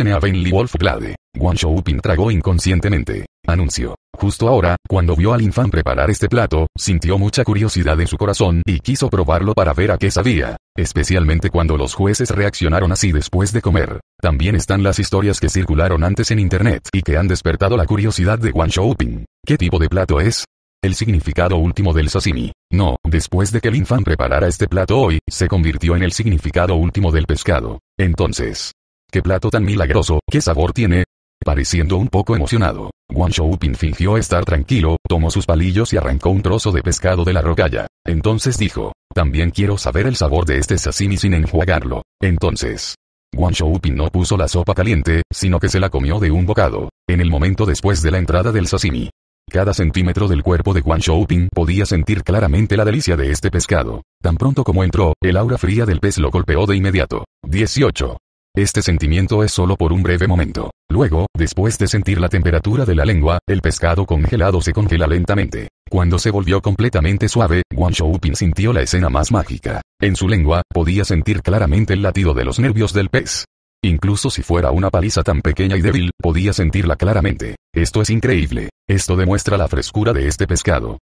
Wolfblade. Guan Ping tragó inconscientemente. Anuncio. Justo ahora, cuando vio al infante preparar este plato, sintió mucha curiosidad en su corazón y quiso probarlo para ver a qué sabía, especialmente cuando los jueces reaccionaron así después de comer. También están las historias que circularon antes en internet y que han despertado la curiosidad de Wang Xiaoping. ¿Qué tipo de plato es? El significado último del sashimi. No, después de que el infante preparara este plato hoy, se convirtió en el significado último del pescado. Entonces, ¿qué plato tan milagroso? ¿Qué sabor tiene? Pareciendo un poco emocionado, Wang Shouping fingió estar tranquilo, tomó sus palillos y arrancó un trozo de pescado de la rocalla. Entonces dijo, también quiero saber el sabor de este sashimi sin enjuagarlo. Entonces, Wang Shouping no puso la sopa caliente, sino que se la comió de un bocado, en el momento después de la entrada del sashimi. Cada centímetro del cuerpo de Guan Shouping podía sentir claramente la delicia de este pescado. Tan pronto como entró, el aura fría del pez lo golpeó de inmediato. 18. Este sentimiento es solo por un breve momento. Luego, después de sentir la temperatura de la lengua, el pescado congelado se congela lentamente. Cuando se volvió completamente suave, Wang Shouping sintió la escena más mágica. En su lengua, podía sentir claramente el latido de los nervios del pez. Incluso si fuera una paliza tan pequeña y débil, podía sentirla claramente. Esto es increíble. Esto demuestra la frescura de este pescado.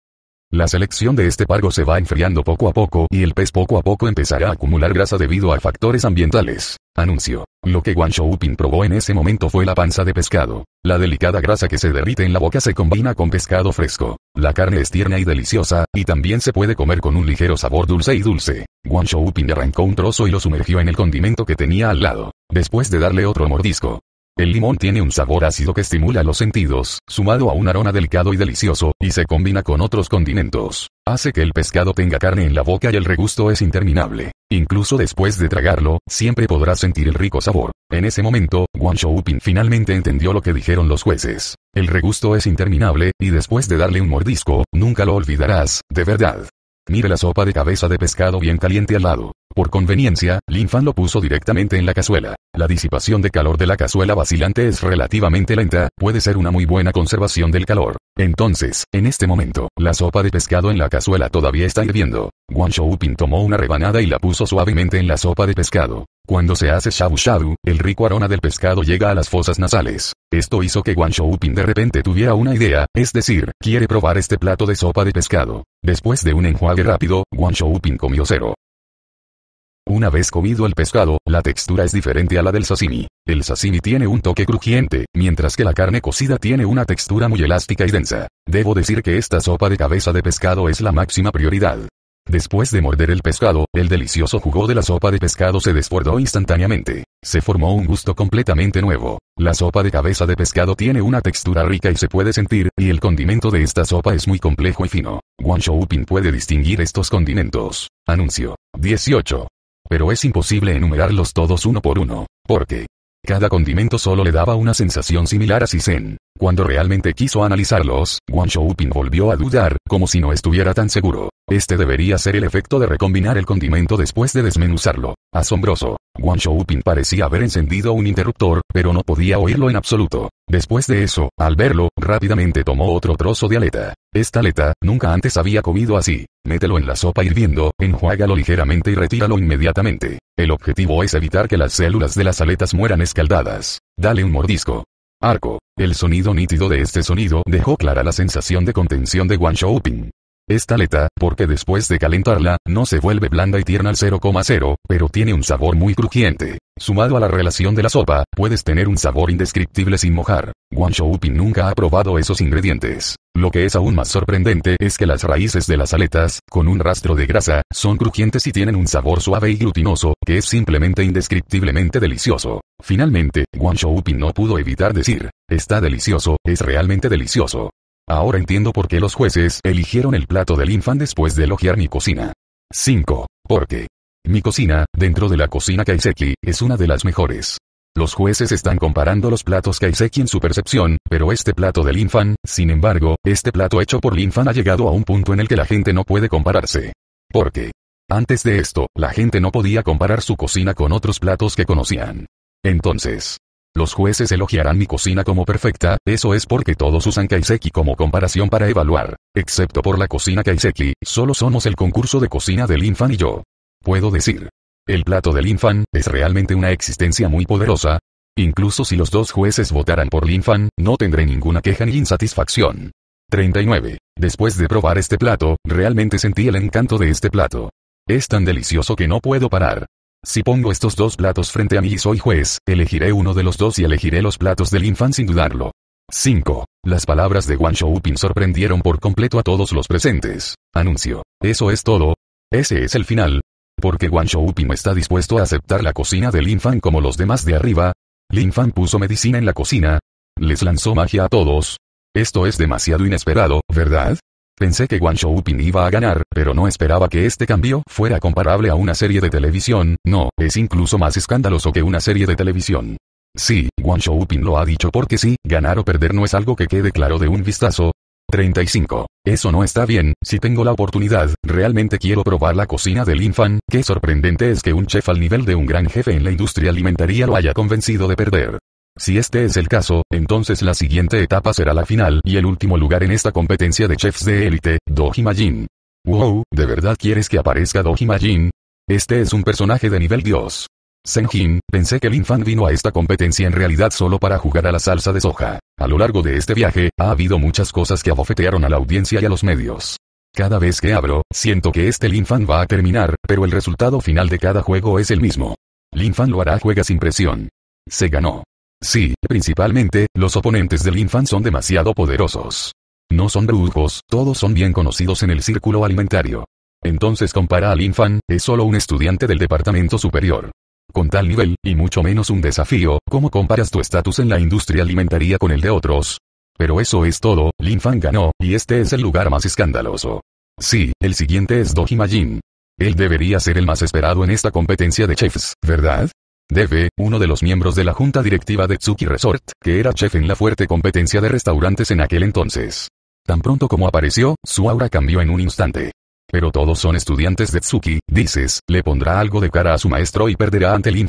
La selección de este pargo se va enfriando poco a poco y el pez poco a poco empezará a acumular grasa debido a factores ambientales. Anuncio. Lo que Guan upin probó en ese momento fue la panza de pescado. La delicada grasa que se derrite en la boca se combina con pescado fresco. La carne es tierna y deliciosa, y también se puede comer con un ligero sabor dulce y dulce. Guan Xiaoping arrancó un trozo y lo sumergió en el condimento que tenía al lado. Después de darle otro mordisco, el limón tiene un sabor ácido que estimula los sentidos, sumado a un aroma delicado y delicioso, y se combina con otros condimentos. Hace que el pescado tenga carne en la boca y el regusto es interminable. Incluso después de tragarlo, siempre podrás sentir el rico sabor. En ese momento, Wang Ping finalmente entendió lo que dijeron los jueces. El regusto es interminable, y después de darle un mordisco, nunca lo olvidarás, de verdad. Mire la sopa de cabeza de pescado bien caliente al lado. Por conveniencia, Lin Fan lo puso directamente en la cazuela. La disipación de calor de la cazuela vacilante es relativamente lenta, puede ser una muy buena conservación del calor. Entonces, en este momento, la sopa de pescado en la cazuela todavía está hirviendo. Guan Shouping tomó una rebanada y la puso suavemente en la sopa de pescado. Cuando se hace shabu shabu, el rico aroma del pescado llega a las fosas nasales. Esto hizo que Wang Shouping de repente tuviera una idea, es decir, quiere probar este plato de sopa de pescado. Después de un enjuague rápido, Wang Shouping comió cero. Una vez comido el pescado, la textura es diferente a la del sashimi. El sashimi tiene un toque crujiente, mientras que la carne cocida tiene una textura muy elástica y densa. Debo decir que esta sopa de cabeza de pescado es la máxima prioridad. Después de morder el pescado, el delicioso jugo de la sopa de pescado se desbordó instantáneamente. Se formó un gusto completamente nuevo. La sopa de cabeza de pescado tiene una textura rica y se puede sentir, y el condimento de esta sopa es muy complejo y fino. Wang Shoupin puede distinguir estos condimentos. Anuncio. 18. Pero es imposible enumerarlos todos uno por uno, porque cada condimento solo le daba una sensación similar a Sisen. Cuando realmente quiso analizarlos, Wang Shouping volvió a dudar, como si no estuviera tan seguro. Este debería ser el efecto de recombinar el condimento después de desmenuzarlo. Asombroso. Wang Shouping parecía haber encendido un interruptor, pero no podía oírlo en absoluto. Después de eso, al verlo, rápidamente tomó otro trozo de aleta. Esta aleta, nunca antes había comido así. Mételo en la sopa hirviendo, enjuágalo ligeramente y retíralo inmediatamente. El objetivo es evitar que las células de las aletas mueran escaldadas. Dale un mordisco. Arco. El sonido nítido de este sonido dejó clara la sensación de contención de guan Shouping. Esta aleta, porque después de calentarla, no se vuelve blanda y tierna al 0,0, pero tiene un sabor muy crujiente. Sumado a la relación de la sopa, puedes tener un sabor indescriptible sin mojar. Guan Shouping nunca ha probado esos ingredientes. Lo que es aún más sorprendente es que las raíces de las aletas, con un rastro de grasa, son crujientes y tienen un sabor suave y glutinoso, que es simplemente indescriptiblemente delicioso. Finalmente, Wang Shoupin no pudo evitar decir, está delicioso, es realmente delicioso. Ahora entiendo por qué los jueces eligieron el plato del infan después de elogiar mi cocina. 5. Porque mi cocina, dentro de la cocina Kaiseki, es una de las mejores. Los jueces están comparando los platos Kaiseki en su percepción, pero este plato del Infan, sin embargo, este plato hecho por Linfan ha llegado a un punto en el que la gente no puede compararse. Porque antes de esto, la gente no podía comparar su cocina con otros platos que conocían. Entonces, los jueces elogiarán mi cocina como perfecta, eso es porque todos usan Kaiseki como comparación para evaluar. Excepto por la cocina Kaiseki, solo somos el concurso de cocina del Linfan y yo. Puedo decir, el plato del Infan es realmente una existencia muy poderosa. Incluso si los dos jueces votaran por Linfan, no tendré ninguna queja ni insatisfacción. 39. Después de probar este plato, realmente sentí el encanto de este plato. Es tan delicioso que no puedo parar. Si pongo estos dos platos frente a mí y soy juez, elegiré uno de los dos y elegiré los platos del infan sin dudarlo. 5. Las palabras de Wang Shoupin sorprendieron por completo a todos los presentes. Anuncio. Eso es todo. Ese es el final, porque Wang Xiaoping no está dispuesto a aceptar la cocina de Lin Fan como los demás de arriba. Lin Fan puso medicina en la cocina. Les lanzó magia a todos. Esto es demasiado inesperado, ¿verdad? Pensé que Wang upin iba a ganar, pero no esperaba que este cambio fuera comparable a una serie de televisión, no, es incluso más escandaloso que una serie de televisión. Sí, Wang upin lo ha dicho porque sí, ganar o perder no es algo que quede claro de un vistazo, 35. Eso no está bien, si tengo la oportunidad, realmente quiero probar la cocina del infan, qué sorprendente es que un chef al nivel de un gran jefe en la industria alimentaria lo haya convencido de perder. Si este es el caso, entonces la siguiente etapa será la final y el último lugar en esta competencia de chefs de élite, Dojima Jin. Wow, ¿de verdad quieres que aparezca Dojima Jin? Este es un personaje de nivel dios. Senjin, pensé que Lin Fan vino a esta competencia en realidad solo para jugar a la salsa de soja. A lo largo de este viaje, ha habido muchas cosas que abofetearon a la audiencia y a los medios. Cada vez que abro, siento que este Lin Fan va a terminar, pero el resultado final de cada juego es el mismo. Lin Fan lo hará juega sin presión. Se ganó. Sí, principalmente, los oponentes de Lin Fan son demasiado poderosos. No son brujos, todos son bien conocidos en el círculo alimentario. Entonces compara a Lin Fan, es solo un estudiante del departamento superior con tal nivel, y mucho menos un desafío, ¿cómo comparas tu estatus en la industria alimentaria con el de otros? Pero eso es todo, Lin Fan ganó, y este es el lugar más escandaloso. Sí, el siguiente es Dojima Jin. Él debería ser el más esperado en esta competencia de chefs, ¿verdad? Debe, uno de los miembros de la junta directiva de Tsuki Resort, que era chef en la fuerte competencia de restaurantes en aquel entonces. Tan pronto como apareció, su aura cambió en un instante. Pero todos son estudiantes de Tsuki, dices, le pondrá algo de cara a su maestro y perderá ante el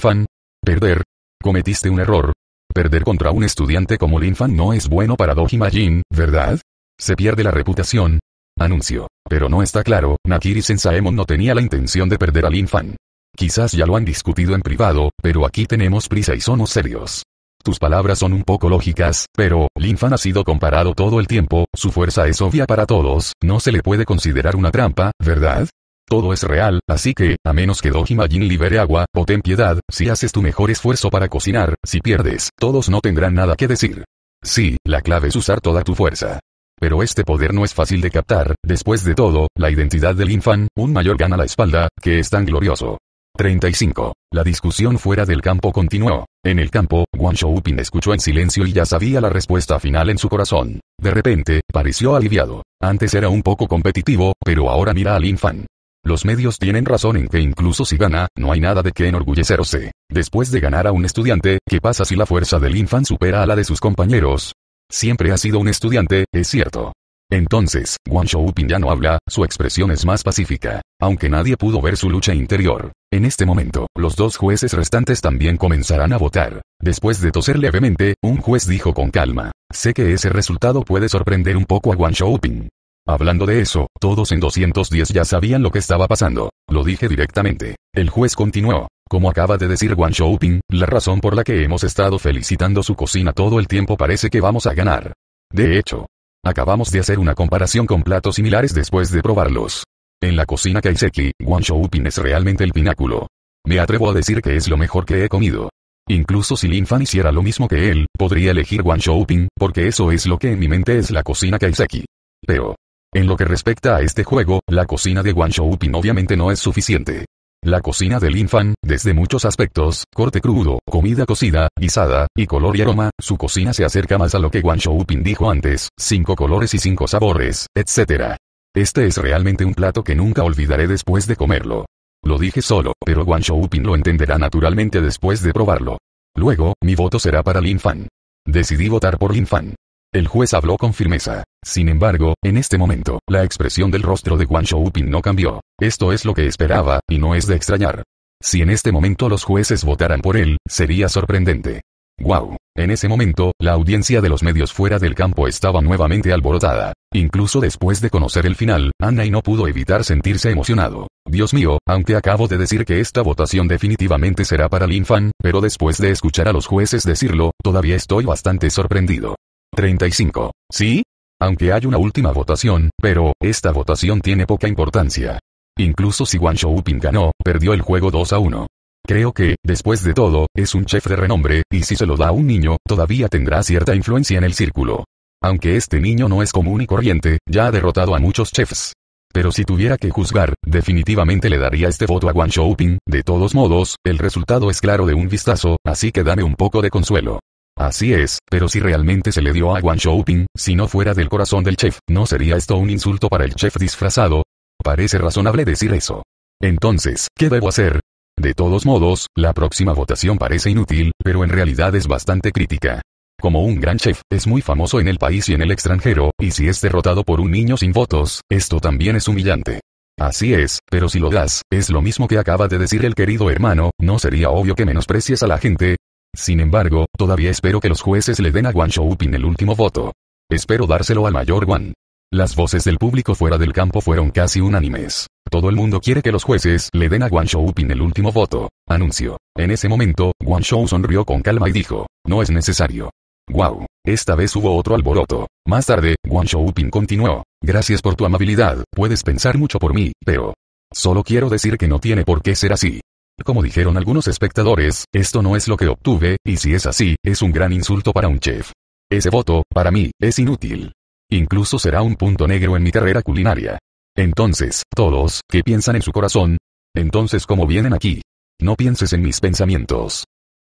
Perder. Cometiste un error. Perder contra un estudiante como Linfan no es bueno para Dojima Jin, ¿verdad? Se pierde la reputación. Anuncio. Pero no está claro, Nakiri Sensaemon no tenía la intención de perder al Linfan. Quizás ya lo han discutido en privado, pero aquí tenemos prisa y somos serios. Tus palabras son un poco lógicas, pero, Lin Fan ha sido comparado todo el tiempo, su fuerza es obvia para todos, no se le puede considerar una trampa, ¿verdad? Todo es real, así que, a menos que Dojima Jin libere agua, o ten piedad, si haces tu mejor esfuerzo para cocinar, si pierdes, todos no tendrán nada que decir. Sí, la clave es usar toda tu fuerza. Pero este poder no es fácil de captar, después de todo, la identidad del Fan, un mayor gana la espalda, que es tan glorioso. 35. La discusión fuera del campo continuó. En el campo, Wang Shoupin escuchó en silencio y ya sabía la respuesta final en su corazón. De repente, pareció aliviado. Antes era un poco competitivo, pero ahora mira al Infan. Los medios tienen razón en que incluso si gana, no hay nada de qué enorgullecerse. Después de ganar a un estudiante, ¿qué pasa si la fuerza del Infan supera a la de sus compañeros? Siempre ha sido un estudiante, es cierto, entonces, Wang Xiaoping ya no habla, su expresión es más pacífica. Aunque nadie pudo ver su lucha interior. En este momento, los dos jueces restantes también comenzarán a votar. Después de toser levemente, un juez dijo con calma. Sé que ese resultado puede sorprender un poco a Wang Xiaoping. Hablando de eso, todos en 210 ya sabían lo que estaba pasando. Lo dije directamente. El juez continuó. Como acaba de decir Wang Xiaoping, la razón por la que hemos estado felicitando su cocina todo el tiempo parece que vamos a ganar. De hecho, Acabamos de hacer una comparación con platos similares después de probarlos. En la cocina Kaiseki, upin es realmente el pináculo. Me atrevo a decir que es lo mejor que he comido. Incluso si Lin Fan hiciera lo mismo que él, podría elegir upin porque eso es lo que en mi mente es la cocina Kaiseki. Pero, en lo que respecta a este juego, la cocina de upin obviamente no es suficiente. La cocina Lin Fan, desde muchos aspectos, corte crudo, comida cocida, guisada, y color y aroma, su cocina se acerca más a lo que Wang Shoupin dijo antes, cinco colores y cinco sabores, etc. Este es realmente un plato que nunca olvidaré después de comerlo. Lo dije solo, pero Wang Shoupin lo entenderá naturalmente después de probarlo. Luego, mi voto será para Lin Fan. Decidí votar por Lin Fan. El juez habló con firmeza. Sin embargo, en este momento, la expresión del rostro de Guan Xiaoping no cambió. Esto es lo que esperaba, y no es de extrañar. Si en este momento los jueces votaran por él, sería sorprendente. ¡Wow! En ese momento, la audiencia de los medios fuera del campo estaba nuevamente alborotada. Incluso después de conocer el final, Anna y no pudo evitar sentirse emocionado. Dios mío, aunque acabo de decir que esta votación definitivamente será para Lin Fan, pero después de escuchar a los jueces decirlo, todavía estoy bastante sorprendido. 35. ¿Sí? Aunque hay una última votación, pero, esta votación tiene poca importancia. Incluso si Wang Shouping ganó, perdió el juego 2 a 1. Creo que, después de todo, es un chef de renombre, y si se lo da a un niño, todavía tendrá cierta influencia en el círculo. Aunque este niño no es común y corriente, ya ha derrotado a muchos chefs. Pero si tuviera que juzgar, definitivamente le daría este voto a Wang Shouping, de todos modos, el resultado es claro de un vistazo, así que dame un poco de consuelo. Así es, pero si realmente se le dio a Wang Xiaoping, si no fuera del corazón del chef, ¿no sería esto un insulto para el chef disfrazado? Parece razonable decir eso. Entonces, ¿qué debo hacer? De todos modos, la próxima votación parece inútil, pero en realidad es bastante crítica. Como un gran chef, es muy famoso en el país y en el extranjero, y si es derrotado por un niño sin votos, esto también es humillante. Así es, pero si lo das, es lo mismo que acaba de decir el querido hermano, ¿no sería obvio que menosprecies a la gente? Sin embargo, todavía espero que los jueces le den a Wang upin el último voto. Espero dárselo al mayor Guan. Las voces del público fuera del campo fueron casi unánimes. Todo el mundo quiere que los jueces le den a Guan upin el último voto. Anuncio. En ese momento, Guan Shou sonrió con calma y dijo, no es necesario. Wow. Esta vez hubo otro alboroto. Más tarde, Guan Shoupin continuó, gracias por tu amabilidad, puedes pensar mucho por mí, pero... Solo quiero decir que no tiene por qué ser así. Como dijeron algunos espectadores, esto no es lo que obtuve, y si es así, es un gran insulto para un chef. Ese voto, para mí, es inútil. Incluso será un punto negro en mi carrera culinaria. Entonces, todos, que piensan en su corazón? Entonces, ¿cómo vienen aquí? No pienses en mis pensamientos.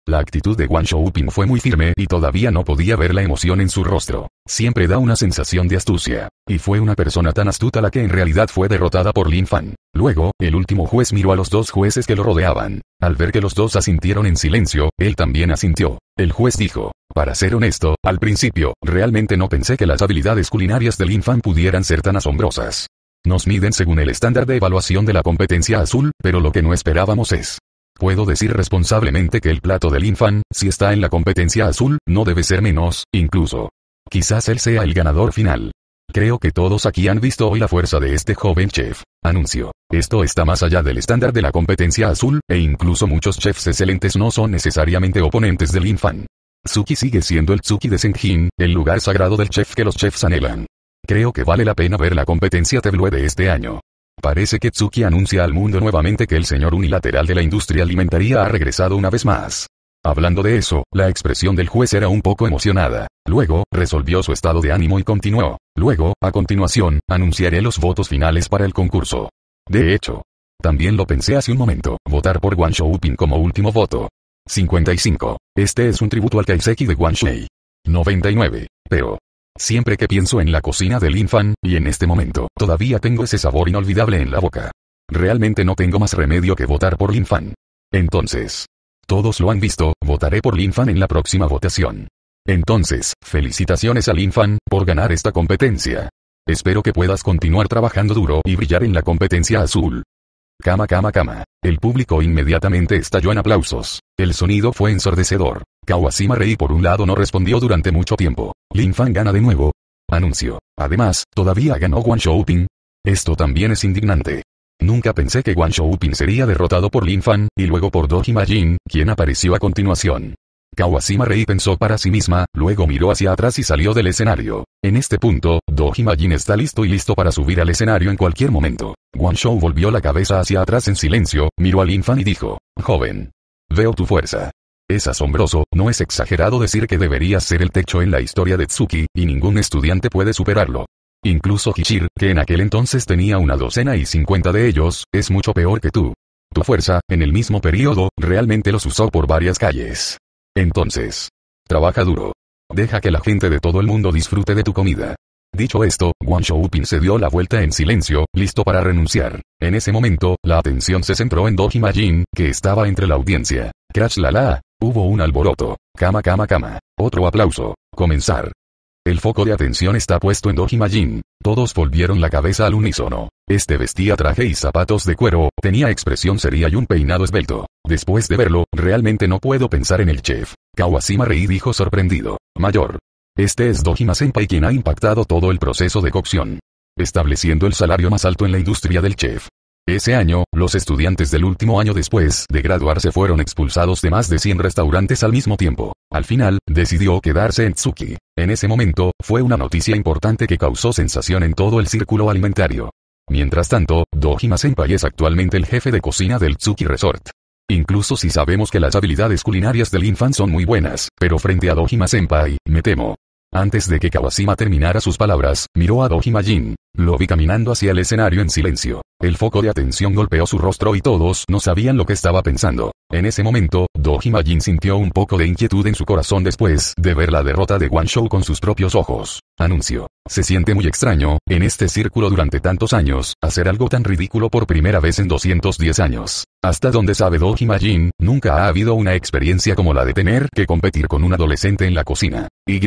La actitud de Wang Shouping fue muy firme y todavía no podía ver la emoción en su rostro. Siempre da una sensación de astucia. Y fue una persona tan astuta la que en realidad fue derrotada por Lin Fan. Luego, el último juez miró a los dos jueces que lo rodeaban. Al ver que los dos asintieron en silencio, él también asintió. El juez dijo, para ser honesto, al principio, realmente no pensé que las habilidades culinarias de Lin Fan pudieran ser tan asombrosas. Nos miden según el estándar de evaluación de la competencia azul, pero lo que no esperábamos es Puedo decir responsablemente que el plato del Infan, si está en la competencia azul, no debe ser menos, incluso. Quizás él sea el ganador final. Creo que todos aquí han visto hoy la fuerza de este joven chef. Anuncio. Esto está más allá del estándar de la competencia azul, e incluso muchos chefs excelentes no son necesariamente oponentes del Infan. Tsuki sigue siendo el Tsuki de Senjin, el lugar sagrado del chef que los chefs anhelan. Creo que vale la pena ver la competencia Teblue de este año. Parece que Tsuki anuncia al mundo nuevamente que el señor unilateral de la industria alimentaria ha regresado una vez más. Hablando de eso, la expresión del juez era un poco emocionada. Luego, resolvió su estado de ánimo y continuó. Luego, a continuación, anunciaré los votos finales para el concurso. De hecho, también lo pensé hace un momento, votar por Guan uping como último voto. 55. Este es un tributo al Kaiseki de Guan Shui. 99. Pero, Siempre que pienso en la cocina del Linfan, y en este momento, todavía tengo ese sabor inolvidable en la boca. Realmente no tengo más remedio que votar por Linfan. Entonces. Todos lo han visto, votaré por Linfan en la próxima votación. Entonces, felicitaciones al Linfan, por ganar esta competencia. Espero que puedas continuar trabajando duro y brillar en la competencia azul. Cama, cama, cama. El público inmediatamente estalló en aplausos. El sonido fue ensordecedor. Kawashima Rei por un lado no respondió durante mucho tiempo. Lin Fan gana de nuevo. Anuncio. Además, todavía ganó Guan Shouping. Esto también es indignante. Nunca pensé que Guan Shouping sería derrotado por Lin Fan, y luego por Dojima Jin, quien apareció a continuación. Kawasima Rei pensó para sí misma, luego miró hacia atrás y salió del escenario. En este punto, Dojima Jin está listo y listo para subir al escenario en cualquier momento. Guan Shou volvió la cabeza hacia atrás en silencio, miró a Lin Fan y dijo, joven. Veo tu fuerza. Es asombroso, no es exagerado decir que debería ser el techo en la historia de Tsuki, y ningún estudiante puede superarlo. Incluso Hishir, que en aquel entonces tenía una docena y cincuenta de ellos, es mucho peor que tú. Tu fuerza, en el mismo periodo, realmente los usó por varias calles. Entonces. Trabaja duro. Deja que la gente de todo el mundo disfrute de tu comida. Dicho esto, Wang Shoupin se dio la vuelta en silencio, listo para renunciar. En ese momento, la atención se centró en Dojima Jin, que estaba entre la audiencia. Crash la la, Hubo un alboroto. Cama, cama, cama. Otro aplauso. Comenzar. El foco de atención está puesto en Dojima Jin. Todos volvieron la cabeza al unísono. Este vestía traje y zapatos de cuero, tenía expresión seria y un peinado esbelto. Después de verlo, realmente no puedo pensar en el chef. Kawasima reí dijo sorprendido. Mayor. Este es Dojima Senpai quien ha impactado todo el proceso de cocción. Estableciendo el salario más alto en la industria del chef. Ese año, los estudiantes del último año después de graduarse fueron expulsados de más de 100 restaurantes al mismo tiempo. Al final, decidió quedarse en Tsuki. En ese momento, fue una noticia importante que causó sensación en todo el círculo alimentario. Mientras tanto, Dojima Senpai es actualmente el jefe de cocina del Tsuki Resort. Incluso si sabemos que las habilidades culinarias del infant son muy buenas, pero frente a Dojima Senpai, me temo. Antes de que Kawasima terminara sus palabras, miró a Dojima Jin. Lo vi caminando hacia el escenario en silencio. El foco de atención golpeó su rostro y todos no sabían lo que estaba pensando. En ese momento, Dojima Jin sintió un poco de inquietud en su corazón después de ver la derrota de Wanshou con sus propios ojos. Anuncio. Se siente muy extraño, en este círculo durante tantos años, hacer algo tan ridículo por primera vez en 210 años. Hasta donde sabe Dojima Jin, nunca ha habido una experiencia como la de tener que competir con un adolescente en la cocina. Y.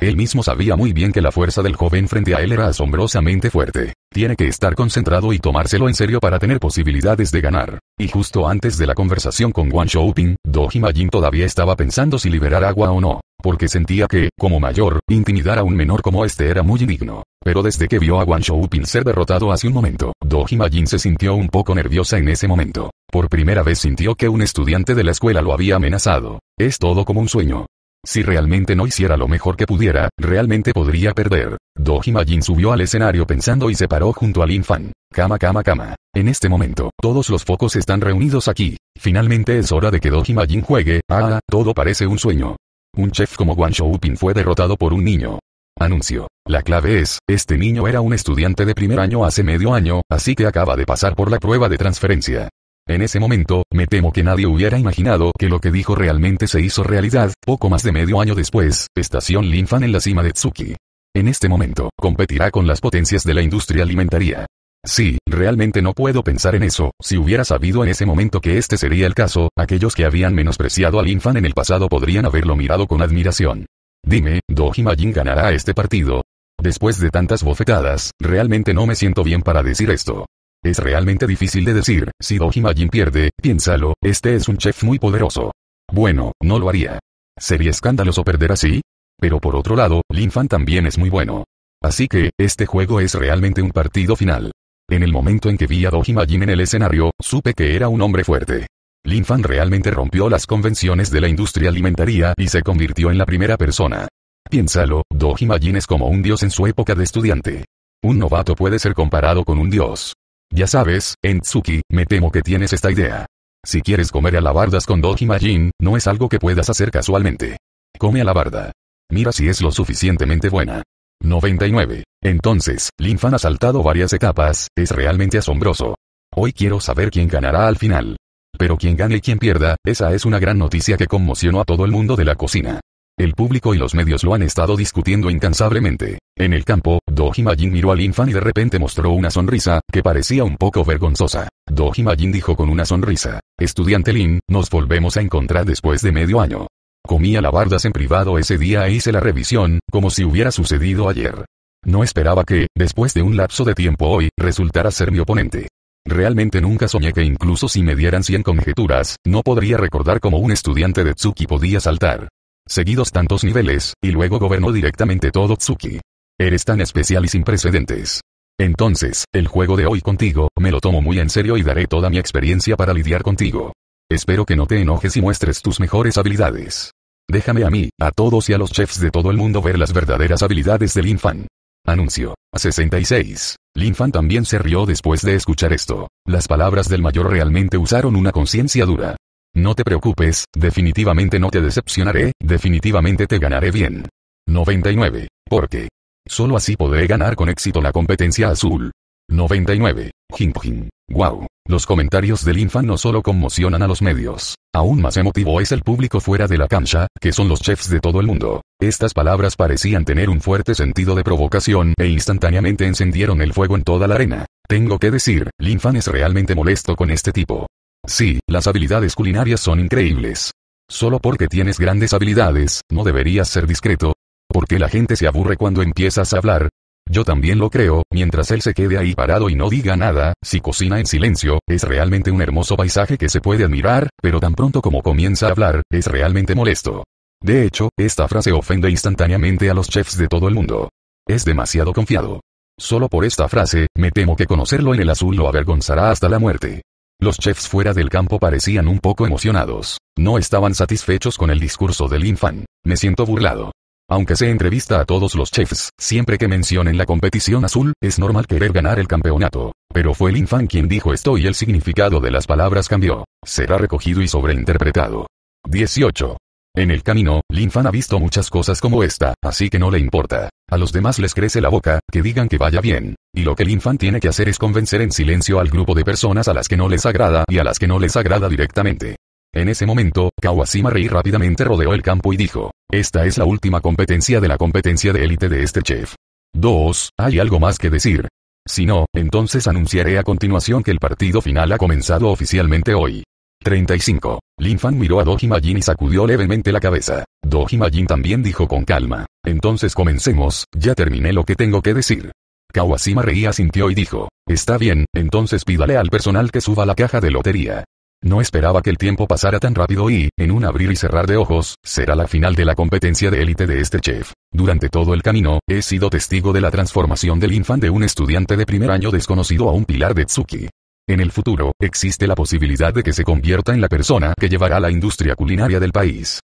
Él mismo sabía muy bien que la fuerza del joven frente a él era asombrosamente fuerte. Tiene que estar concentrado y tomárselo en serio para tener posibilidades de ganar. Y justo antes de la conversación con Wang Shouping, Dojima Jin todavía estaba pensando si liberar agua o no, porque sentía que, como mayor, intimidar a un menor como este era muy indigno. Pero desde que vio a Wang Shouping ser derrotado hace un momento, Dojima Jin se sintió un poco nerviosa en ese momento. Por primera vez sintió que un estudiante de la escuela lo había amenazado. Es todo como un sueño. Si realmente no hiciera lo mejor que pudiera, realmente podría perder. Dojima Jin subió al escenario pensando y se paró junto al Fan. Cama, cama, cama. En este momento, todos los focos están reunidos aquí. Finalmente es hora de que Dojima Jin juegue. Ah, todo parece un sueño. Un chef como Guan Shoupin fue derrotado por un niño. Anuncio. La clave es, este niño era un estudiante de primer año hace medio año, así que acaba de pasar por la prueba de transferencia. En ese momento, me temo que nadie hubiera imaginado que lo que dijo realmente se hizo realidad, poco más de medio año después, estación Linfan en la cima de Tsuki. En este momento, competirá con las potencias de la industria alimentaria. Sí, realmente no puedo pensar en eso, si hubiera sabido en ese momento que este sería el caso, aquellos que habían menospreciado a Linfan en el pasado podrían haberlo mirado con admiración. Dime, Dojima Jin ganará este partido. Después de tantas bofetadas, realmente no me siento bien para decir esto. Es realmente difícil de decir, si doji Majin pierde, piénsalo, este es un chef muy poderoso. Bueno, no lo haría. Sería escandaloso perder así. Pero por otro lado, Lin Fan también es muy bueno. Así que, este juego es realmente un partido final. En el momento en que vi a Doji Majin en el escenario, supe que era un hombre fuerte. Lin Fan realmente rompió las convenciones de la industria alimentaria y se convirtió en la primera persona. Piénsalo, Doji Majin es como un dios en su época de estudiante. Un novato puede ser comparado con un dios. Ya sabes, Entsuki, me temo que tienes esta idea. Si quieres comer alabardas con Doji Majin, no es algo que puedas hacer casualmente. Come alabarda. Mira si es lo suficientemente buena. 99. Entonces, Linfan ha saltado varias etapas, es realmente asombroso. Hoy quiero saber quién ganará al final. Pero quien gane y quien pierda, esa es una gran noticia que conmocionó a todo el mundo de la cocina. El público y los medios lo han estado discutiendo incansablemente. En el campo, Dojima Jin miró a Lin Fan y de repente mostró una sonrisa, que parecía un poco vergonzosa. Dojima Jin dijo con una sonrisa, Estudiante Lin, nos volvemos a encontrar después de medio año. Comí bardas en privado ese día e hice la revisión, como si hubiera sucedido ayer. No esperaba que, después de un lapso de tiempo hoy, resultara ser mi oponente. Realmente nunca soñé que incluso si me dieran 100 conjeturas, no podría recordar cómo un estudiante de Tsuki podía saltar seguidos tantos niveles, y luego gobernó directamente todo Tsuki. Eres tan especial y sin precedentes. Entonces, el juego de hoy contigo, me lo tomo muy en serio y daré toda mi experiencia para lidiar contigo. Espero que no te enojes y muestres tus mejores habilidades. Déjame a mí, a todos y a los chefs de todo el mundo ver las verdaderas habilidades del Fan. Anuncio. 66. Linfan también se rió después de escuchar esto. Las palabras del mayor realmente usaron una conciencia dura. No te preocupes, definitivamente no te decepcionaré, definitivamente te ganaré bien. 99. ¿Por qué? Solo así podré ganar con éxito la competencia azul. 99. Jing. Wow. Los comentarios del infan no solo conmocionan a los medios. Aún más emotivo es el público fuera de la cancha, que son los chefs de todo el mundo. Estas palabras parecían tener un fuerte sentido de provocación e instantáneamente encendieron el fuego en toda la arena. Tengo que decir, Linfan es realmente molesto con este tipo. Sí, las habilidades culinarias son increíbles. Solo porque tienes grandes habilidades, no deberías ser discreto. Porque la gente se aburre cuando empiezas a hablar. Yo también lo creo, mientras él se quede ahí parado y no diga nada, si cocina en silencio, es realmente un hermoso paisaje que se puede admirar, pero tan pronto como comienza a hablar, es realmente molesto. De hecho, esta frase ofende instantáneamente a los chefs de todo el mundo. Es demasiado confiado. Solo por esta frase, me temo que conocerlo en el azul lo avergonzará hasta la muerte. Los chefs fuera del campo parecían un poco emocionados. No estaban satisfechos con el discurso del Linfan. Me siento burlado. Aunque se entrevista a todos los chefs, siempre que mencionen la competición azul, es normal querer ganar el campeonato. Pero fue el quien dijo esto y el significado de las palabras cambió. Será recogido y sobreinterpretado. 18. En el camino, Linfan ha visto muchas cosas como esta, así que no le importa. A los demás les crece la boca, que digan que vaya bien. Y lo que Linfan tiene que hacer es convencer en silencio al grupo de personas a las que no les agrada y a las que no les agrada directamente. En ese momento, Kawashima Rei rápidamente rodeó el campo y dijo, esta es la última competencia de la competencia de élite de este chef. 2. Hay algo más que decir. Si no, entonces anunciaré a continuación que el partido final ha comenzado oficialmente hoy. 35. Lin miró a Dojima Jin y sacudió levemente la cabeza. Dojima Jin también dijo con calma. Entonces comencemos, ya terminé lo que tengo que decir. Kawashima reía, sintió y dijo, está bien, entonces pídale al personal que suba la caja de lotería. No esperaba que el tiempo pasara tan rápido y, en un abrir y cerrar de ojos, será la final de la competencia de élite de este chef. Durante todo el camino, he sido testigo de la transformación del infante de un estudiante de primer año desconocido a un pilar de Tsuki. En el futuro, existe la posibilidad de que se convierta en la persona que llevará la industria culinaria del país.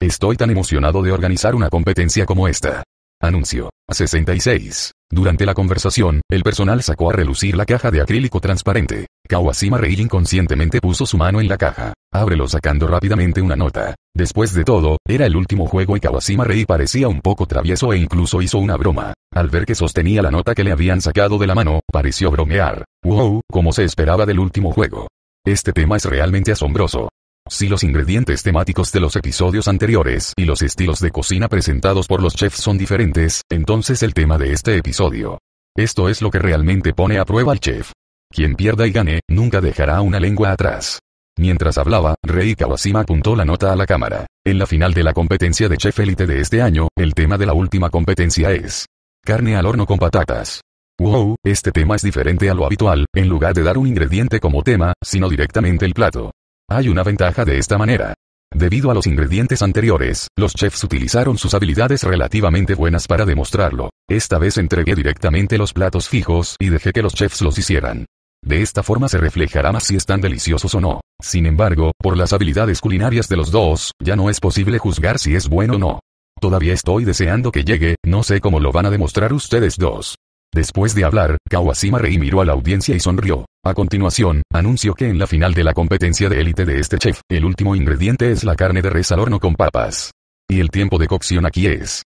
Estoy tan emocionado de organizar una competencia como esta. Anuncio. 66. Durante la conversación, el personal sacó a relucir la caja de acrílico transparente. Kawashima Rei inconscientemente puso su mano en la caja. Ábrelo sacando rápidamente una nota. Después de todo, era el último juego y Kawashima Rei parecía un poco travieso e incluso hizo una broma. Al ver que sostenía la nota que le habían sacado de la mano, pareció bromear. Wow, como se esperaba del último juego. Este tema es realmente asombroso. Si los ingredientes temáticos de los episodios anteriores y los estilos de cocina presentados por los chefs son diferentes, entonces el tema de este episodio. Esto es lo que realmente pone a prueba al chef. Quien pierda y gane, nunca dejará una lengua atrás. Mientras hablaba, Rei Kawashima apuntó la nota a la cámara. En la final de la competencia de Chef Elite de este año, el tema de la última competencia es carne al horno con patatas. Wow, este tema es diferente a lo habitual, en lugar de dar un ingrediente como tema, sino directamente el plato. Hay una ventaja de esta manera. Debido a los ingredientes anteriores, los chefs utilizaron sus habilidades relativamente buenas para demostrarlo. Esta vez entregué directamente los platos fijos y dejé que los chefs los hicieran. De esta forma se reflejará más si están deliciosos o no. Sin embargo, por las habilidades culinarias de los dos, ya no es posible juzgar si es bueno o no. Todavía estoy deseando que llegue, no sé cómo lo van a demostrar ustedes dos. Después de hablar, Kawasima Rei miró a la audiencia y sonrió. A continuación, anunció que en la final de la competencia de élite de este chef, el último ingrediente es la carne de res al horno con papas. Y el tiempo de cocción aquí es.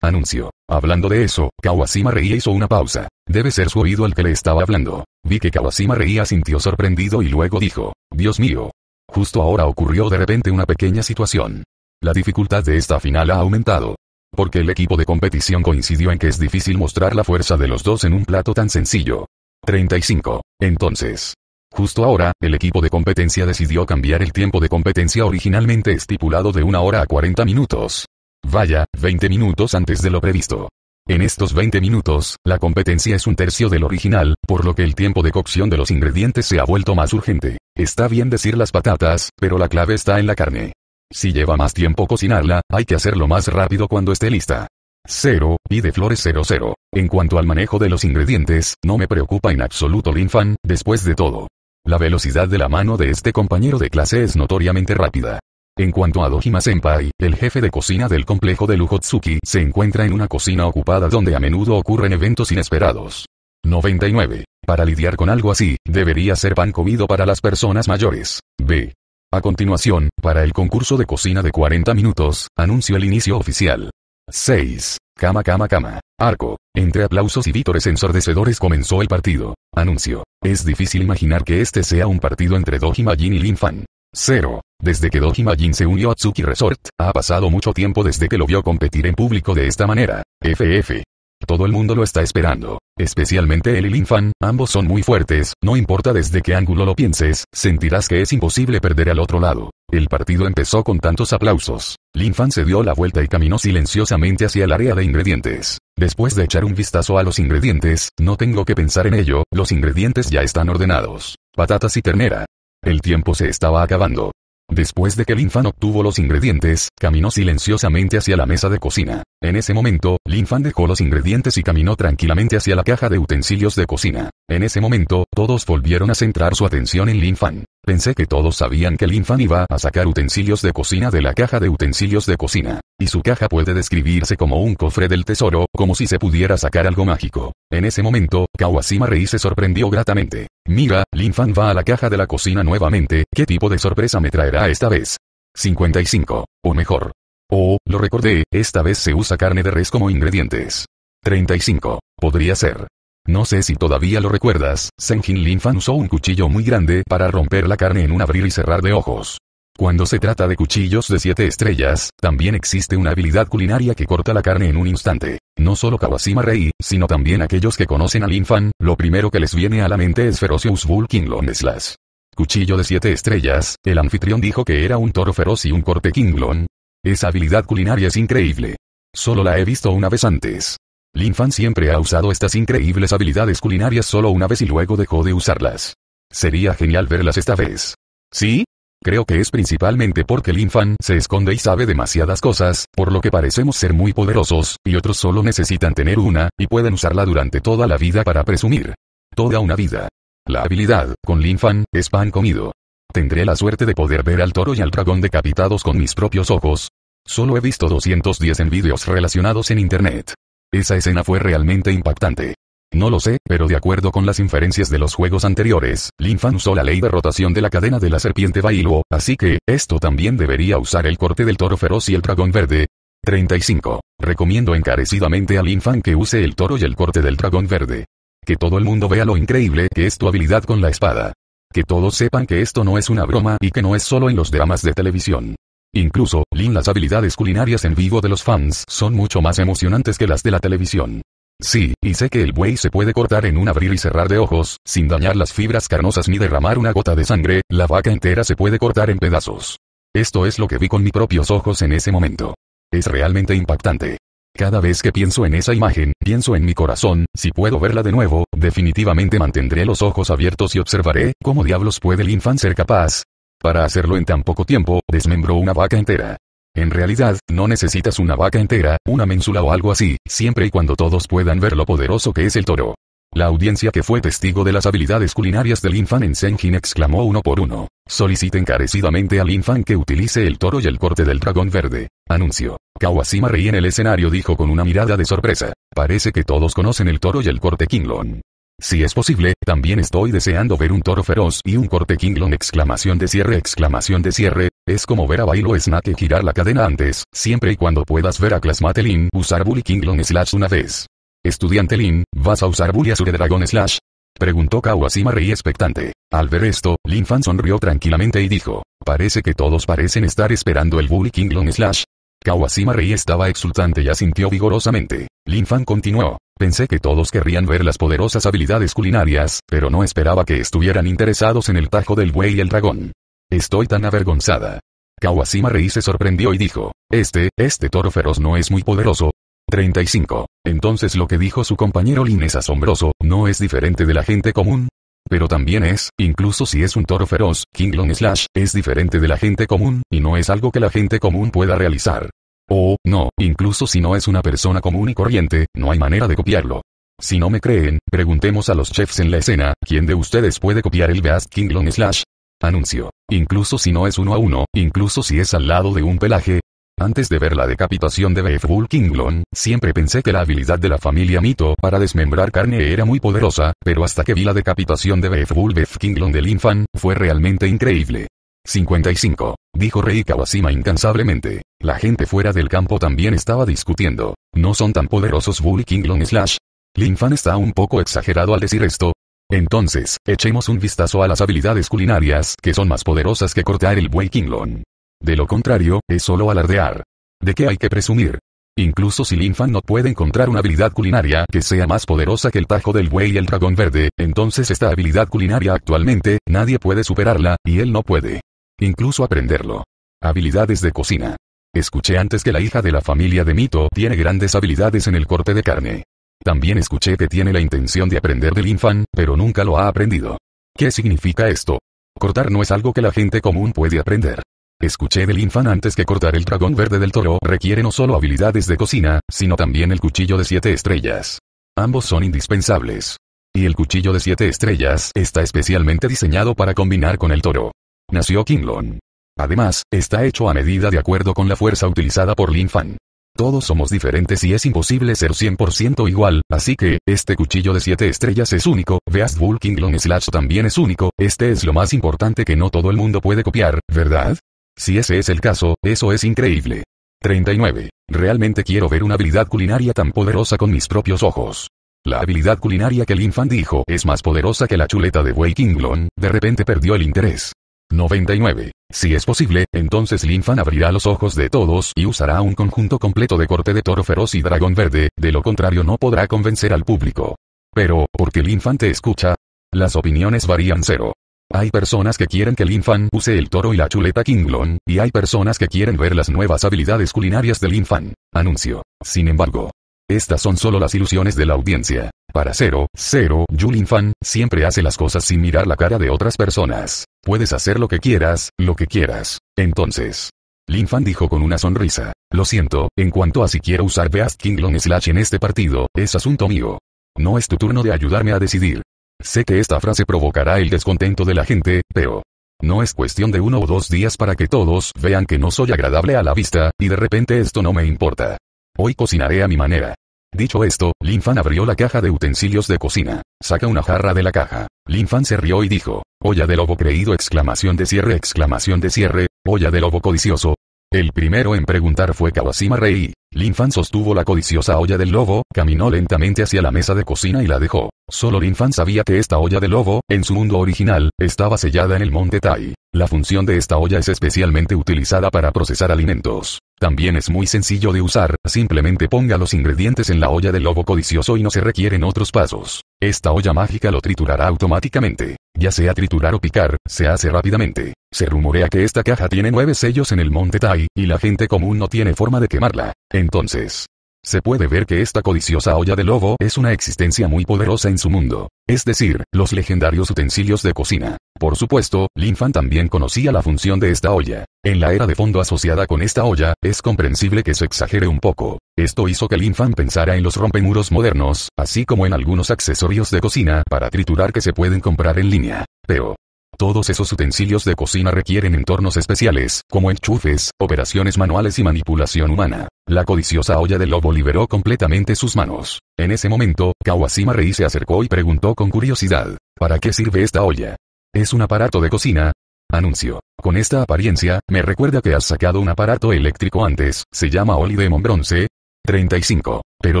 Anuncio. Hablando de eso, Kawashima Rei hizo una pausa. Debe ser su oído el que le estaba hablando. Vi que Kawashima Rei sintió sorprendido y luego dijo, Dios mío. Justo ahora ocurrió de repente una pequeña situación. La dificultad de esta final ha aumentado porque el equipo de competición coincidió en que es difícil mostrar la fuerza de los dos en un plato tan sencillo. 35. Entonces. Justo ahora, el equipo de competencia decidió cambiar el tiempo de competencia originalmente estipulado de una hora a 40 minutos. Vaya, 20 minutos antes de lo previsto. En estos 20 minutos, la competencia es un tercio del original, por lo que el tiempo de cocción de los ingredientes se ha vuelto más urgente. Está bien decir las patatas, pero la clave está en la carne. Si lleva más tiempo cocinarla, hay que hacerlo más rápido cuando esté lista. 0. Pide flores 00. En cuanto al manejo de los ingredientes, no me preocupa en absoluto Linfan, después de todo. La velocidad de la mano de este compañero de clase es notoriamente rápida. En cuanto a Dojima Senpai, el jefe de cocina del complejo de Lujotsuki se encuentra en una cocina ocupada donde a menudo ocurren eventos inesperados. 99. Para lidiar con algo así, debería ser pan comido para las personas mayores. B. A continuación, para el concurso de cocina de 40 minutos, anuncio el inicio oficial. 6. Cama, cama, cama. Arco. Entre aplausos y vítores ensordecedores comenzó el partido. Anuncio. Es difícil imaginar que este sea un partido entre Jin y Lin Fan. 0. Desde que Dojimajin se unió a Tsuki Resort, ha pasado mucho tiempo desde que lo vio competir en público de esta manera. FF. Todo el mundo lo está esperando. Especialmente él y Lin ambos son muy fuertes, no importa desde qué ángulo lo pienses, sentirás que es imposible perder al otro lado. El partido empezó con tantos aplausos. Linfan se dio la vuelta y caminó silenciosamente hacia el área de ingredientes. Después de echar un vistazo a los ingredientes, no tengo que pensar en ello, los ingredientes ya están ordenados. Patatas y ternera. El tiempo se estaba acabando. Después de que Lin Fan obtuvo los ingredientes, caminó silenciosamente hacia la mesa de cocina. En ese momento, Lin Fan dejó los ingredientes y caminó tranquilamente hacia la caja de utensilios de cocina. En ese momento, todos volvieron a centrar su atención en Lin Fan. Pensé que todos sabían que Linfan iba a sacar utensilios de cocina de la caja de utensilios de cocina. Y su caja puede describirse como un cofre del tesoro, como si se pudiera sacar algo mágico. En ese momento, Kawashima Rei se sorprendió gratamente. Mira, Linfan va a la caja de la cocina nuevamente, ¿qué tipo de sorpresa me traerá esta vez? 55. O mejor. Oh, lo recordé, esta vez se usa carne de res como ingredientes. 35. Podría ser. No sé si todavía lo recuerdas, Senjin Lin usó un cuchillo muy grande para romper la carne en un abrir y cerrar de ojos. Cuando se trata de cuchillos de siete estrellas, también existe una habilidad culinaria que corta la carne en un instante. No solo Kawasima Rei, sino también aquellos que conocen a Linfan, lo primero que les viene a la mente es Ferocious Bull Kinglon Slash. Cuchillo de siete estrellas, el anfitrión dijo que era un toro feroz y un corte Kinglon. Esa habilidad culinaria es increíble. Solo la he visto una vez antes. Linfan siempre ha usado estas increíbles habilidades culinarias solo una vez y luego dejó de usarlas. Sería genial verlas esta vez. ¿Sí? Creo que es principalmente porque Linfan se esconde y sabe demasiadas cosas, por lo que parecemos ser muy poderosos, y otros solo necesitan tener una, y pueden usarla durante toda la vida para presumir. Toda una vida. La habilidad, con Linfan, es pan comido. Tendré la suerte de poder ver al toro y al dragón decapitados con mis propios ojos. Solo he visto 210 en vídeos relacionados en internet. Esa escena fue realmente impactante. No lo sé, pero de acuerdo con las inferencias de los juegos anteriores, Linfan usó la ley de rotación de la cadena de la serpiente Bailuo, así que, esto también debería usar el corte del toro feroz y el dragón verde. 35. Recomiendo encarecidamente a Lin que use el toro y el corte del dragón verde. Que todo el mundo vea lo increíble que es tu habilidad con la espada. Que todos sepan que esto no es una broma y que no es solo en los dramas de televisión. Incluso, Lin las habilidades culinarias en vivo de los fans son mucho más emocionantes que las de la televisión. Sí, y sé que el buey se puede cortar en un abrir y cerrar de ojos, sin dañar las fibras carnosas ni derramar una gota de sangre, la vaca entera se puede cortar en pedazos. Esto es lo que vi con mis propios ojos en ese momento. Es realmente impactante. Cada vez que pienso en esa imagen, pienso en mi corazón, si puedo verla de nuevo, definitivamente mantendré los ojos abiertos y observaré cómo diablos puede el Fan ser capaz, para hacerlo en tan poco tiempo, desmembró una vaca entera. En realidad, no necesitas una vaca entera, una mensula o algo así, siempre y cuando todos puedan ver lo poderoso que es el toro. La audiencia que fue testigo de las habilidades culinarias del infan en Senjin exclamó uno por uno. Solicite encarecidamente al infan que utilice el toro y el corte del dragón verde. Anuncio. Kawasima reí en el escenario dijo con una mirada de sorpresa. Parece que todos conocen el toro y el corte Kinglon. Si es posible, también estoy deseando ver un toro feroz y un corte kinglon exclamación de cierre exclamación de cierre, es como ver a Bailo Snake girar la cadena antes, siempre y cuando puedas ver a Klasmatelin usar Bully Kinglon Slash una vez. Estudiante Lin, ¿vas a usar Bully Azure Dragon Slash? Preguntó Kawashima Rey expectante. Al ver esto, Lin Fan sonrió tranquilamente y dijo, parece que todos parecen estar esperando el Bully Kinglon Slash. Kawashima Rey estaba exultante y asintió vigorosamente. Lin Fan continuó. Pensé que todos querrían ver las poderosas habilidades culinarias, pero no esperaba que estuvieran interesados en el tajo del buey y el dragón. Estoy tan avergonzada. Kawashima Rei se sorprendió y dijo, este, este toro feroz no es muy poderoso. 35. Entonces lo que dijo su compañero Lin es asombroso, ¿no es diferente de la gente común? Pero también es, incluso si es un toro feroz, King Long Slash, es diferente de la gente común, y no es algo que la gente común pueda realizar. Oh, no, incluso si no es una persona común y corriente, no hay manera de copiarlo. Si no me creen, preguntemos a los chefs en la escena, ¿quién de ustedes puede copiar el Beast Kinglon Slash? Anuncio. Incluso si no es uno a uno, incluso si es al lado de un pelaje. Antes de ver la decapitación de Bull Kinglon, siempre pensé que la habilidad de la familia Mito para desmembrar carne era muy poderosa, pero hasta que vi la decapitación de Bull Beef Kinglon del Infan, fue realmente increíble. 55 dijo Rei Kawashima incansablemente. La gente fuera del campo también estaba discutiendo. No son tan poderosos Bully King Long Slash. Lin está un poco exagerado al decir esto. Entonces, echemos un vistazo a las habilidades culinarias que son más poderosas que cortar el buey King Long. De lo contrario, es solo alardear. ¿De qué hay que presumir? Incluso si Lin no puede encontrar una habilidad culinaria que sea más poderosa que el tajo del buey y el dragón verde, entonces esta habilidad culinaria actualmente, nadie puede superarla, y él no puede. Incluso aprenderlo. Habilidades de cocina. Escuché antes que la hija de la familia de Mito tiene grandes habilidades en el corte de carne. También escuché que tiene la intención de aprender del infan, pero nunca lo ha aprendido. ¿Qué significa esto? Cortar no es algo que la gente común puede aprender. Escuché del infan antes que cortar el dragón verde del toro requiere no solo habilidades de cocina, sino también el cuchillo de siete estrellas. Ambos son indispensables. Y el cuchillo de siete estrellas está especialmente diseñado para combinar con el toro nació Kinglon. Además, está hecho a medida de acuerdo con la fuerza utilizada por Lin Fan. Todos somos diferentes y es imposible ser 100% igual, así que, este cuchillo de 7 estrellas es único, Beast Bull Kinglon Slash también es único, este es lo más importante que no todo el mundo puede copiar, ¿verdad? Si ese es el caso, eso es increíble. 39. Realmente quiero ver una habilidad culinaria tan poderosa con mis propios ojos. La habilidad culinaria que Lin Fan dijo es más poderosa que la chuleta de Wei Kinglon, de repente perdió el interés. 99. Si es posible, entonces Linfan abrirá los ojos de todos y usará un conjunto completo de corte de toro feroz y dragón verde, de lo contrario no podrá convencer al público. Pero, ¿por qué Linfan te escucha? Las opiniones varían cero. Hay personas que quieren que Linfan use el toro y la chuleta Kinglon, y hay personas que quieren ver las nuevas habilidades culinarias de Linfan. Anuncio. Sin embargo, estas son solo las ilusiones de la audiencia. Para cero, cero, Yulin Fan, siempre hace las cosas sin mirar la cara de otras personas. Puedes hacer lo que quieras, lo que quieras. Entonces. Lin Fan dijo con una sonrisa. Lo siento, en cuanto a si quiero usar Beast King Long Slash en este partido, es asunto mío. No es tu turno de ayudarme a decidir. Sé que esta frase provocará el descontento de la gente, pero... No es cuestión de uno o dos días para que todos vean que no soy agradable a la vista, y de repente esto no me importa. Hoy cocinaré a mi manera. Dicho esto, Linfan abrió la caja de utensilios de cocina. Saca una jarra de la caja. Linfan se rió y dijo, olla de lobo creído exclamación de cierre exclamación de cierre, olla de lobo codicioso. El primero en preguntar fue Kawasima Rei. Linfan sostuvo la codiciosa olla del lobo, caminó lentamente hacia la mesa de cocina y la dejó. Solo Linfan sabía que esta olla de lobo, en su mundo original, estaba sellada en el monte Tai. La función de esta olla es especialmente utilizada para procesar alimentos. También es muy sencillo de usar, simplemente ponga los ingredientes en la olla del lobo codicioso y no se requieren otros pasos. Esta olla mágica lo triturará automáticamente. Ya sea triturar o picar, se hace rápidamente. Se rumorea que esta caja tiene nueve sellos en el Monte Tai, y la gente común no tiene forma de quemarla. Entonces, se puede ver que esta codiciosa olla de lobo es una existencia muy poderosa en su mundo, es decir, los legendarios utensilios de cocina. Por supuesto, Lin Fan también conocía la función de esta olla. En la era de fondo asociada con esta olla, es comprensible que se exagere un poco. Esto hizo que Lin Fan pensara en los rompemuros modernos, así como en algunos accesorios de cocina para triturar que se pueden comprar en línea. Pero, todos esos utensilios de cocina requieren entornos especiales, como enchufes, operaciones manuales y manipulación humana. La codiciosa olla de lobo liberó completamente sus manos. En ese momento, kawasima Rei se acercó y preguntó con curiosidad, ¿para qué sirve esta olla? ¿Es un aparato de cocina? Anuncio. Con esta apariencia, me recuerda que has sacado un aparato eléctrico antes, se llama Oli Demon Bronce. 35. Pero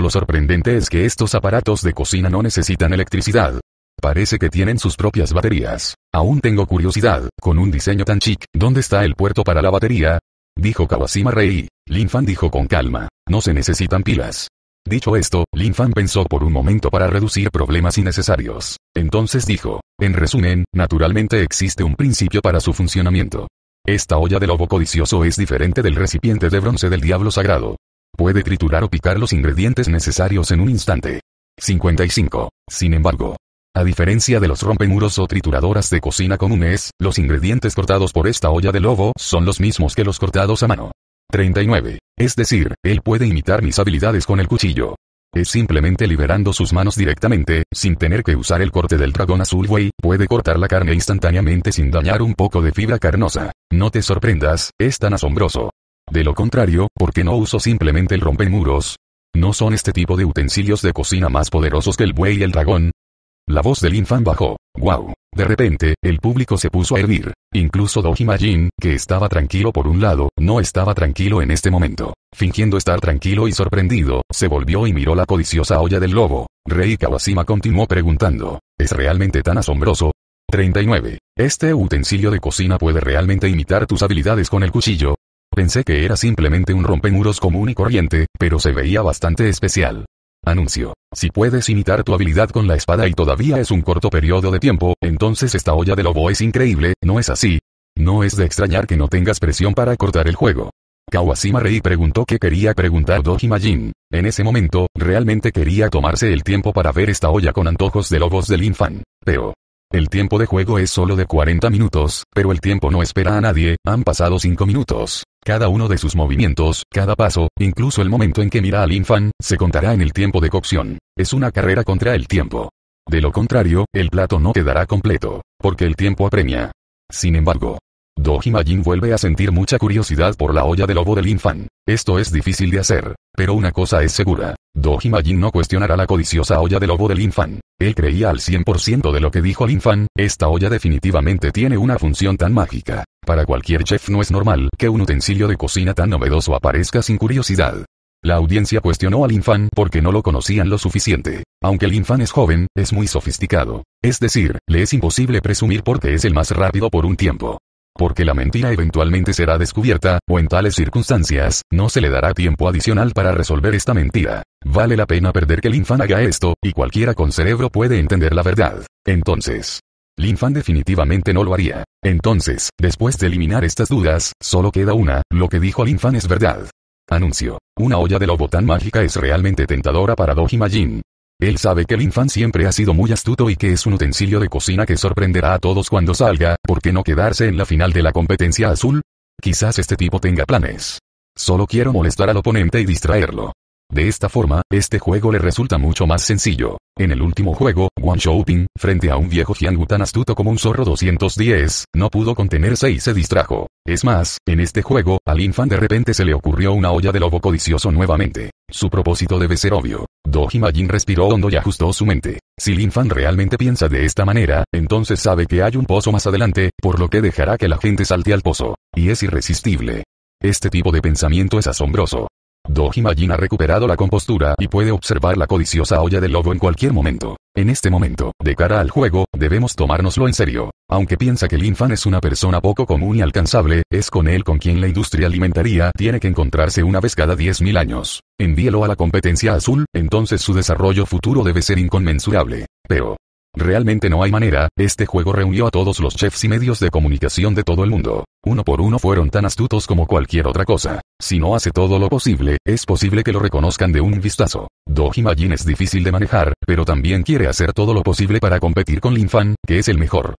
lo sorprendente es que estos aparatos de cocina no necesitan electricidad. Parece que tienen sus propias baterías. Aún tengo curiosidad, con un diseño tan chic, ¿dónde está el puerto para la batería? Dijo Kawashima Rei. Lin Fan dijo con calma, no se necesitan pilas. Dicho esto, Lin Fan pensó por un momento para reducir problemas innecesarios. Entonces dijo, en resumen, naturalmente existe un principio para su funcionamiento. Esta olla de lobo codicioso es diferente del recipiente de bronce del diablo sagrado. Puede triturar o picar los ingredientes necesarios en un instante. 55. Sin embargo, a diferencia de los rompemuros o trituradoras de cocina comunes, los ingredientes cortados por esta olla de lobo son los mismos que los cortados a mano. 39. Es decir, él puede imitar mis habilidades con el cuchillo. Es simplemente liberando sus manos directamente, sin tener que usar el corte del dragón azul Güey, puede cortar la carne instantáneamente sin dañar un poco de fibra carnosa. No te sorprendas, es tan asombroso. De lo contrario, ¿por qué no uso simplemente el rompemuros? ¿No son este tipo de utensilios de cocina más poderosos que el buey y el dragón? La voz del infan bajó. ¡Wow! De repente, el público se puso a hervir. Incluso Dojima Jin, que estaba tranquilo por un lado, no estaba tranquilo en este momento. Fingiendo estar tranquilo y sorprendido, se volvió y miró la codiciosa olla del lobo. Rei Kawashima continuó preguntando. ¿Es realmente tan asombroso? 39. ¿Este utensilio de cocina puede realmente imitar tus habilidades con el cuchillo? Pensé que era simplemente un rompemuros común y corriente, pero se veía bastante especial. Anuncio. Si puedes imitar tu habilidad con la espada y todavía es un corto periodo de tiempo, entonces esta olla de lobo es increíble, ¿no es así? No es de extrañar que no tengas presión para cortar el juego. Kawashima Rei preguntó qué quería preguntar Dojima Jin. En ese momento, realmente quería tomarse el tiempo para ver esta olla con antojos de lobos del infan. Pero, el tiempo de juego es solo de 40 minutos, pero el tiempo no espera a nadie, han pasado 5 minutos. Cada uno de sus movimientos, cada paso, incluso el momento en que mira al infan, se contará en el tiempo de cocción. Es una carrera contra el tiempo. De lo contrario, el plato no quedará completo, porque el tiempo apremia. Sin embargo, Jin vuelve a sentir mucha curiosidad por la olla de lobo del infan. Esto es difícil de hacer, pero una cosa es segura. Jin no cuestionará la codiciosa olla de lobo del infan. Él creía al 100% de lo que dijo el infan, esta olla definitivamente tiene una función tan mágica. Para cualquier chef no es normal que un utensilio de cocina tan novedoso aparezca sin curiosidad. La audiencia cuestionó al infan porque no lo conocían lo suficiente. Aunque el infan es joven, es muy sofisticado. Es decir, le es imposible presumir porque es el más rápido por un tiempo porque la mentira eventualmente será descubierta, o en tales circunstancias, no se le dará tiempo adicional para resolver esta mentira. Vale la pena perder que Linfan haga esto, y cualquiera con cerebro puede entender la verdad. Entonces, Linfan definitivamente no lo haría. Entonces, después de eliminar estas dudas, solo queda una, lo que dijo Linfan es verdad. Anuncio. Una olla de lobotán mágica es realmente tentadora para Dojima Jin. Él sabe que el infant siempre ha sido muy astuto y que es un utensilio de cocina que sorprenderá a todos cuando salga, ¿por qué no quedarse en la final de la competencia azul? Quizás este tipo tenga planes. Solo quiero molestar al oponente y distraerlo. De esta forma, este juego le resulta mucho más sencillo. En el último juego, One Shopping, frente a un viejo Jiangu tan astuto como un zorro 210, no pudo contenerse y se distrajo. Es más, en este juego, Lin Fan de repente se le ocurrió una olla de lobo codicioso nuevamente. Su propósito debe ser obvio. Jin respiró hondo y ajustó su mente. Si Lin Fan realmente piensa de esta manera, entonces sabe que hay un pozo más adelante, por lo que dejará que la gente salte al pozo. Y es irresistible. Este tipo de pensamiento es asombroso. Jin ha recuperado la compostura y puede observar la codiciosa olla del lobo en cualquier momento. En este momento, de cara al juego, debemos tomárnoslo en serio. Aunque piensa que Linfan es una persona poco común y alcanzable, es con él con quien la industria alimentaria tiene que encontrarse una vez cada 10.000 años. Envíelo a la competencia azul, entonces su desarrollo futuro debe ser inconmensurable. Pero, Realmente no hay manera, este juego reunió a todos los chefs y medios de comunicación de todo el mundo. Uno por uno fueron tan astutos como cualquier otra cosa. Si no hace todo lo posible, es posible que lo reconozcan de un vistazo. Majin es difícil de manejar, pero también quiere hacer todo lo posible para competir con Lin Fan, que es el mejor.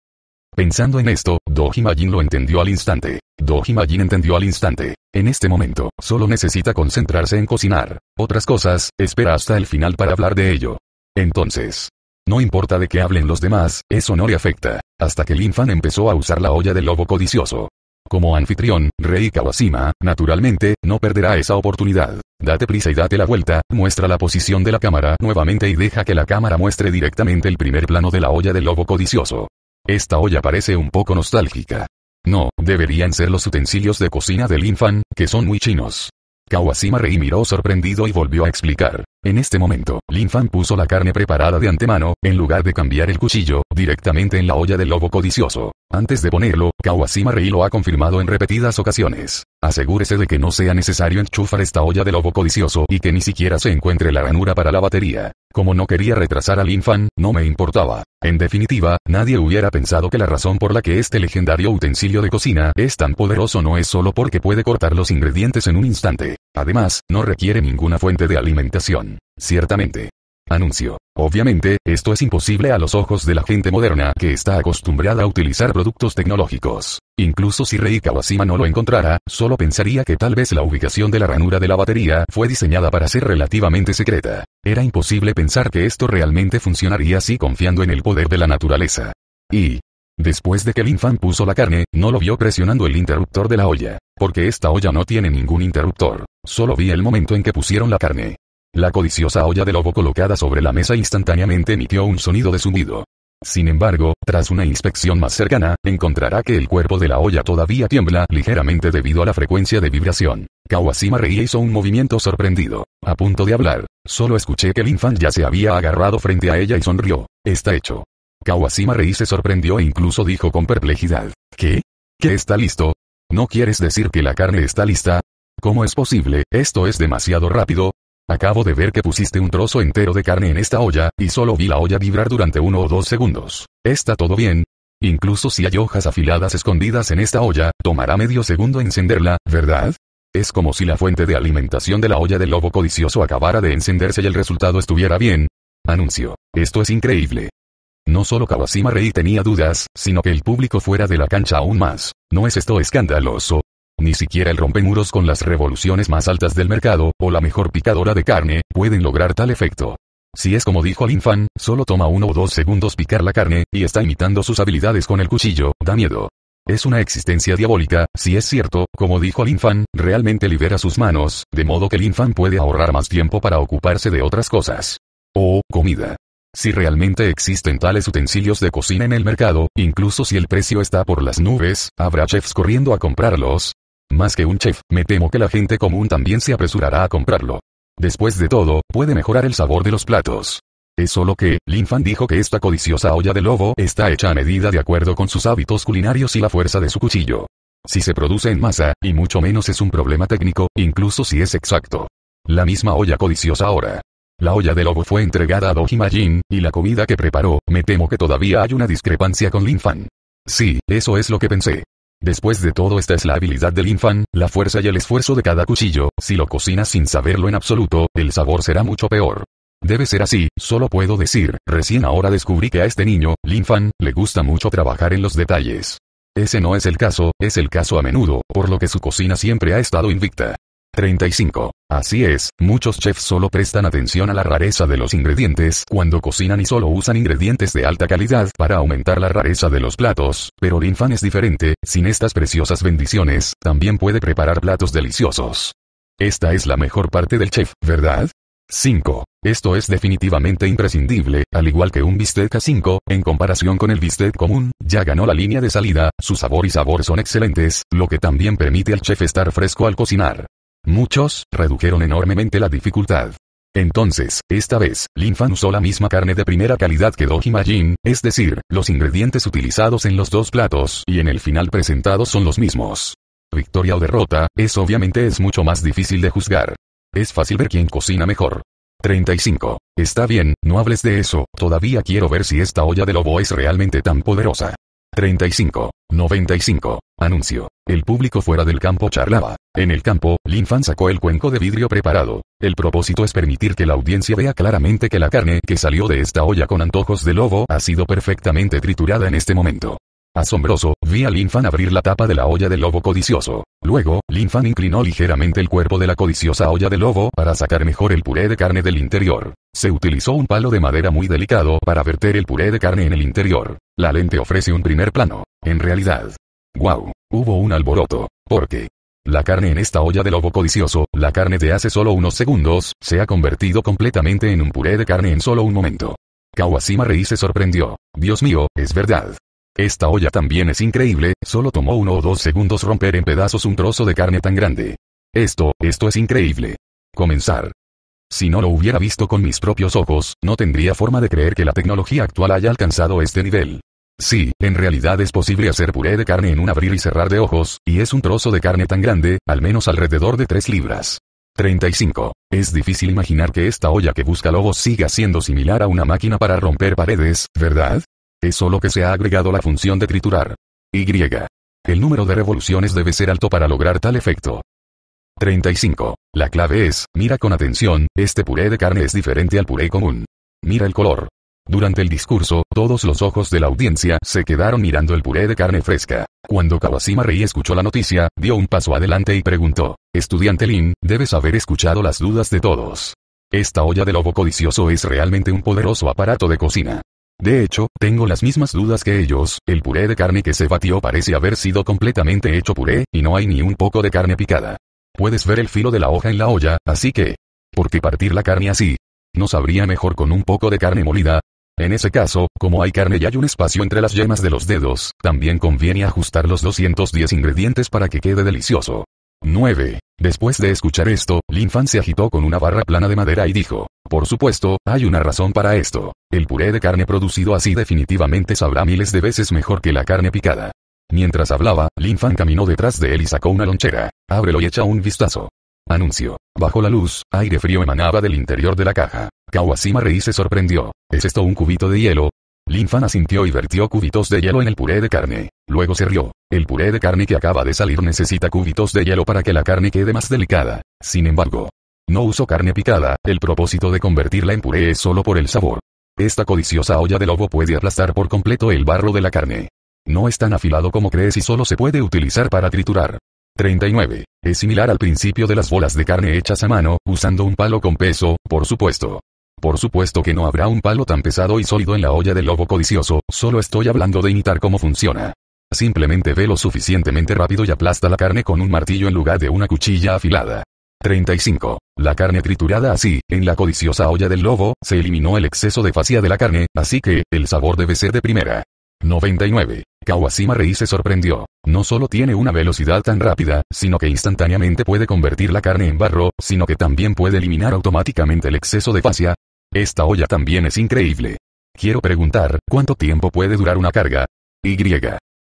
Pensando en esto, Majin lo entendió al instante. Dojimajin entendió al instante. En este momento, solo necesita concentrarse en cocinar. Otras cosas, espera hasta el final para hablar de ello. Entonces, no importa de qué hablen los demás, eso no le afecta. Hasta que Lin empezó a usar la olla del lobo codicioso. Como anfitrión, Rei Kawashima, naturalmente, no perderá esa oportunidad. Date prisa y date la vuelta, muestra la posición de la cámara nuevamente y deja que la cámara muestre directamente el primer plano de la olla del lobo codicioso. Esta olla parece un poco nostálgica. No, deberían ser los utensilios de cocina del infan, que son muy chinos. Kawashima Rei miró sorprendido y volvió a explicar. En este momento, Lin Fan puso la carne preparada de antemano, en lugar de cambiar el cuchillo, directamente en la olla del lobo codicioso. Antes de ponerlo, Kawasima Rei lo ha confirmado en repetidas ocasiones. Asegúrese de que no sea necesario enchufar esta olla de lobo codicioso y que ni siquiera se encuentre la ranura para la batería. Como no quería retrasar al infan, no me importaba. En definitiva, nadie hubiera pensado que la razón por la que este legendario utensilio de cocina es tan poderoso no es solo porque puede cortar los ingredientes en un instante. Además, no requiere ninguna fuente de alimentación. Ciertamente, Anuncio. Obviamente, esto es imposible a los ojos de la gente moderna que está acostumbrada a utilizar productos tecnológicos. Incluso si Rei Kawashima no lo encontrara, solo pensaría que tal vez la ubicación de la ranura de la batería fue diseñada para ser relativamente secreta. Era imposible pensar que esto realmente funcionaría así confiando en el poder de la naturaleza. Y, Después de que el puso la carne, no lo vio presionando el interruptor de la olla, porque esta olla no tiene ningún interruptor. Solo vi el momento en que pusieron la carne. La codiciosa olla de lobo colocada sobre la mesa instantáneamente emitió un sonido de zumbido. Sin embargo, tras una inspección más cercana, encontrará que el cuerpo de la olla todavía tiembla ligeramente debido a la frecuencia de vibración. Kawashima reía hizo un movimiento sorprendido. A punto de hablar, solo escuché que el infant ya se había agarrado frente a ella y sonrió. Está hecho. Kawashima Rei se sorprendió e incluso dijo con perplejidad. ¿Qué? ¿Qué está listo? ¿No quieres decir que la carne está lista? ¿Cómo es posible? Esto es demasiado rápido, Acabo de ver que pusiste un trozo entero de carne en esta olla, y solo vi la olla vibrar durante uno o dos segundos. ¿Está todo bien? Incluso si hay hojas afiladas escondidas en esta olla, tomará medio segundo encenderla, ¿verdad? Es como si la fuente de alimentación de la olla del lobo codicioso acabara de encenderse y el resultado estuviera bien. Anuncio. Esto es increíble. No solo Kawasima Rei tenía dudas, sino que el público fuera de la cancha aún más. ¿No es esto escandaloso? Ni siquiera el rompemuros con las revoluciones más altas del mercado, o la mejor picadora de carne, pueden lograr tal efecto. Si es como dijo Linfan, solo toma uno o dos segundos picar la carne, y está imitando sus habilidades con el cuchillo, da miedo. Es una existencia diabólica, si es cierto, como dijo Linfan, realmente libera sus manos, de modo que Linfan puede ahorrar más tiempo para ocuparse de otras cosas. O, comida. Si realmente existen tales utensilios de cocina en el mercado, incluso si el precio está por las nubes, habrá chefs corriendo a comprarlos, más que un chef, me temo que la gente común también se apresurará a comprarlo. Después de todo, puede mejorar el sabor de los platos. Es solo que, Lin Fan dijo que esta codiciosa olla de lobo está hecha a medida de acuerdo con sus hábitos culinarios y la fuerza de su cuchillo. Si se produce en masa, y mucho menos es un problema técnico, incluso si es exacto. La misma olla codiciosa ahora. La olla de lobo fue entregada a Dojima Jin, y la comida que preparó, me temo que todavía hay una discrepancia con Lin Fan. Sí, eso es lo que pensé. Después de todo esta es la habilidad del Linfan. la fuerza y el esfuerzo de cada cuchillo, si lo cocinas sin saberlo en absoluto, el sabor será mucho peor. Debe ser así, solo puedo decir, recién ahora descubrí que a este niño, Lin Fan, le gusta mucho trabajar en los detalles. Ese no es el caso, es el caso a menudo, por lo que su cocina siempre ha estado invicta. 35. Así es, muchos chefs solo prestan atención a la rareza de los ingredientes cuando cocinan y solo usan ingredientes de alta calidad para aumentar la rareza de los platos, pero Linfan es diferente, sin estas preciosas bendiciones, también puede preparar platos deliciosos. Esta es la mejor parte del chef, ¿verdad? 5. Esto es definitivamente imprescindible, al igual que un bistec A5, en comparación con el bistec común, ya ganó la línea de salida, su sabor y sabor son excelentes, lo que también permite al chef estar fresco al cocinar. Muchos redujeron enormemente la dificultad. Entonces, esta vez, Lin Fan usó la misma carne de primera calidad que Doji Majin, es decir, los ingredientes utilizados en los dos platos y en el final presentados son los mismos. Victoria o derrota, es obviamente es mucho más difícil de juzgar. Es fácil ver quién cocina mejor. 35. Está bien, no hables de eso, todavía quiero ver si esta olla de lobo es realmente tan poderosa. 35. 95. Anuncio. El público fuera del campo charlaba. En el campo, Linfan sacó el cuenco de vidrio preparado. El propósito es permitir que la audiencia vea claramente que la carne que salió de esta olla con antojos de lobo ha sido perfectamente triturada en este momento. Asombroso, vi a Linfan abrir la tapa de la olla del lobo codicioso. Luego, Linfan inclinó ligeramente el cuerpo de la codiciosa olla de lobo para sacar mejor el puré de carne del interior. Se utilizó un palo de madera muy delicado para verter el puré de carne en el interior. La lente ofrece un primer plano. En realidad. ¡Wow! Hubo un alboroto. Porque, la carne en esta olla de lobo codicioso, la carne de hace solo unos segundos, se ha convertido completamente en un puré de carne en solo un momento. Kawashima Rei se sorprendió. Dios mío, es verdad. Esta olla también es increíble, solo tomó uno o dos segundos romper en pedazos un trozo de carne tan grande. Esto, esto es increíble. Comenzar. Si no lo hubiera visto con mis propios ojos, no tendría forma de creer que la tecnología actual haya alcanzado este nivel. Sí, en realidad es posible hacer puré de carne en un abrir y cerrar de ojos, y es un trozo de carne tan grande, al menos alrededor de 3 libras. 35. Es difícil imaginar que esta olla que busca lobos siga siendo similar a una máquina para romper paredes, ¿verdad? Es solo que se ha agregado la función de triturar. Y. El número de revoluciones debe ser alto para lograr tal efecto. 35. La clave es, mira con atención, este puré de carne es diferente al puré común. Mira el color. Durante el discurso, todos los ojos de la audiencia se quedaron mirando el puré de carne fresca. Cuando Kawasima Rei escuchó la noticia, dio un paso adelante y preguntó, Estudiante Lin, debes haber escuchado las dudas de todos. Esta olla de lobo codicioso es realmente un poderoso aparato de cocina. De hecho, tengo las mismas dudas que ellos, el puré de carne que se batió parece haber sido completamente hecho puré, y no hay ni un poco de carne picada. Puedes ver el filo de la hoja en la olla, así que... ¿Por qué partir la carne así? ¿No sabría mejor con un poco de carne molida? En ese caso, como hay carne y hay un espacio entre las yemas de los dedos, también conviene ajustar los 210 ingredientes para que quede delicioso. 9. Después de escuchar esto, Lin Fan se agitó con una barra plana de madera y dijo, por supuesto, hay una razón para esto. El puré de carne producido así definitivamente sabrá miles de veces mejor que la carne picada. Mientras hablaba, Lin Fan caminó detrás de él y sacó una lonchera. Ábrelo y echa un vistazo. Anuncio. Bajo la luz, aire frío emanaba del interior de la caja. Kawashima Rey se sorprendió. ¿Es esto un cubito de hielo? Linfan asintió y vertió cubitos de hielo en el puré de carne. Luego se rió. El puré de carne que acaba de salir necesita cubitos de hielo para que la carne quede más delicada. Sin embargo, no usó carne picada, el propósito de convertirla en puré es solo por el sabor. Esta codiciosa olla de lobo puede aplastar por completo el barro de la carne. No es tan afilado como crees y solo se puede utilizar para triturar. 39. Es similar al principio de las bolas de carne hechas a mano, usando un palo con peso, por supuesto. Por supuesto que no habrá un palo tan pesado y sólido en la olla del lobo codicioso, solo estoy hablando de imitar cómo funciona. Simplemente ve lo suficientemente rápido y aplasta la carne con un martillo en lugar de una cuchilla afilada. 35. La carne triturada así, en la codiciosa olla del lobo, se eliminó el exceso de fascia de la carne, así que, el sabor debe ser de primera. 99. Kawashima Rei se sorprendió. No solo tiene una velocidad tan rápida, sino que instantáneamente puede convertir la carne en barro, sino que también puede eliminar automáticamente el exceso de fascia. Esta olla también es increíble. Quiero preguntar, ¿cuánto tiempo puede durar una carga? Y.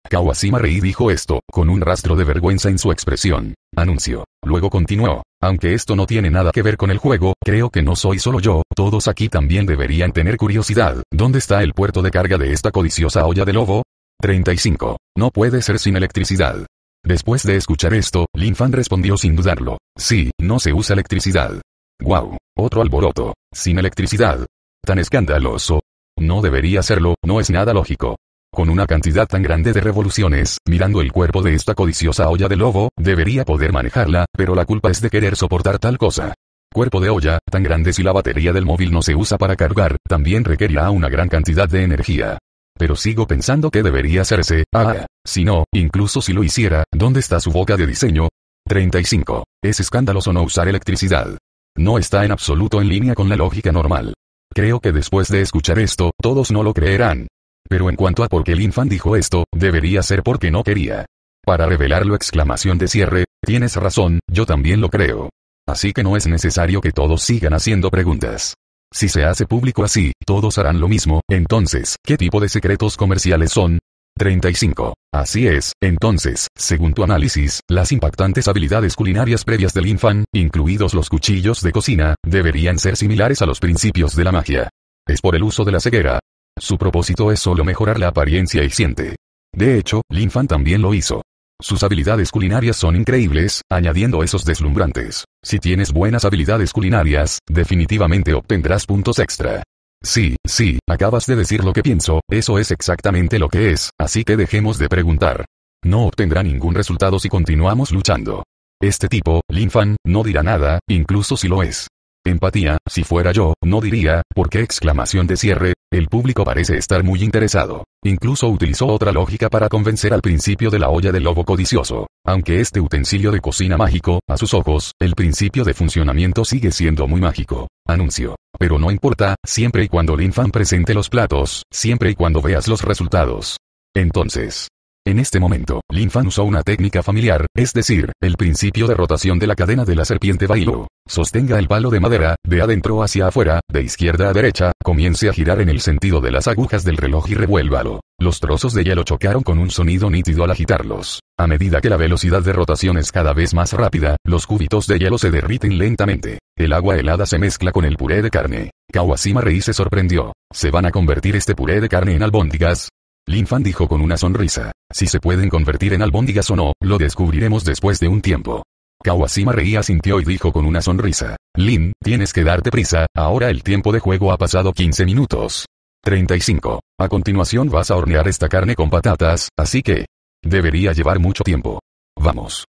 Kawasima Rei dijo esto, con un rastro de vergüenza en su expresión. Anuncio. Luego continuó. Aunque esto no tiene nada que ver con el juego, creo que no soy solo yo, todos aquí también deberían tener curiosidad. ¿Dónde está el puerto de carga de esta codiciosa olla de lobo? 35. No puede ser sin electricidad. Después de escuchar esto, Lin respondió sin dudarlo. Sí, no se usa electricidad. Guau. Otro alboroto. Sin electricidad. Tan escandaloso. No debería serlo, no es nada lógico con una cantidad tan grande de revoluciones, mirando el cuerpo de esta codiciosa olla de lobo, debería poder manejarla, pero la culpa es de querer soportar tal cosa. Cuerpo de olla, tan grande si la batería del móvil no se usa para cargar, también requerirá una gran cantidad de energía. Pero sigo pensando que debería hacerse, ah, ah. si no, incluso si lo hiciera, ¿dónde está su boca de diseño? 35. Es escandaloso no usar electricidad. No está en absoluto en línea con la lógica normal. Creo que después de escuchar esto, todos no lo creerán. Pero en cuanto a por qué el dijo esto, debería ser porque no quería. Para revelarlo exclamación de cierre, tienes razón, yo también lo creo. Así que no es necesario que todos sigan haciendo preguntas. Si se hace público así, todos harán lo mismo, entonces, ¿qué tipo de secretos comerciales son? 35. Así es, entonces, según tu análisis, las impactantes habilidades culinarias previas del infan, incluidos los cuchillos de cocina, deberían ser similares a los principios de la magia. Es por el uso de la ceguera, su propósito es solo mejorar la apariencia y siente. De hecho, Lin Fan también lo hizo. Sus habilidades culinarias son increíbles, añadiendo esos deslumbrantes. Si tienes buenas habilidades culinarias, definitivamente obtendrás puntos extra. Sí, sí, acabas de decir lo que pienso, eso es exactamente lo que es, así que dejemos de preguntar. No obtendrá ningún resultado si continuamos luchando. Este tipo, Lin Fan, no dirá nada, incluso si lo es. Empatía, si fuera yo, no diría, porque qué exclamación de cierre? El público parece estar muy interesado. Incluso utilizó otra lógica para convencer al principio de la olla del lobo codicioso. Aunque este utensilio de cocina mágico, a sus ojos, el principio de funcionamiento sigue siendo muy mágico. Anuncio. Pero no importa, siempre y cuando el presente los platos, siempre y cuando veas los resultados. Entonces, en este momento, Lin Fan usó una técnica familiar, es decir, el principio de rotación de la cadena de la serpiente Bailo. Sostenga el palo de madera, de adentro hacia afuera, de izquierda a derecha, comience a girar en el sentido de las agujas del reloj y revuélvalo. Los trozos de hielo chocaron con un sonido nítido al agitarlos. A medida que la velocidad de rotación es cada vez más rápida, los cubitos de hielo se derriten lentamente. El agua helada se mezcla con el puré de carne. Kawashima Rei se sorprendió. ¿Se van a convertir este puré de carne en albóndigas? Lin Fan dijo con una sonrisa. Si se pueden convertir en albóndigas o no, lo descubriremos después de un tiempo. Kawasima reía asintió y dijo con una sonrisa. Lin, tienes que darte prisa, ahora el tiempo de juego ha pasado 15 minutos. 35. A continuación vas a hornear esta carne con patatas, así que... Debería llevar mucho tiempo. Vamos.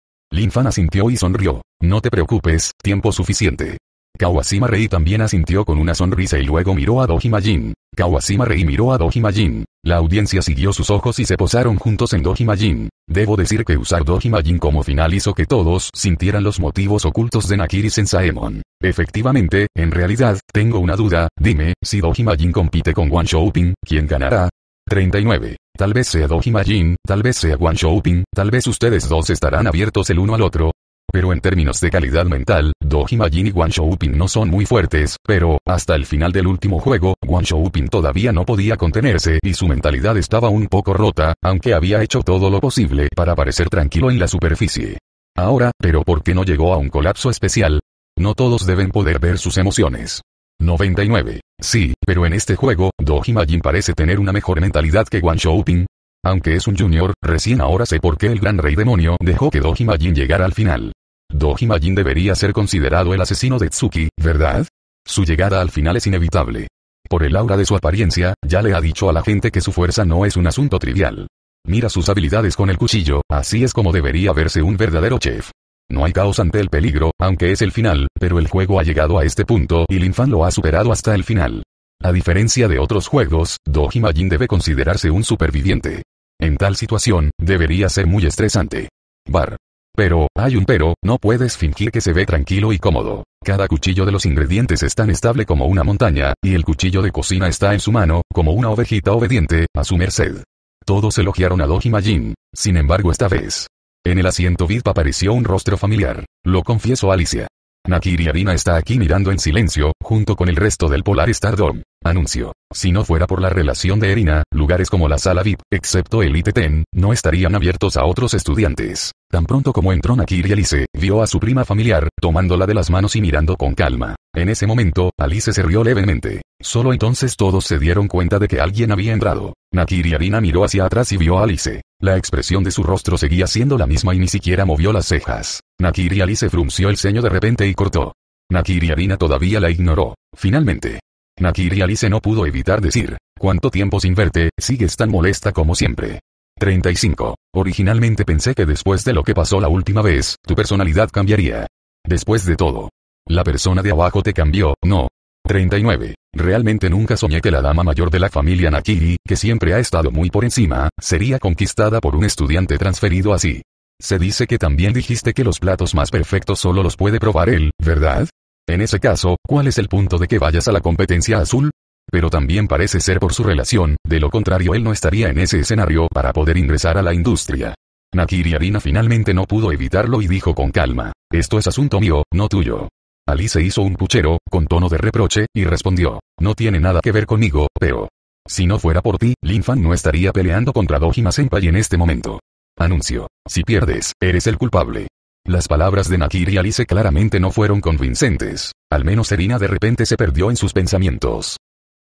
Fan asintió y sonrió. No te preocupes, tiempo suficiente. Kawashima Rei también asintió con una sonrisa y luego miró a Dojima Jin. Kawashima Rei miró a Dojima Jin. La audiencia siguió sus ojos y se posaron juntos en Dojima Jin. Debo decir que usar Dojima Jin como final hizo que todos sintieran los motivos ocultos de Nakiri Sensaemon. Efectivamente, en realidad, tengo una duda, dime, si Dojima Jin compite con One Shopping, ¿quién ganará? 39. Tal vez sea Dojima Jin, tal vez sea One Shopping, tal vez ustedes dos estarán abiertos el uno al otro, pero en términos de calidad mental, Dojima Jin y Wang Shoupin no son muy fuertes, pero, hasta el final del último juego, Wang Shoupin todavía no podía contenerse y su mentalidad estaba un poco rota, aunque había hecho todo lo posible para parecer tranquilo en la superficie. Ahora, pero ¿por qué no llegó a un colapso especial? No todos deben poder ver sus emociones. 99. Sí, pero en este juego, Dojima Jin parece tener una mejor mentalidad que one Shoupin. Aunque es un junior, recién ahora sé por qué el gran rey demonio dejó que Dojimajin Jin llegara al final. Dojima Jin debería ser considerado el asesino de Tsuki, ¿verdad? Su llegada al final es inevitable. Por el aura de su apariencia, ya le ha dicho a la gente que su fuerza no es un asunto trivial. Mira sus habilidades con el cuchillo, así es como debería verse un verdadero chef. No hay caos ante el peligro, aunque es el final, pero el juego ha llegado a este punto y Linfan lo ha superado hasta el final. A diferencia de otros juegos, Dojima Jin debe considerarse un superviviente. En tal situación, debería ser muy estresante. Bar. Pero, hay un pero, no puedes fingir que se ve tranquilo y cómodo. Cada cuchillo de los ingredientes es tan estable como una montaña, y el cuchillo de cocina está en su mano, como una ovejita obediente, a su merced. Todos elogiaron a Doji Majin. Sin embargo, esta vez. En el asiento VIP apareció un rostro familiar. Lo confieso Alicia. Nakiri Arina está aquí mirando en silencio, junto con el resto del Polar Stardom. Anuncio. Si no fuera por la relación de Erina, lugares como la sala VIP, excepto el Ten, no estarían abiertos a otros estudiantes. Tan pronto como entró Nakiri Alice, vio a su prima familiar, tomándola de las manos y mirando con calma. En ese momento, Alice se rió levemente. Solo entonces todos se dieron cuenta de que alguien había entrado. Nakiri Arina miró hacia atrás y vio a Alice. La expresión de su rostro seguía siendo la misma y ni siquiera movió las cejas. Nakiri Alice se frunció el ceño de repente y cortó. Nakiri Arina todavía la ignoró. Finalmente. Nakiri Alice no pudo evitar decir, ¿cuánto tiempo sin verte, sigues tan molesta como siempre? 35. Originalmente pensé que después de lo que pasó la última vez, tu personalidad cambiaría. Después de todo. La persona de abajo te cambió, no. 39. Realmente nunca soñé que la dama mayor de la familia Nakiri, que siempre ha estado muy por encima, sería conquistada por un estudiante transferido así. Se dice que también dijiste que los platos más perfectos solo los puede probar él, ¿verdad? En ese caso, ¿cuál es el punto de que vayas a la competencia azul? Pero también parece ser por su relación, de lo contrario él no estaría en ese escenario para poder ingresar a la industria. Nakiri Arina finalmente no pudo evitarlo y dijo con calma, esto es asunto mío, no tuyo. Ali se hizo un puchero, con tono de reproche, y respondió, no tiene nada que ver conmigo, pero... Si no fuera por ti, Linfan no estaría peleando contra Dojima Senpai en este momento. Anuncio. Si pierdes, eres el culpable. Las palabras de Nakiri y Alice claramente no fueron convincentes. Al menos Erina de repente se perdió en sus pensamientos.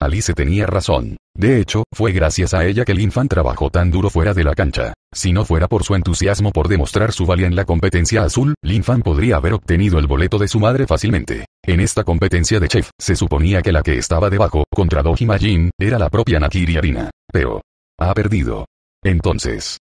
Alice tenía razón. De hecho, fue gracias a ella que el trabajó tan duro fuera de la cancha. Si no fuera por su entusiasmo por demostrar su valía en la competencia azul, Linfan podría haber obtenido el boleto de su madre fácilmente. En esta competencia de chef, se suponía que la que estaba debajo, contra Dojima Jin, era la propia Nakiri Arina. Pero... ha perdido. Entonces,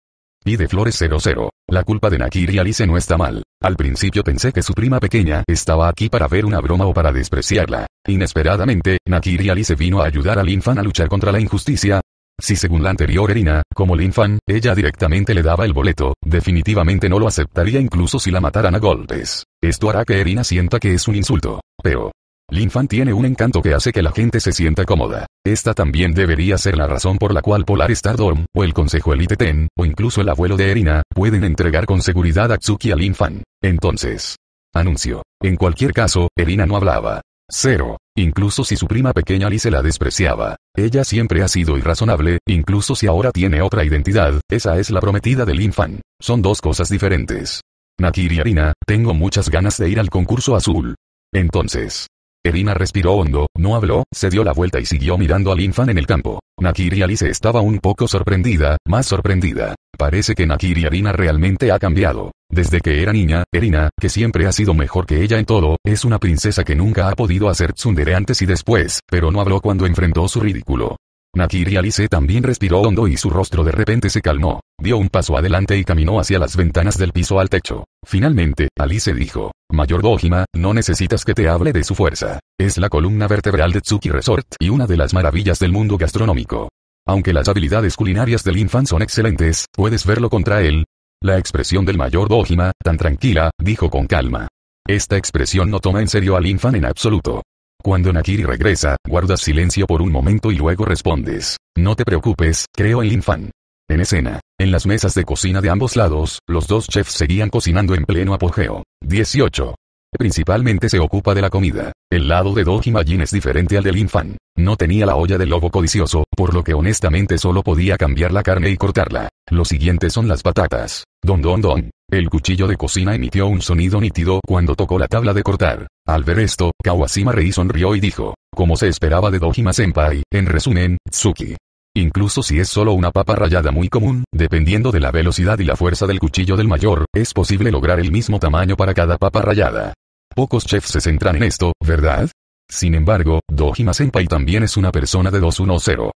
de flores 00. La culpa de Nakiri Alice no está mal. Al principio pensé que su prima pequeña estaba aquí para ver una broma o para despreciarla. Inesperadamente, Nakiri Alice vino a ayudar a Linfan a luchar contra la injusticia. Si según la anterior Erina, como Linfan, ella directamente le daba el boleto, definitivamente no lo aceptaría incluso si la mataran a golpes. Esto hará que Erina sienta que es un insulto. Pero, Linfan tiene un encanto que hace que la gente se sienta cómoda. Esta también debería ser la razón por la cual Polar Stardom, o el Consejo Elite Ten, o incluso el abuelo de Erina, pueden entregar con seguridad a Tsuki a Linfan. Entonces. Anuncio. En cualquier caso, Erina no hablaba. Cero. Incluso si su prima pequeña se la despreciaba. Ella siempre ha sido irrazonable, incluso si ahora tiene otra identidad, esa es la prometida de Linfan. Son dos cosas diferentes. Nakiri Arina, tengo muchas ganas de ir al concurso azul. Entonces, Erina respiró hondo, no habló, se dio la vuelta y siguió mirando al infan en el campo. Nakiri Alice estaba un poco sorprendida, más sorprendida. Parece que Nakiri Erina realmente ha cambiado. Desde que era niña, Erina, que siempre ha sido mejor que ella en todo, es una princesa que nunca ha podido hacer tsundere antes y después, pero no habló cuando enfrentó su ridículo. Nakiri Alice también respiró hondo y su rostro de repente se calmó. Dio un paso adelante y caminó hacia las ventanas del piso al techo. Finalmente, Alice dijo, Mayor Dojima, no necesitas que te hable de su fuerza. Es la columna vertebral de Tsuki Resort y una de las maravillas del mundo gastronómico. Aunque las habilidades culinarias del infant son excelentes, puedes verlo contra él. La expresión del mayor Dojima, tan tranquila, dijo con calma. Esta expresión no toma en serio al infan en absoluto. Cuando Nakiri regresa, guardas silencio por un momento y luego respondes. No te preocupes, creo en Linfan. En escena, en las mesas de cocina de ambos lados, los dos chefs seguían cocinando en pleno apogeo. 18. Principalmente se ocupa de la comida. El lado de Dojima Jin es diferente al del Infan. No tenía la olla del lobo codicioso, por lo que honestamente solo podía cambiar la carne y cortarla. Lo siguiente son las patatas. Don don don. El cuchillo de cocina emitió un sonido nítido cuando tocó la tabla de cortar. Al ver esto, Kawashima Rei sonrió y dijo, como se esperaba de Dojima Senpai, en resumen, Tsuki. Incluso si es solo una papa rayada muy común, dependiendo de la velocidad y la fuerza del cuchillo del mayor, es posible lograr el mismo tamaño para cada papa rayada. Pocos chefs se centran en esto, ¿verdad? Sin embargo, Dojima Senpai también es una persona de 210.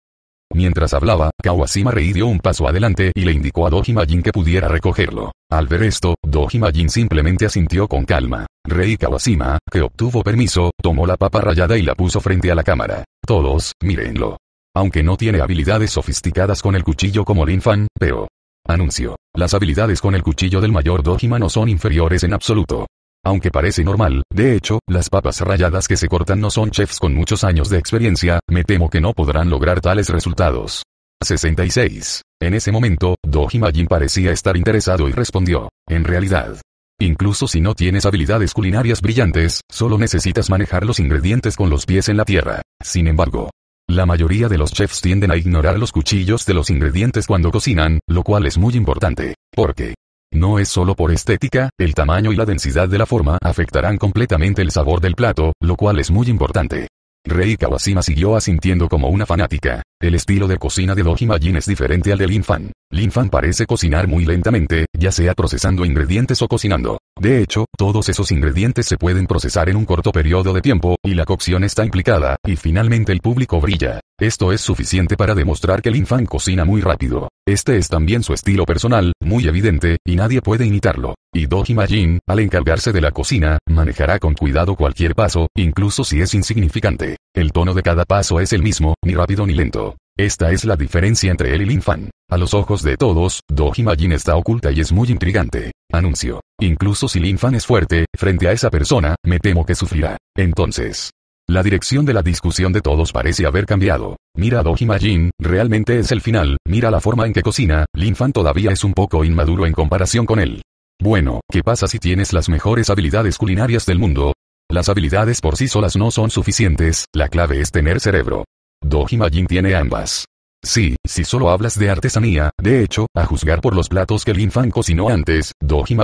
Mientras hablaba, Kawasima Rei dio un paso adelante y le indicó a Dojima Jin que pudiera recogerlo. Al ver esto, Dojima Jin simplemente asintió con calma. Rei Kawasima, que obtuvo permiso, tomó la papa rayada y la puso frente a la cámara. Todos, mírenlo. Aunque no tiene habilidades sofisticadas con el cuchillo como Lin Fan, pero... Anuncio. Las habilidades con el cuchillo del mayor Dojima no son inferiores en absoluto. Aunque parece normal, de hecho, las papas rayadas que se cortan no son chefs con muchos años de experiencia, me temo que no podrán lograr tales resultados. 66. En ese momento, Doji Majin parecía estar interesado y respondió. En realidad. Incluso si no tienes habilidades culinarias brillantes, solo necesitas manejar los ingredientes con los pies en la tierra. Sin embargo, la mayoría de los chefs tienden a ignorar los cuchillos de los ingredientes cuando cocinan, lo cual es muy importante, porque no es solo por estética, el tamaño y la densidad de la forma afectarán completamente el sabor del plato, lo cual es muy importante. Rei Kawashima siguió asintiendo como una fanática. El estilo de cocina de Jin es diferente al del Infan. Lin Fan parece cocinar muy lentamente, ya sea procesando ingredientes o cocinando. De hecho, todos esos ingredientes se pueden procesar en un corto periodo de tiempo, y la cocción está implicada, y finalmente el público brilla. Esto es suficiente para demostrar que Lin Fan cocina muy rápido. Este es también su estilo personal, muy evidente, y nadie puede imitarlo. Y doji Jin, al encargarse de la cocina, manejará con cuidado cualquier paso, incluso si es insignificante. El tono de cada paso es el mismo, ni rápido ni lento. Esta es la diferencia entre él y Lin Fan. A los ojos de todos, Dojima Jin está oculta y es muy intrigante. Anuncio. Incluso si Lin Fan es fuerte, frente a esa persona, me temo que sufrirá. Entonces. La dirección de la discusión de todos parece haber cambiado. Mira a Dojima Jin, realmente es el final, mira la forma en que cocina, Lin Fan todavía es un poco inmaduro en comparación con él. Bueno, ¿qué pasa si tienes las mejores habilidades culinarias del mundo? Las habilidades por sí solas no son suficientes, la clave es tener cerebro. Jin tiene ambas. Sí, si solo hablas de artesanía, de hecho, a juzgar por los platos que Lin Fan cocinó antes,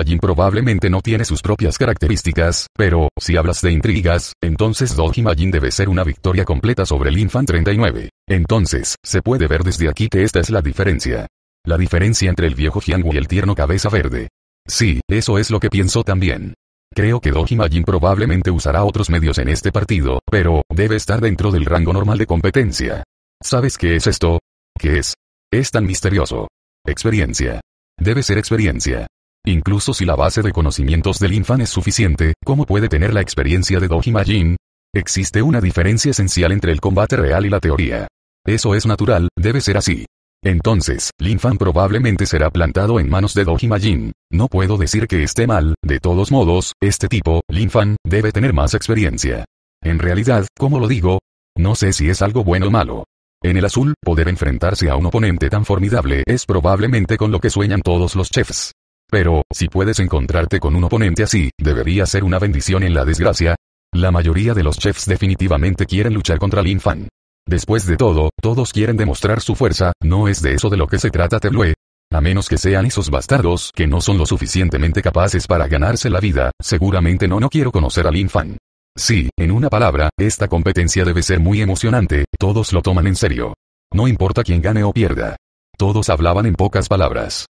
Jin probablemente no tiene sus propias características, pero, si hablas de intrigas, entonces Jin debe ser una victoria completa sobre el Fan 39. Entonces, se puede ver desde aquí que esta es la diferencia. La diferencia entre el viejo Jiang y el tierno cabeza verde. Sí, eso es lo que pienso también. Creo que Doji Majin probablemente usará otros medios en este partido, pero, debe estar dentro del rango normal de competencia. ¿Sabes qué es esto? ¿Qué es? Es tan misterioso. Experiencia. Debe ser experiencia. Incluso si la base de conocimientos del infan es suficiente, ¿cómo puede tener la experiencia de Doji Majin? Existe una diferencia esencial entre el combate real y la teoría. Eso es natural, debe ser así. Entonces, Lin Fan probablemente será plantado en manos de doji Jin. No puedo decir que esté mal, de todos modos, este tipo, Lin Fan, debe tener más experiencia. En realidad, como lo digo? No sé si es algo bueno o malo. En el azul, poder enfrentarse a un oponente tan formidable es probablemente con lo que sueñan todos los chefs. Pero, si puedes encontrarte con un oponente así, debería ser una bendición en la desgracia. La mayoría de los chefs definitivamente quieren luchar contra Lin Fan. Después de todo, todos quieren demostrar su fuerza, no es de eso de lo que se trata Teblue. A menos que sean esos bastardos que no son lo suficientemente capaces para ganarse la vida, seguramente no no quiero conocer al Infan. Sí, en una palabra, esta competencia debe ser muy emocionante, todos lo toman en serio. No importa quién gane o pierda. Todos hablaban en pocas palabras.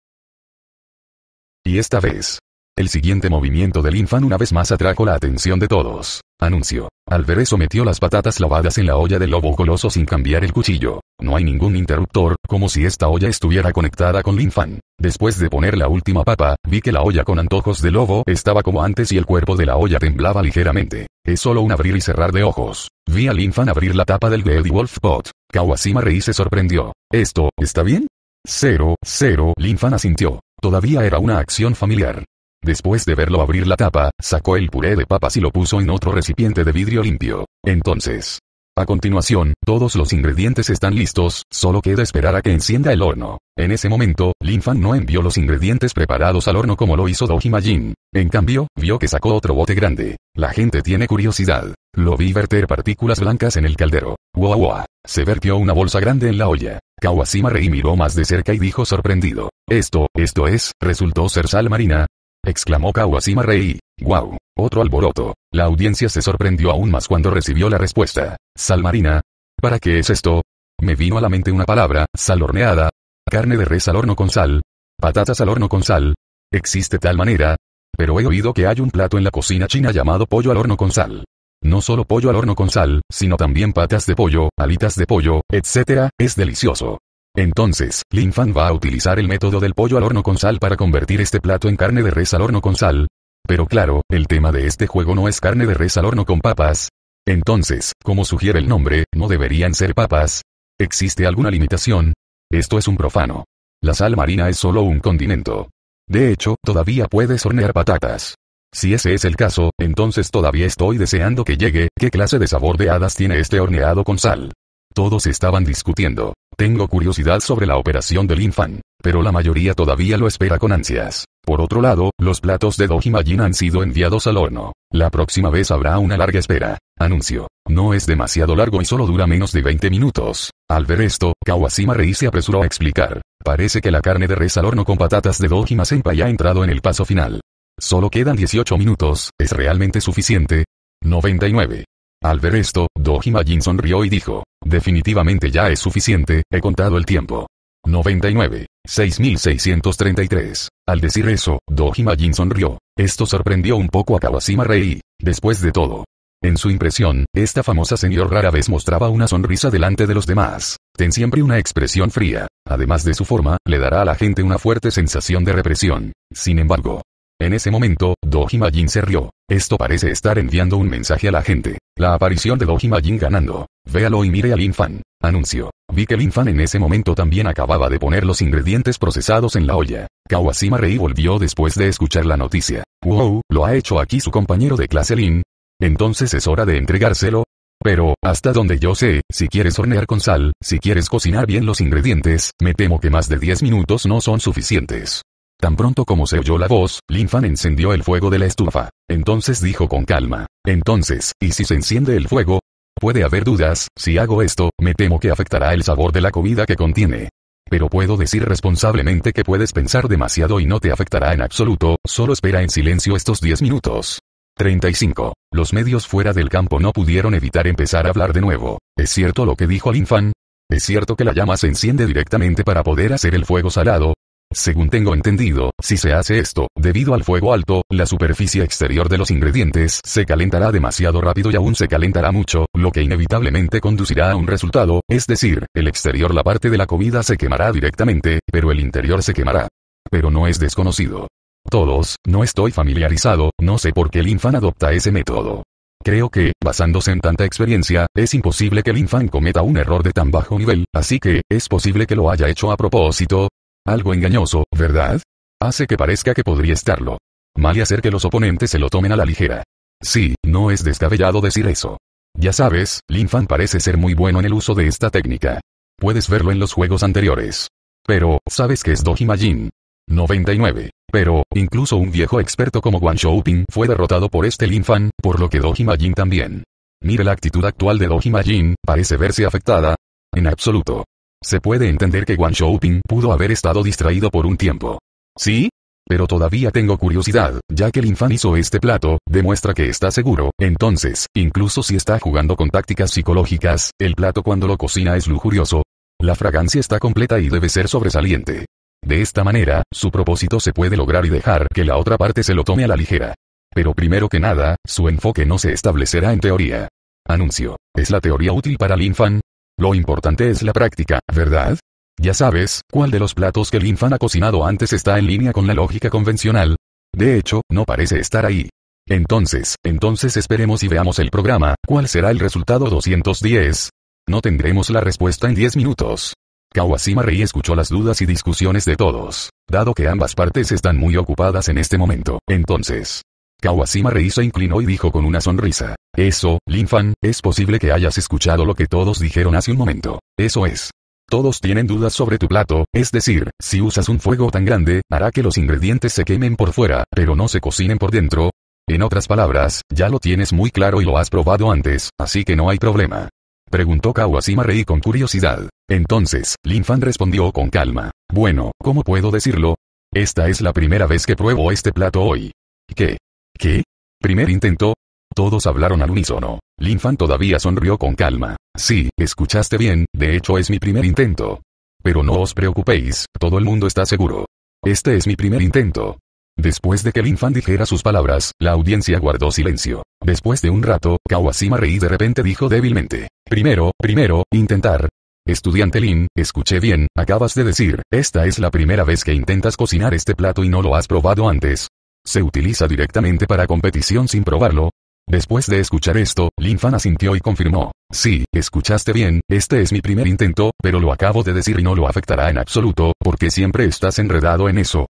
Y esta vez, el siguiente movimiento del Linfan una vez más atrajo la atención de todos. Anuncio. Al ver eso metió las patatas lavadas en la olla del lobo goloso sin cambiar el cuchillo. No hay ningún interruptor, como si esta olla estuviera conectada con Linfan. Después de poner la última papa, vi que la olla con antojos de lobo estaba como antes y el cuerpo de la olla temblaba ligeramente. Es solo un abrir y cerrar de ojos. Vi a Linfan abrir la tapa del Greedy Wolf Pot. Kawashima y se sorprendió. ¿Esto, está bien? Cero, cero, Linfan asintió. Todavía era una acción familiar. Después de verlo abrir la tapa, sacó el puré de papas y lo puso en otro recipiente de vidrio limpio. Entonces, a continuación, todos los ingredientes están listos, solo queda esperar a que encienda el horno. En ese momento, Lin Fan no envió los ingredientes preparados al horno como lo hizo Dojima Jin. En cambio, vio que sacó otro bote grande. La gente tiene curiosidad. Lo vi verter partículas blancas en el caldero. ¡Wow! wow. Se vertió una bolsa grande en la olla. Kawashima Rei miró más de cerca y dijo sorprendido. Esto, esto es, resultó ser sal marina, exclamó Kawasima Rei. ¡Guau! otro alboroto. La audiencia se sorprendió aún más cuando recibió la respuesta. ¿Sal marina? ¿Para qué es esto? Me vino a la mente una palabra, sal horneada. Carne de res al horno con sal. Patatas al horno con sal. Existe tal manera. Pero he oído que hay un plato en la cocina china llamado pollo al horno con sal. No solo pollo al horno con sal, sino también patas de pollo, alitas de pollo, etc. Es delicioso. Entonces, Lin va a utilizar el método del pollo al horno con sal para convertir este plato en carne de res al horno con sal. Pero claro, el tema de este juego no es carne de res al horno con papas. Entonces, como sugiere el nombre, no deberían ser papas. ¿Existe alguna limitación? Esto es un profano. La sal marina es solo un condimento. De hecho, todavía puedes hornear patatas. Si ese es el caso, entonces todavía estoy deseando que llegue, ¿qué clase de sabor de hadas tiene este horneado con sal? Todos estaban discutiendo. Tengo curiosidad sobre la operación del infan, pero la mayoría todavía lo espera con ansias. Por otro lado, los platos de Jin han sido enviados al horno. La próxima vez habrá una larga espera. Anuncio. No es demasiado largo y solo dura menos de 20 minutos. Al ver esto, Kawasima Rei se apresuró a explicar. Parece que la carne de res al horno con patatas de Dojima Senpai ha entrado en el paso final. Solo quedan 18 minutos, ¿es realmente suficiente? 99. Al ver esto, Dojima Jin sonrió y dijo, definitivamente ya es suficiente, he contado el tiempo. 99. 6633. Al decir eso, Dojima Jin sonrió. Esto sorprendió un poco a Kawashima Rei. Después de todo, en su impresión, esta famosa señor rara vez mostraba una sonrisa delante de los demás. Ten siempre una expresión fría. Además de su forma, le dará a la gente una fuerte sensación de represión. Sin embargo, en ese momento, Dojima Jin se rió. Esto parece estar enviando un mensaje a la gente. La aparición de Dojima Jin ganando. Véalo y mire a Lin Fan. Anuncio. Vi que Lin Fan en ese momento también acababa de poner los ingredientes procesados en la olla. Kawashima Rei volvió después de escuchar la noticia. Wow, lo ha hecho aquí su compañero de clase Lin. Entonces es hora de entregárselo, pero, hasta donde yo sé, si quieres hornear con sal, si quieres cocinar bien los ingredientes, me temo que más de 10 minutos no son suficientes. Tan pronto como se oyó la voz, Linfan encendió el fuego de la estufa. Entonces dijo con calma, entonces, ¿y si se enciende el fuego? Puede haber dudas, si hago esto, me temo que afectará el sabor de la comida que contiene. Pero puedo decir responsablemente que puedes pensar demasiado y no te afectará en absoluto, solo espera en silencio estos 10 minutos. 35. Los medios fuera del campo no pudieron evitar empezar a hablar de nuevo. ¿Es cierto lo que dijo Linfan? ¿Es cierto que la llama se enciende directamente para poder hacer el fuego salado? Según tengo entendido, si se hace esto, debido al fuego alto, la superficie exterior de los ingredientes se calentará demasiado rápido y aún se calentará mucho, lo que inevitablemente conducirá a un resultado, es decir, el exterior la parte de la comida se quemará directamente, pero el interior se quemará. Pero no es desconocido. Todos, no estoy familiarizado, no sé por qué el infan adopta ese método. Creo que, basándose en tanta experiencia, es imposible que el infan cometa un error de tan bajo nivel, así que, es posible que lo haya hecho a propósito, algo engañoso, ¿verdad? Hace que parezca que podría estarlo. Mal y hacer que los oponentes se lo tomen a la ligera. Sí, no es descabellado decir eso. Ya sabes, Linfan parece ser muy bueno en el uso de esta técnica. Puedes verlo en los juegos anteriores. Pero, ¿sabes qué es Jin? 99. Pero, incluso un viejo experto como Guan Shouping fue derrotado por este Linfan, por lo que Dojimajin también. Mire la actitud actual de Jin, parece verse afectada. En absoluto. Se puede entender que Wang Xiaoping pudo haber estado distraído por un tiempo. ¿Sí? Pero todavía tengo curiosidad, ya que el Fan hizo este plato, demuestra que está seguro, entonces, incluso si está jugando con tácticas psicológicas, el plato cuando lo cocina es lujurioso. La fragancia está completa y debe ser sobresaliente. De esta manera, su propósito se puede lograr y dejar que la otra parte se lo tome a la ligera. Pero primero que nada, su enfoque no se establecerá en teoría. Anuncio. Es la teoría útil para Lin Fan? Lo importante es la práctica, ¿verdad? Ya sabes, cuál de los platos que el ha cocinado antes está en línea con la lógica convencional. De hecho, no parece estar ahí. Entonces, entonces esperemos y veamos el programa, ¿cuál será el resultado 210? No tendremos la respuesta en 10 minutos. Kawasima rey escuchó las dudas y discusiones de todos, dado que ambas partes están muy ocupadas en este momento. Entonces, Kawashima Rei se inclinó y dijo con una sonrisa. Eso, Linfan, es posible que hayas escuchado lo que todos dijeron hace un momento. Eso es. Todos tienen dudas sobre tu plato, es decir, si usas un fuego tan grande, hará que los ingredientes se quemen por fuera, pero no se cocinen por dentro. En otras palabras, ya lo tienes muy claro y lo has probado antes, así que no hay problema. Preguntó Kawashima Rei con curiosidad. Entonces, Linfan respondió con calma. Bueno, ¿cómo puedo decirlo? Esta es la primera vez que pruebo este plato hoy. ¿Qué? ¿Qué? Primer intento. Todos hablaron al unísono. Linfan todavía sonrió con calma. Sí, escuchaste bien, de hecho es mi primer intento. Pero no os preocupéis, todo el mundo está seguro. Este es mi primer intento. Después de que Linfan dijera sus palabras, la audiencia guardó silencio. Después de un rato, Kawashima reí de repente dijo débilmente. Primero, primero, intentar. Estudiante Lin, escuché bien, acabas de decir, esta es la primera vez que intentas cocinar este plato y no lo has probado antes se utiliza directamente para competición sin probarlo. Después de escuchar esto, Lin Fan asintió y confirmó. Sí, escuchaste bien, este es mi primer intento, pero lo acabo de decir y no lo afectará en absoluto, porque siempre estás enredado en eso.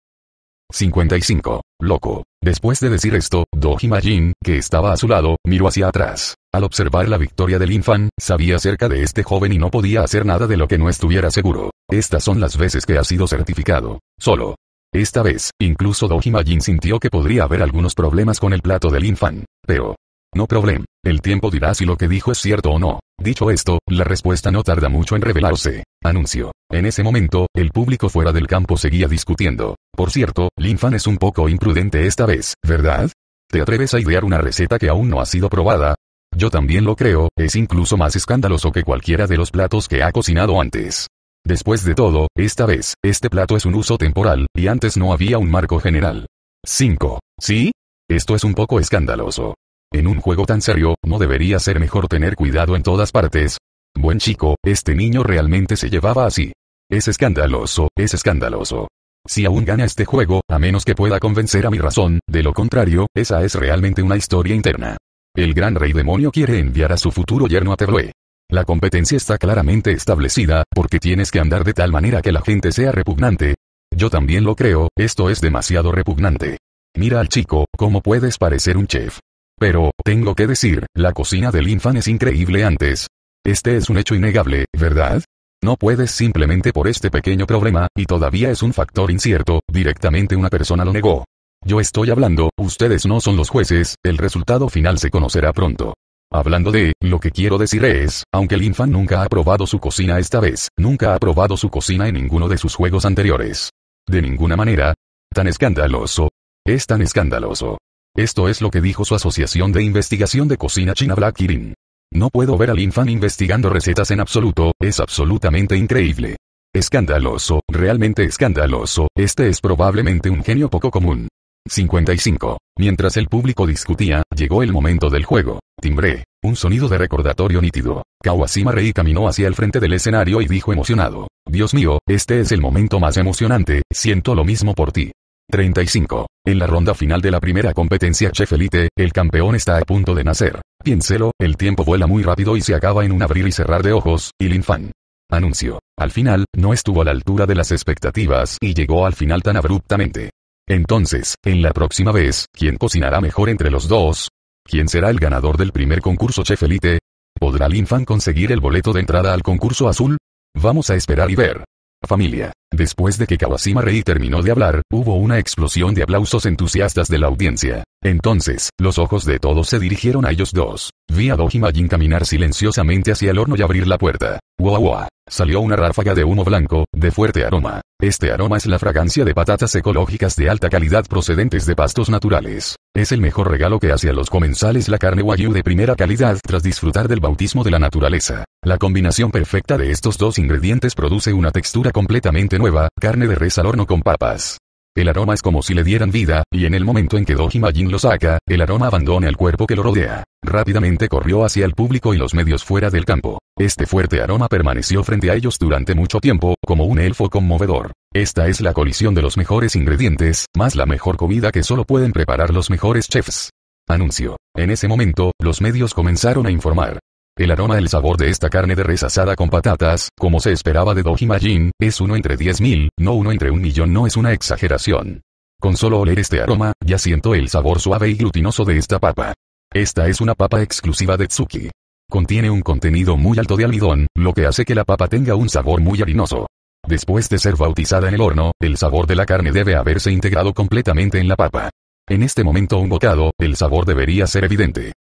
55. Loco. Después de decir esto, Dojima Jin, que estaba a su lado, miró hacia atrás. Al observar la victoria Lin Fan, sabía acerca de este joven y no podía hacer nada de lo que no estuviera seguro. Estas son las veces que ha sido certificado. Solo. Esta vez, incluso Dojima Jin sintió que podría haber algunos problemas con el plato del Fan. Pero, no problem. El tiempo dirá si lo que dijo es cierto o no. Dicho esto, la respuesta no tarda mucho en revelarse. Anuncio. En ese momento, el público fuera del campo seguía discutiendo. Por cierto, Fan es un poco imprudente esta vez, ¿verdad? ¿Te atreves a idear una receta que aún no ha sido probada? Yo también lo creo, es incluso más escandaloso que cualquiera de los platos que ha cocinado antes. Después de todo, esta vez, este plato es un uso temporal, y antes no había un marco general. 5. ¿Sí? Esto es un poco escandaloso. En un juego tan serio, ¿no debería ser mejor tener cuidado en todas partes? Buen chico, este niño realmente se llevaba así. Es escandaloso, es escandaloso. Si aún gana este juego, a menos que pueda convencer a mi razón, de lo contrario, esa es realmente una historia interna. El gran rey demonio quiere enviar a su futuro yerno a Terloe. La competencia está claramente establecida, porque tienes que andar de tal manera que la gente sea repugnante. Yo también lo creo, esto es demasiado repugnante. Mira al chico, cómo puedes parecer un chef. Pero, tengo que decir, la cocina del infan es increíble antes. Este es un hecho innegable, ¿verdad? No puedes simplemente por este pequeño problema, y todavía es un factor incierto, directamente una persona lo negó. Yo estoy hablando, ustedes no son los jueces, el resultado final se conocerá pronto. Hablando de, lo que quiero decir es, aunque el infan nunca ha probado su cocina esta vez, nunca ha probado su cocina en ninguno de sus juegos anteriores. De ninguna manera. Tan escandaloso. Es tan escandaloso. Esto es lo que dijo su asociación de investigación de cocina china Black Kirin. No puedo ver al infan investigando recetas en absoluto, es absolutamente increíble. Escandaloso, realmente escandaloso, este es probablemente un genio poco común. 55. Mientras el público discutía, llegó el momento del juego. Timbre, un sonido de recordatorio nítido. Kawashima Rei caminó hacia el frente del escenario y dijo emocionado. Dios mío, este es el momento más emocionante, siento lo mismo por ti. 35. En la ronda final de la primera competencia Chef Elite, el campeón está a punto de nacer. Piénselo, el tiempo vuela muy rápido y se acaba en un abrir y cerrar de ojos, y Linfan. Anuncio. Al final, no estuvo a la altura de las expectativas y llegó al final tan abruptamente. Entonces, en la próxima vez, ¿quién cocinará mejor entre los dos? ¿Quién será el ganador del primer concurso Chef Elite? ¿Podrá Linfan conseguir el boleto de entrada al concurso azul? Vamos a esperar y ver. Familia. Después de que Kawasima Rei terminó de hablar, hubo una explosión de aplausos entusiastas de la audiencia. Entonces, los ojos de todos se dirigieron a ellos dos. Vi a Dojima Jin caminar silenciosamente hacia el horno y abrir la puerta. ¡Wow, Salió una ráfaga de humo blanco, de fuerte aroma. Este aroma es la fragancia de patatas ecológicas de alta calidad procedentes de pastos naturales. Es el mejor regalo que hace a los comensales la carne wagyu de primera calidad tras disfrutar del bautismo de la naturaleza. La combinación perfecta de estos dos ingredientes produce una textura completamente nueva carne de res al horno con papas. El aroma es como si le dieran vida, y en el momento en que Dojimajin lo saca, el aroma abandona el cuerpo que lo rodea. Rápidamente corrió hacia el público y los medios fuera del campo. Este fuerte aroma permaneció frente a ellos durante mucho tiempo, como un elfo conmovedor. Esta es la colisión de los mejores ingredientes, más la mejor comida que solo pueden preparar los mejores chefs. Anuncio. En ese momento, los medios comenzaron a informar. El aroma el sabor de esta carne de res asada con patatas, como se esperaba de Dojimajin, es uno entre 10.000, no uno entre un millón no es una exageración. Con solo oler este aroma, ya siento el sabor suave y glutinoso de esta papa. Esta es una papa exclusiva de Tsuki. Contiene un contenido muy alto de almidón, lo que hace que la papa tenga un sabor muy harinoso. Después de ser bautizada en el horno, el sabor de la carne debe haberse integrado completamente en la papa. En este momento un bocado, el sabor debería ser evidente.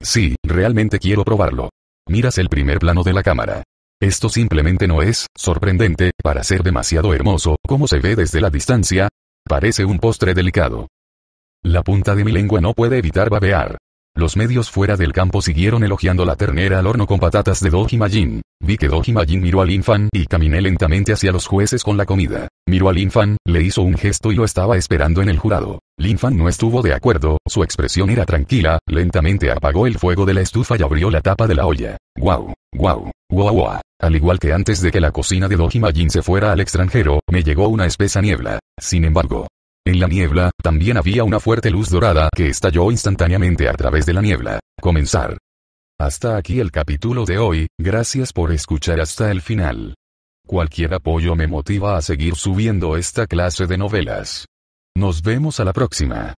Sí, realmente quiero probarlo miras el primer plano de la cámara. Esto simplemente no es sorprendente, para ser demasiado hermoso, como se ve desde la distancia. Parece un postre delicado. La punta de mi lengua no puede evitar babear. Los medios fuera del campo siguieron elogiando la ternera al horno con patatas de Doji Majin. Vi que Doji Majin miró al infan y caminé lentamente hacia los jueces con la comida. Miró al infan, le hizo un gesto y lo estaba esperando en el jurado. Linfan no estuvo de acuerdo, su expresión era tranquila, lentamente apagó el fuego de la estufa y abrió la tapa de la olla. Guau, guau, guau, Al igual que antes de que la cocina de Doji Majin se fuera al extranjero, me llegó una espesa niebla. Sin embargo, en la niebla, también había una fuerte luz dorada que estalló instantáneamente a través de la niebla. Comenzar. Hasta aquí el capítulo de hoy, gracias por escuchar hasta el final. Cualquier apoyo me motiva a seguir subiendo esta clase de novelas. Nos vemos a la próxima.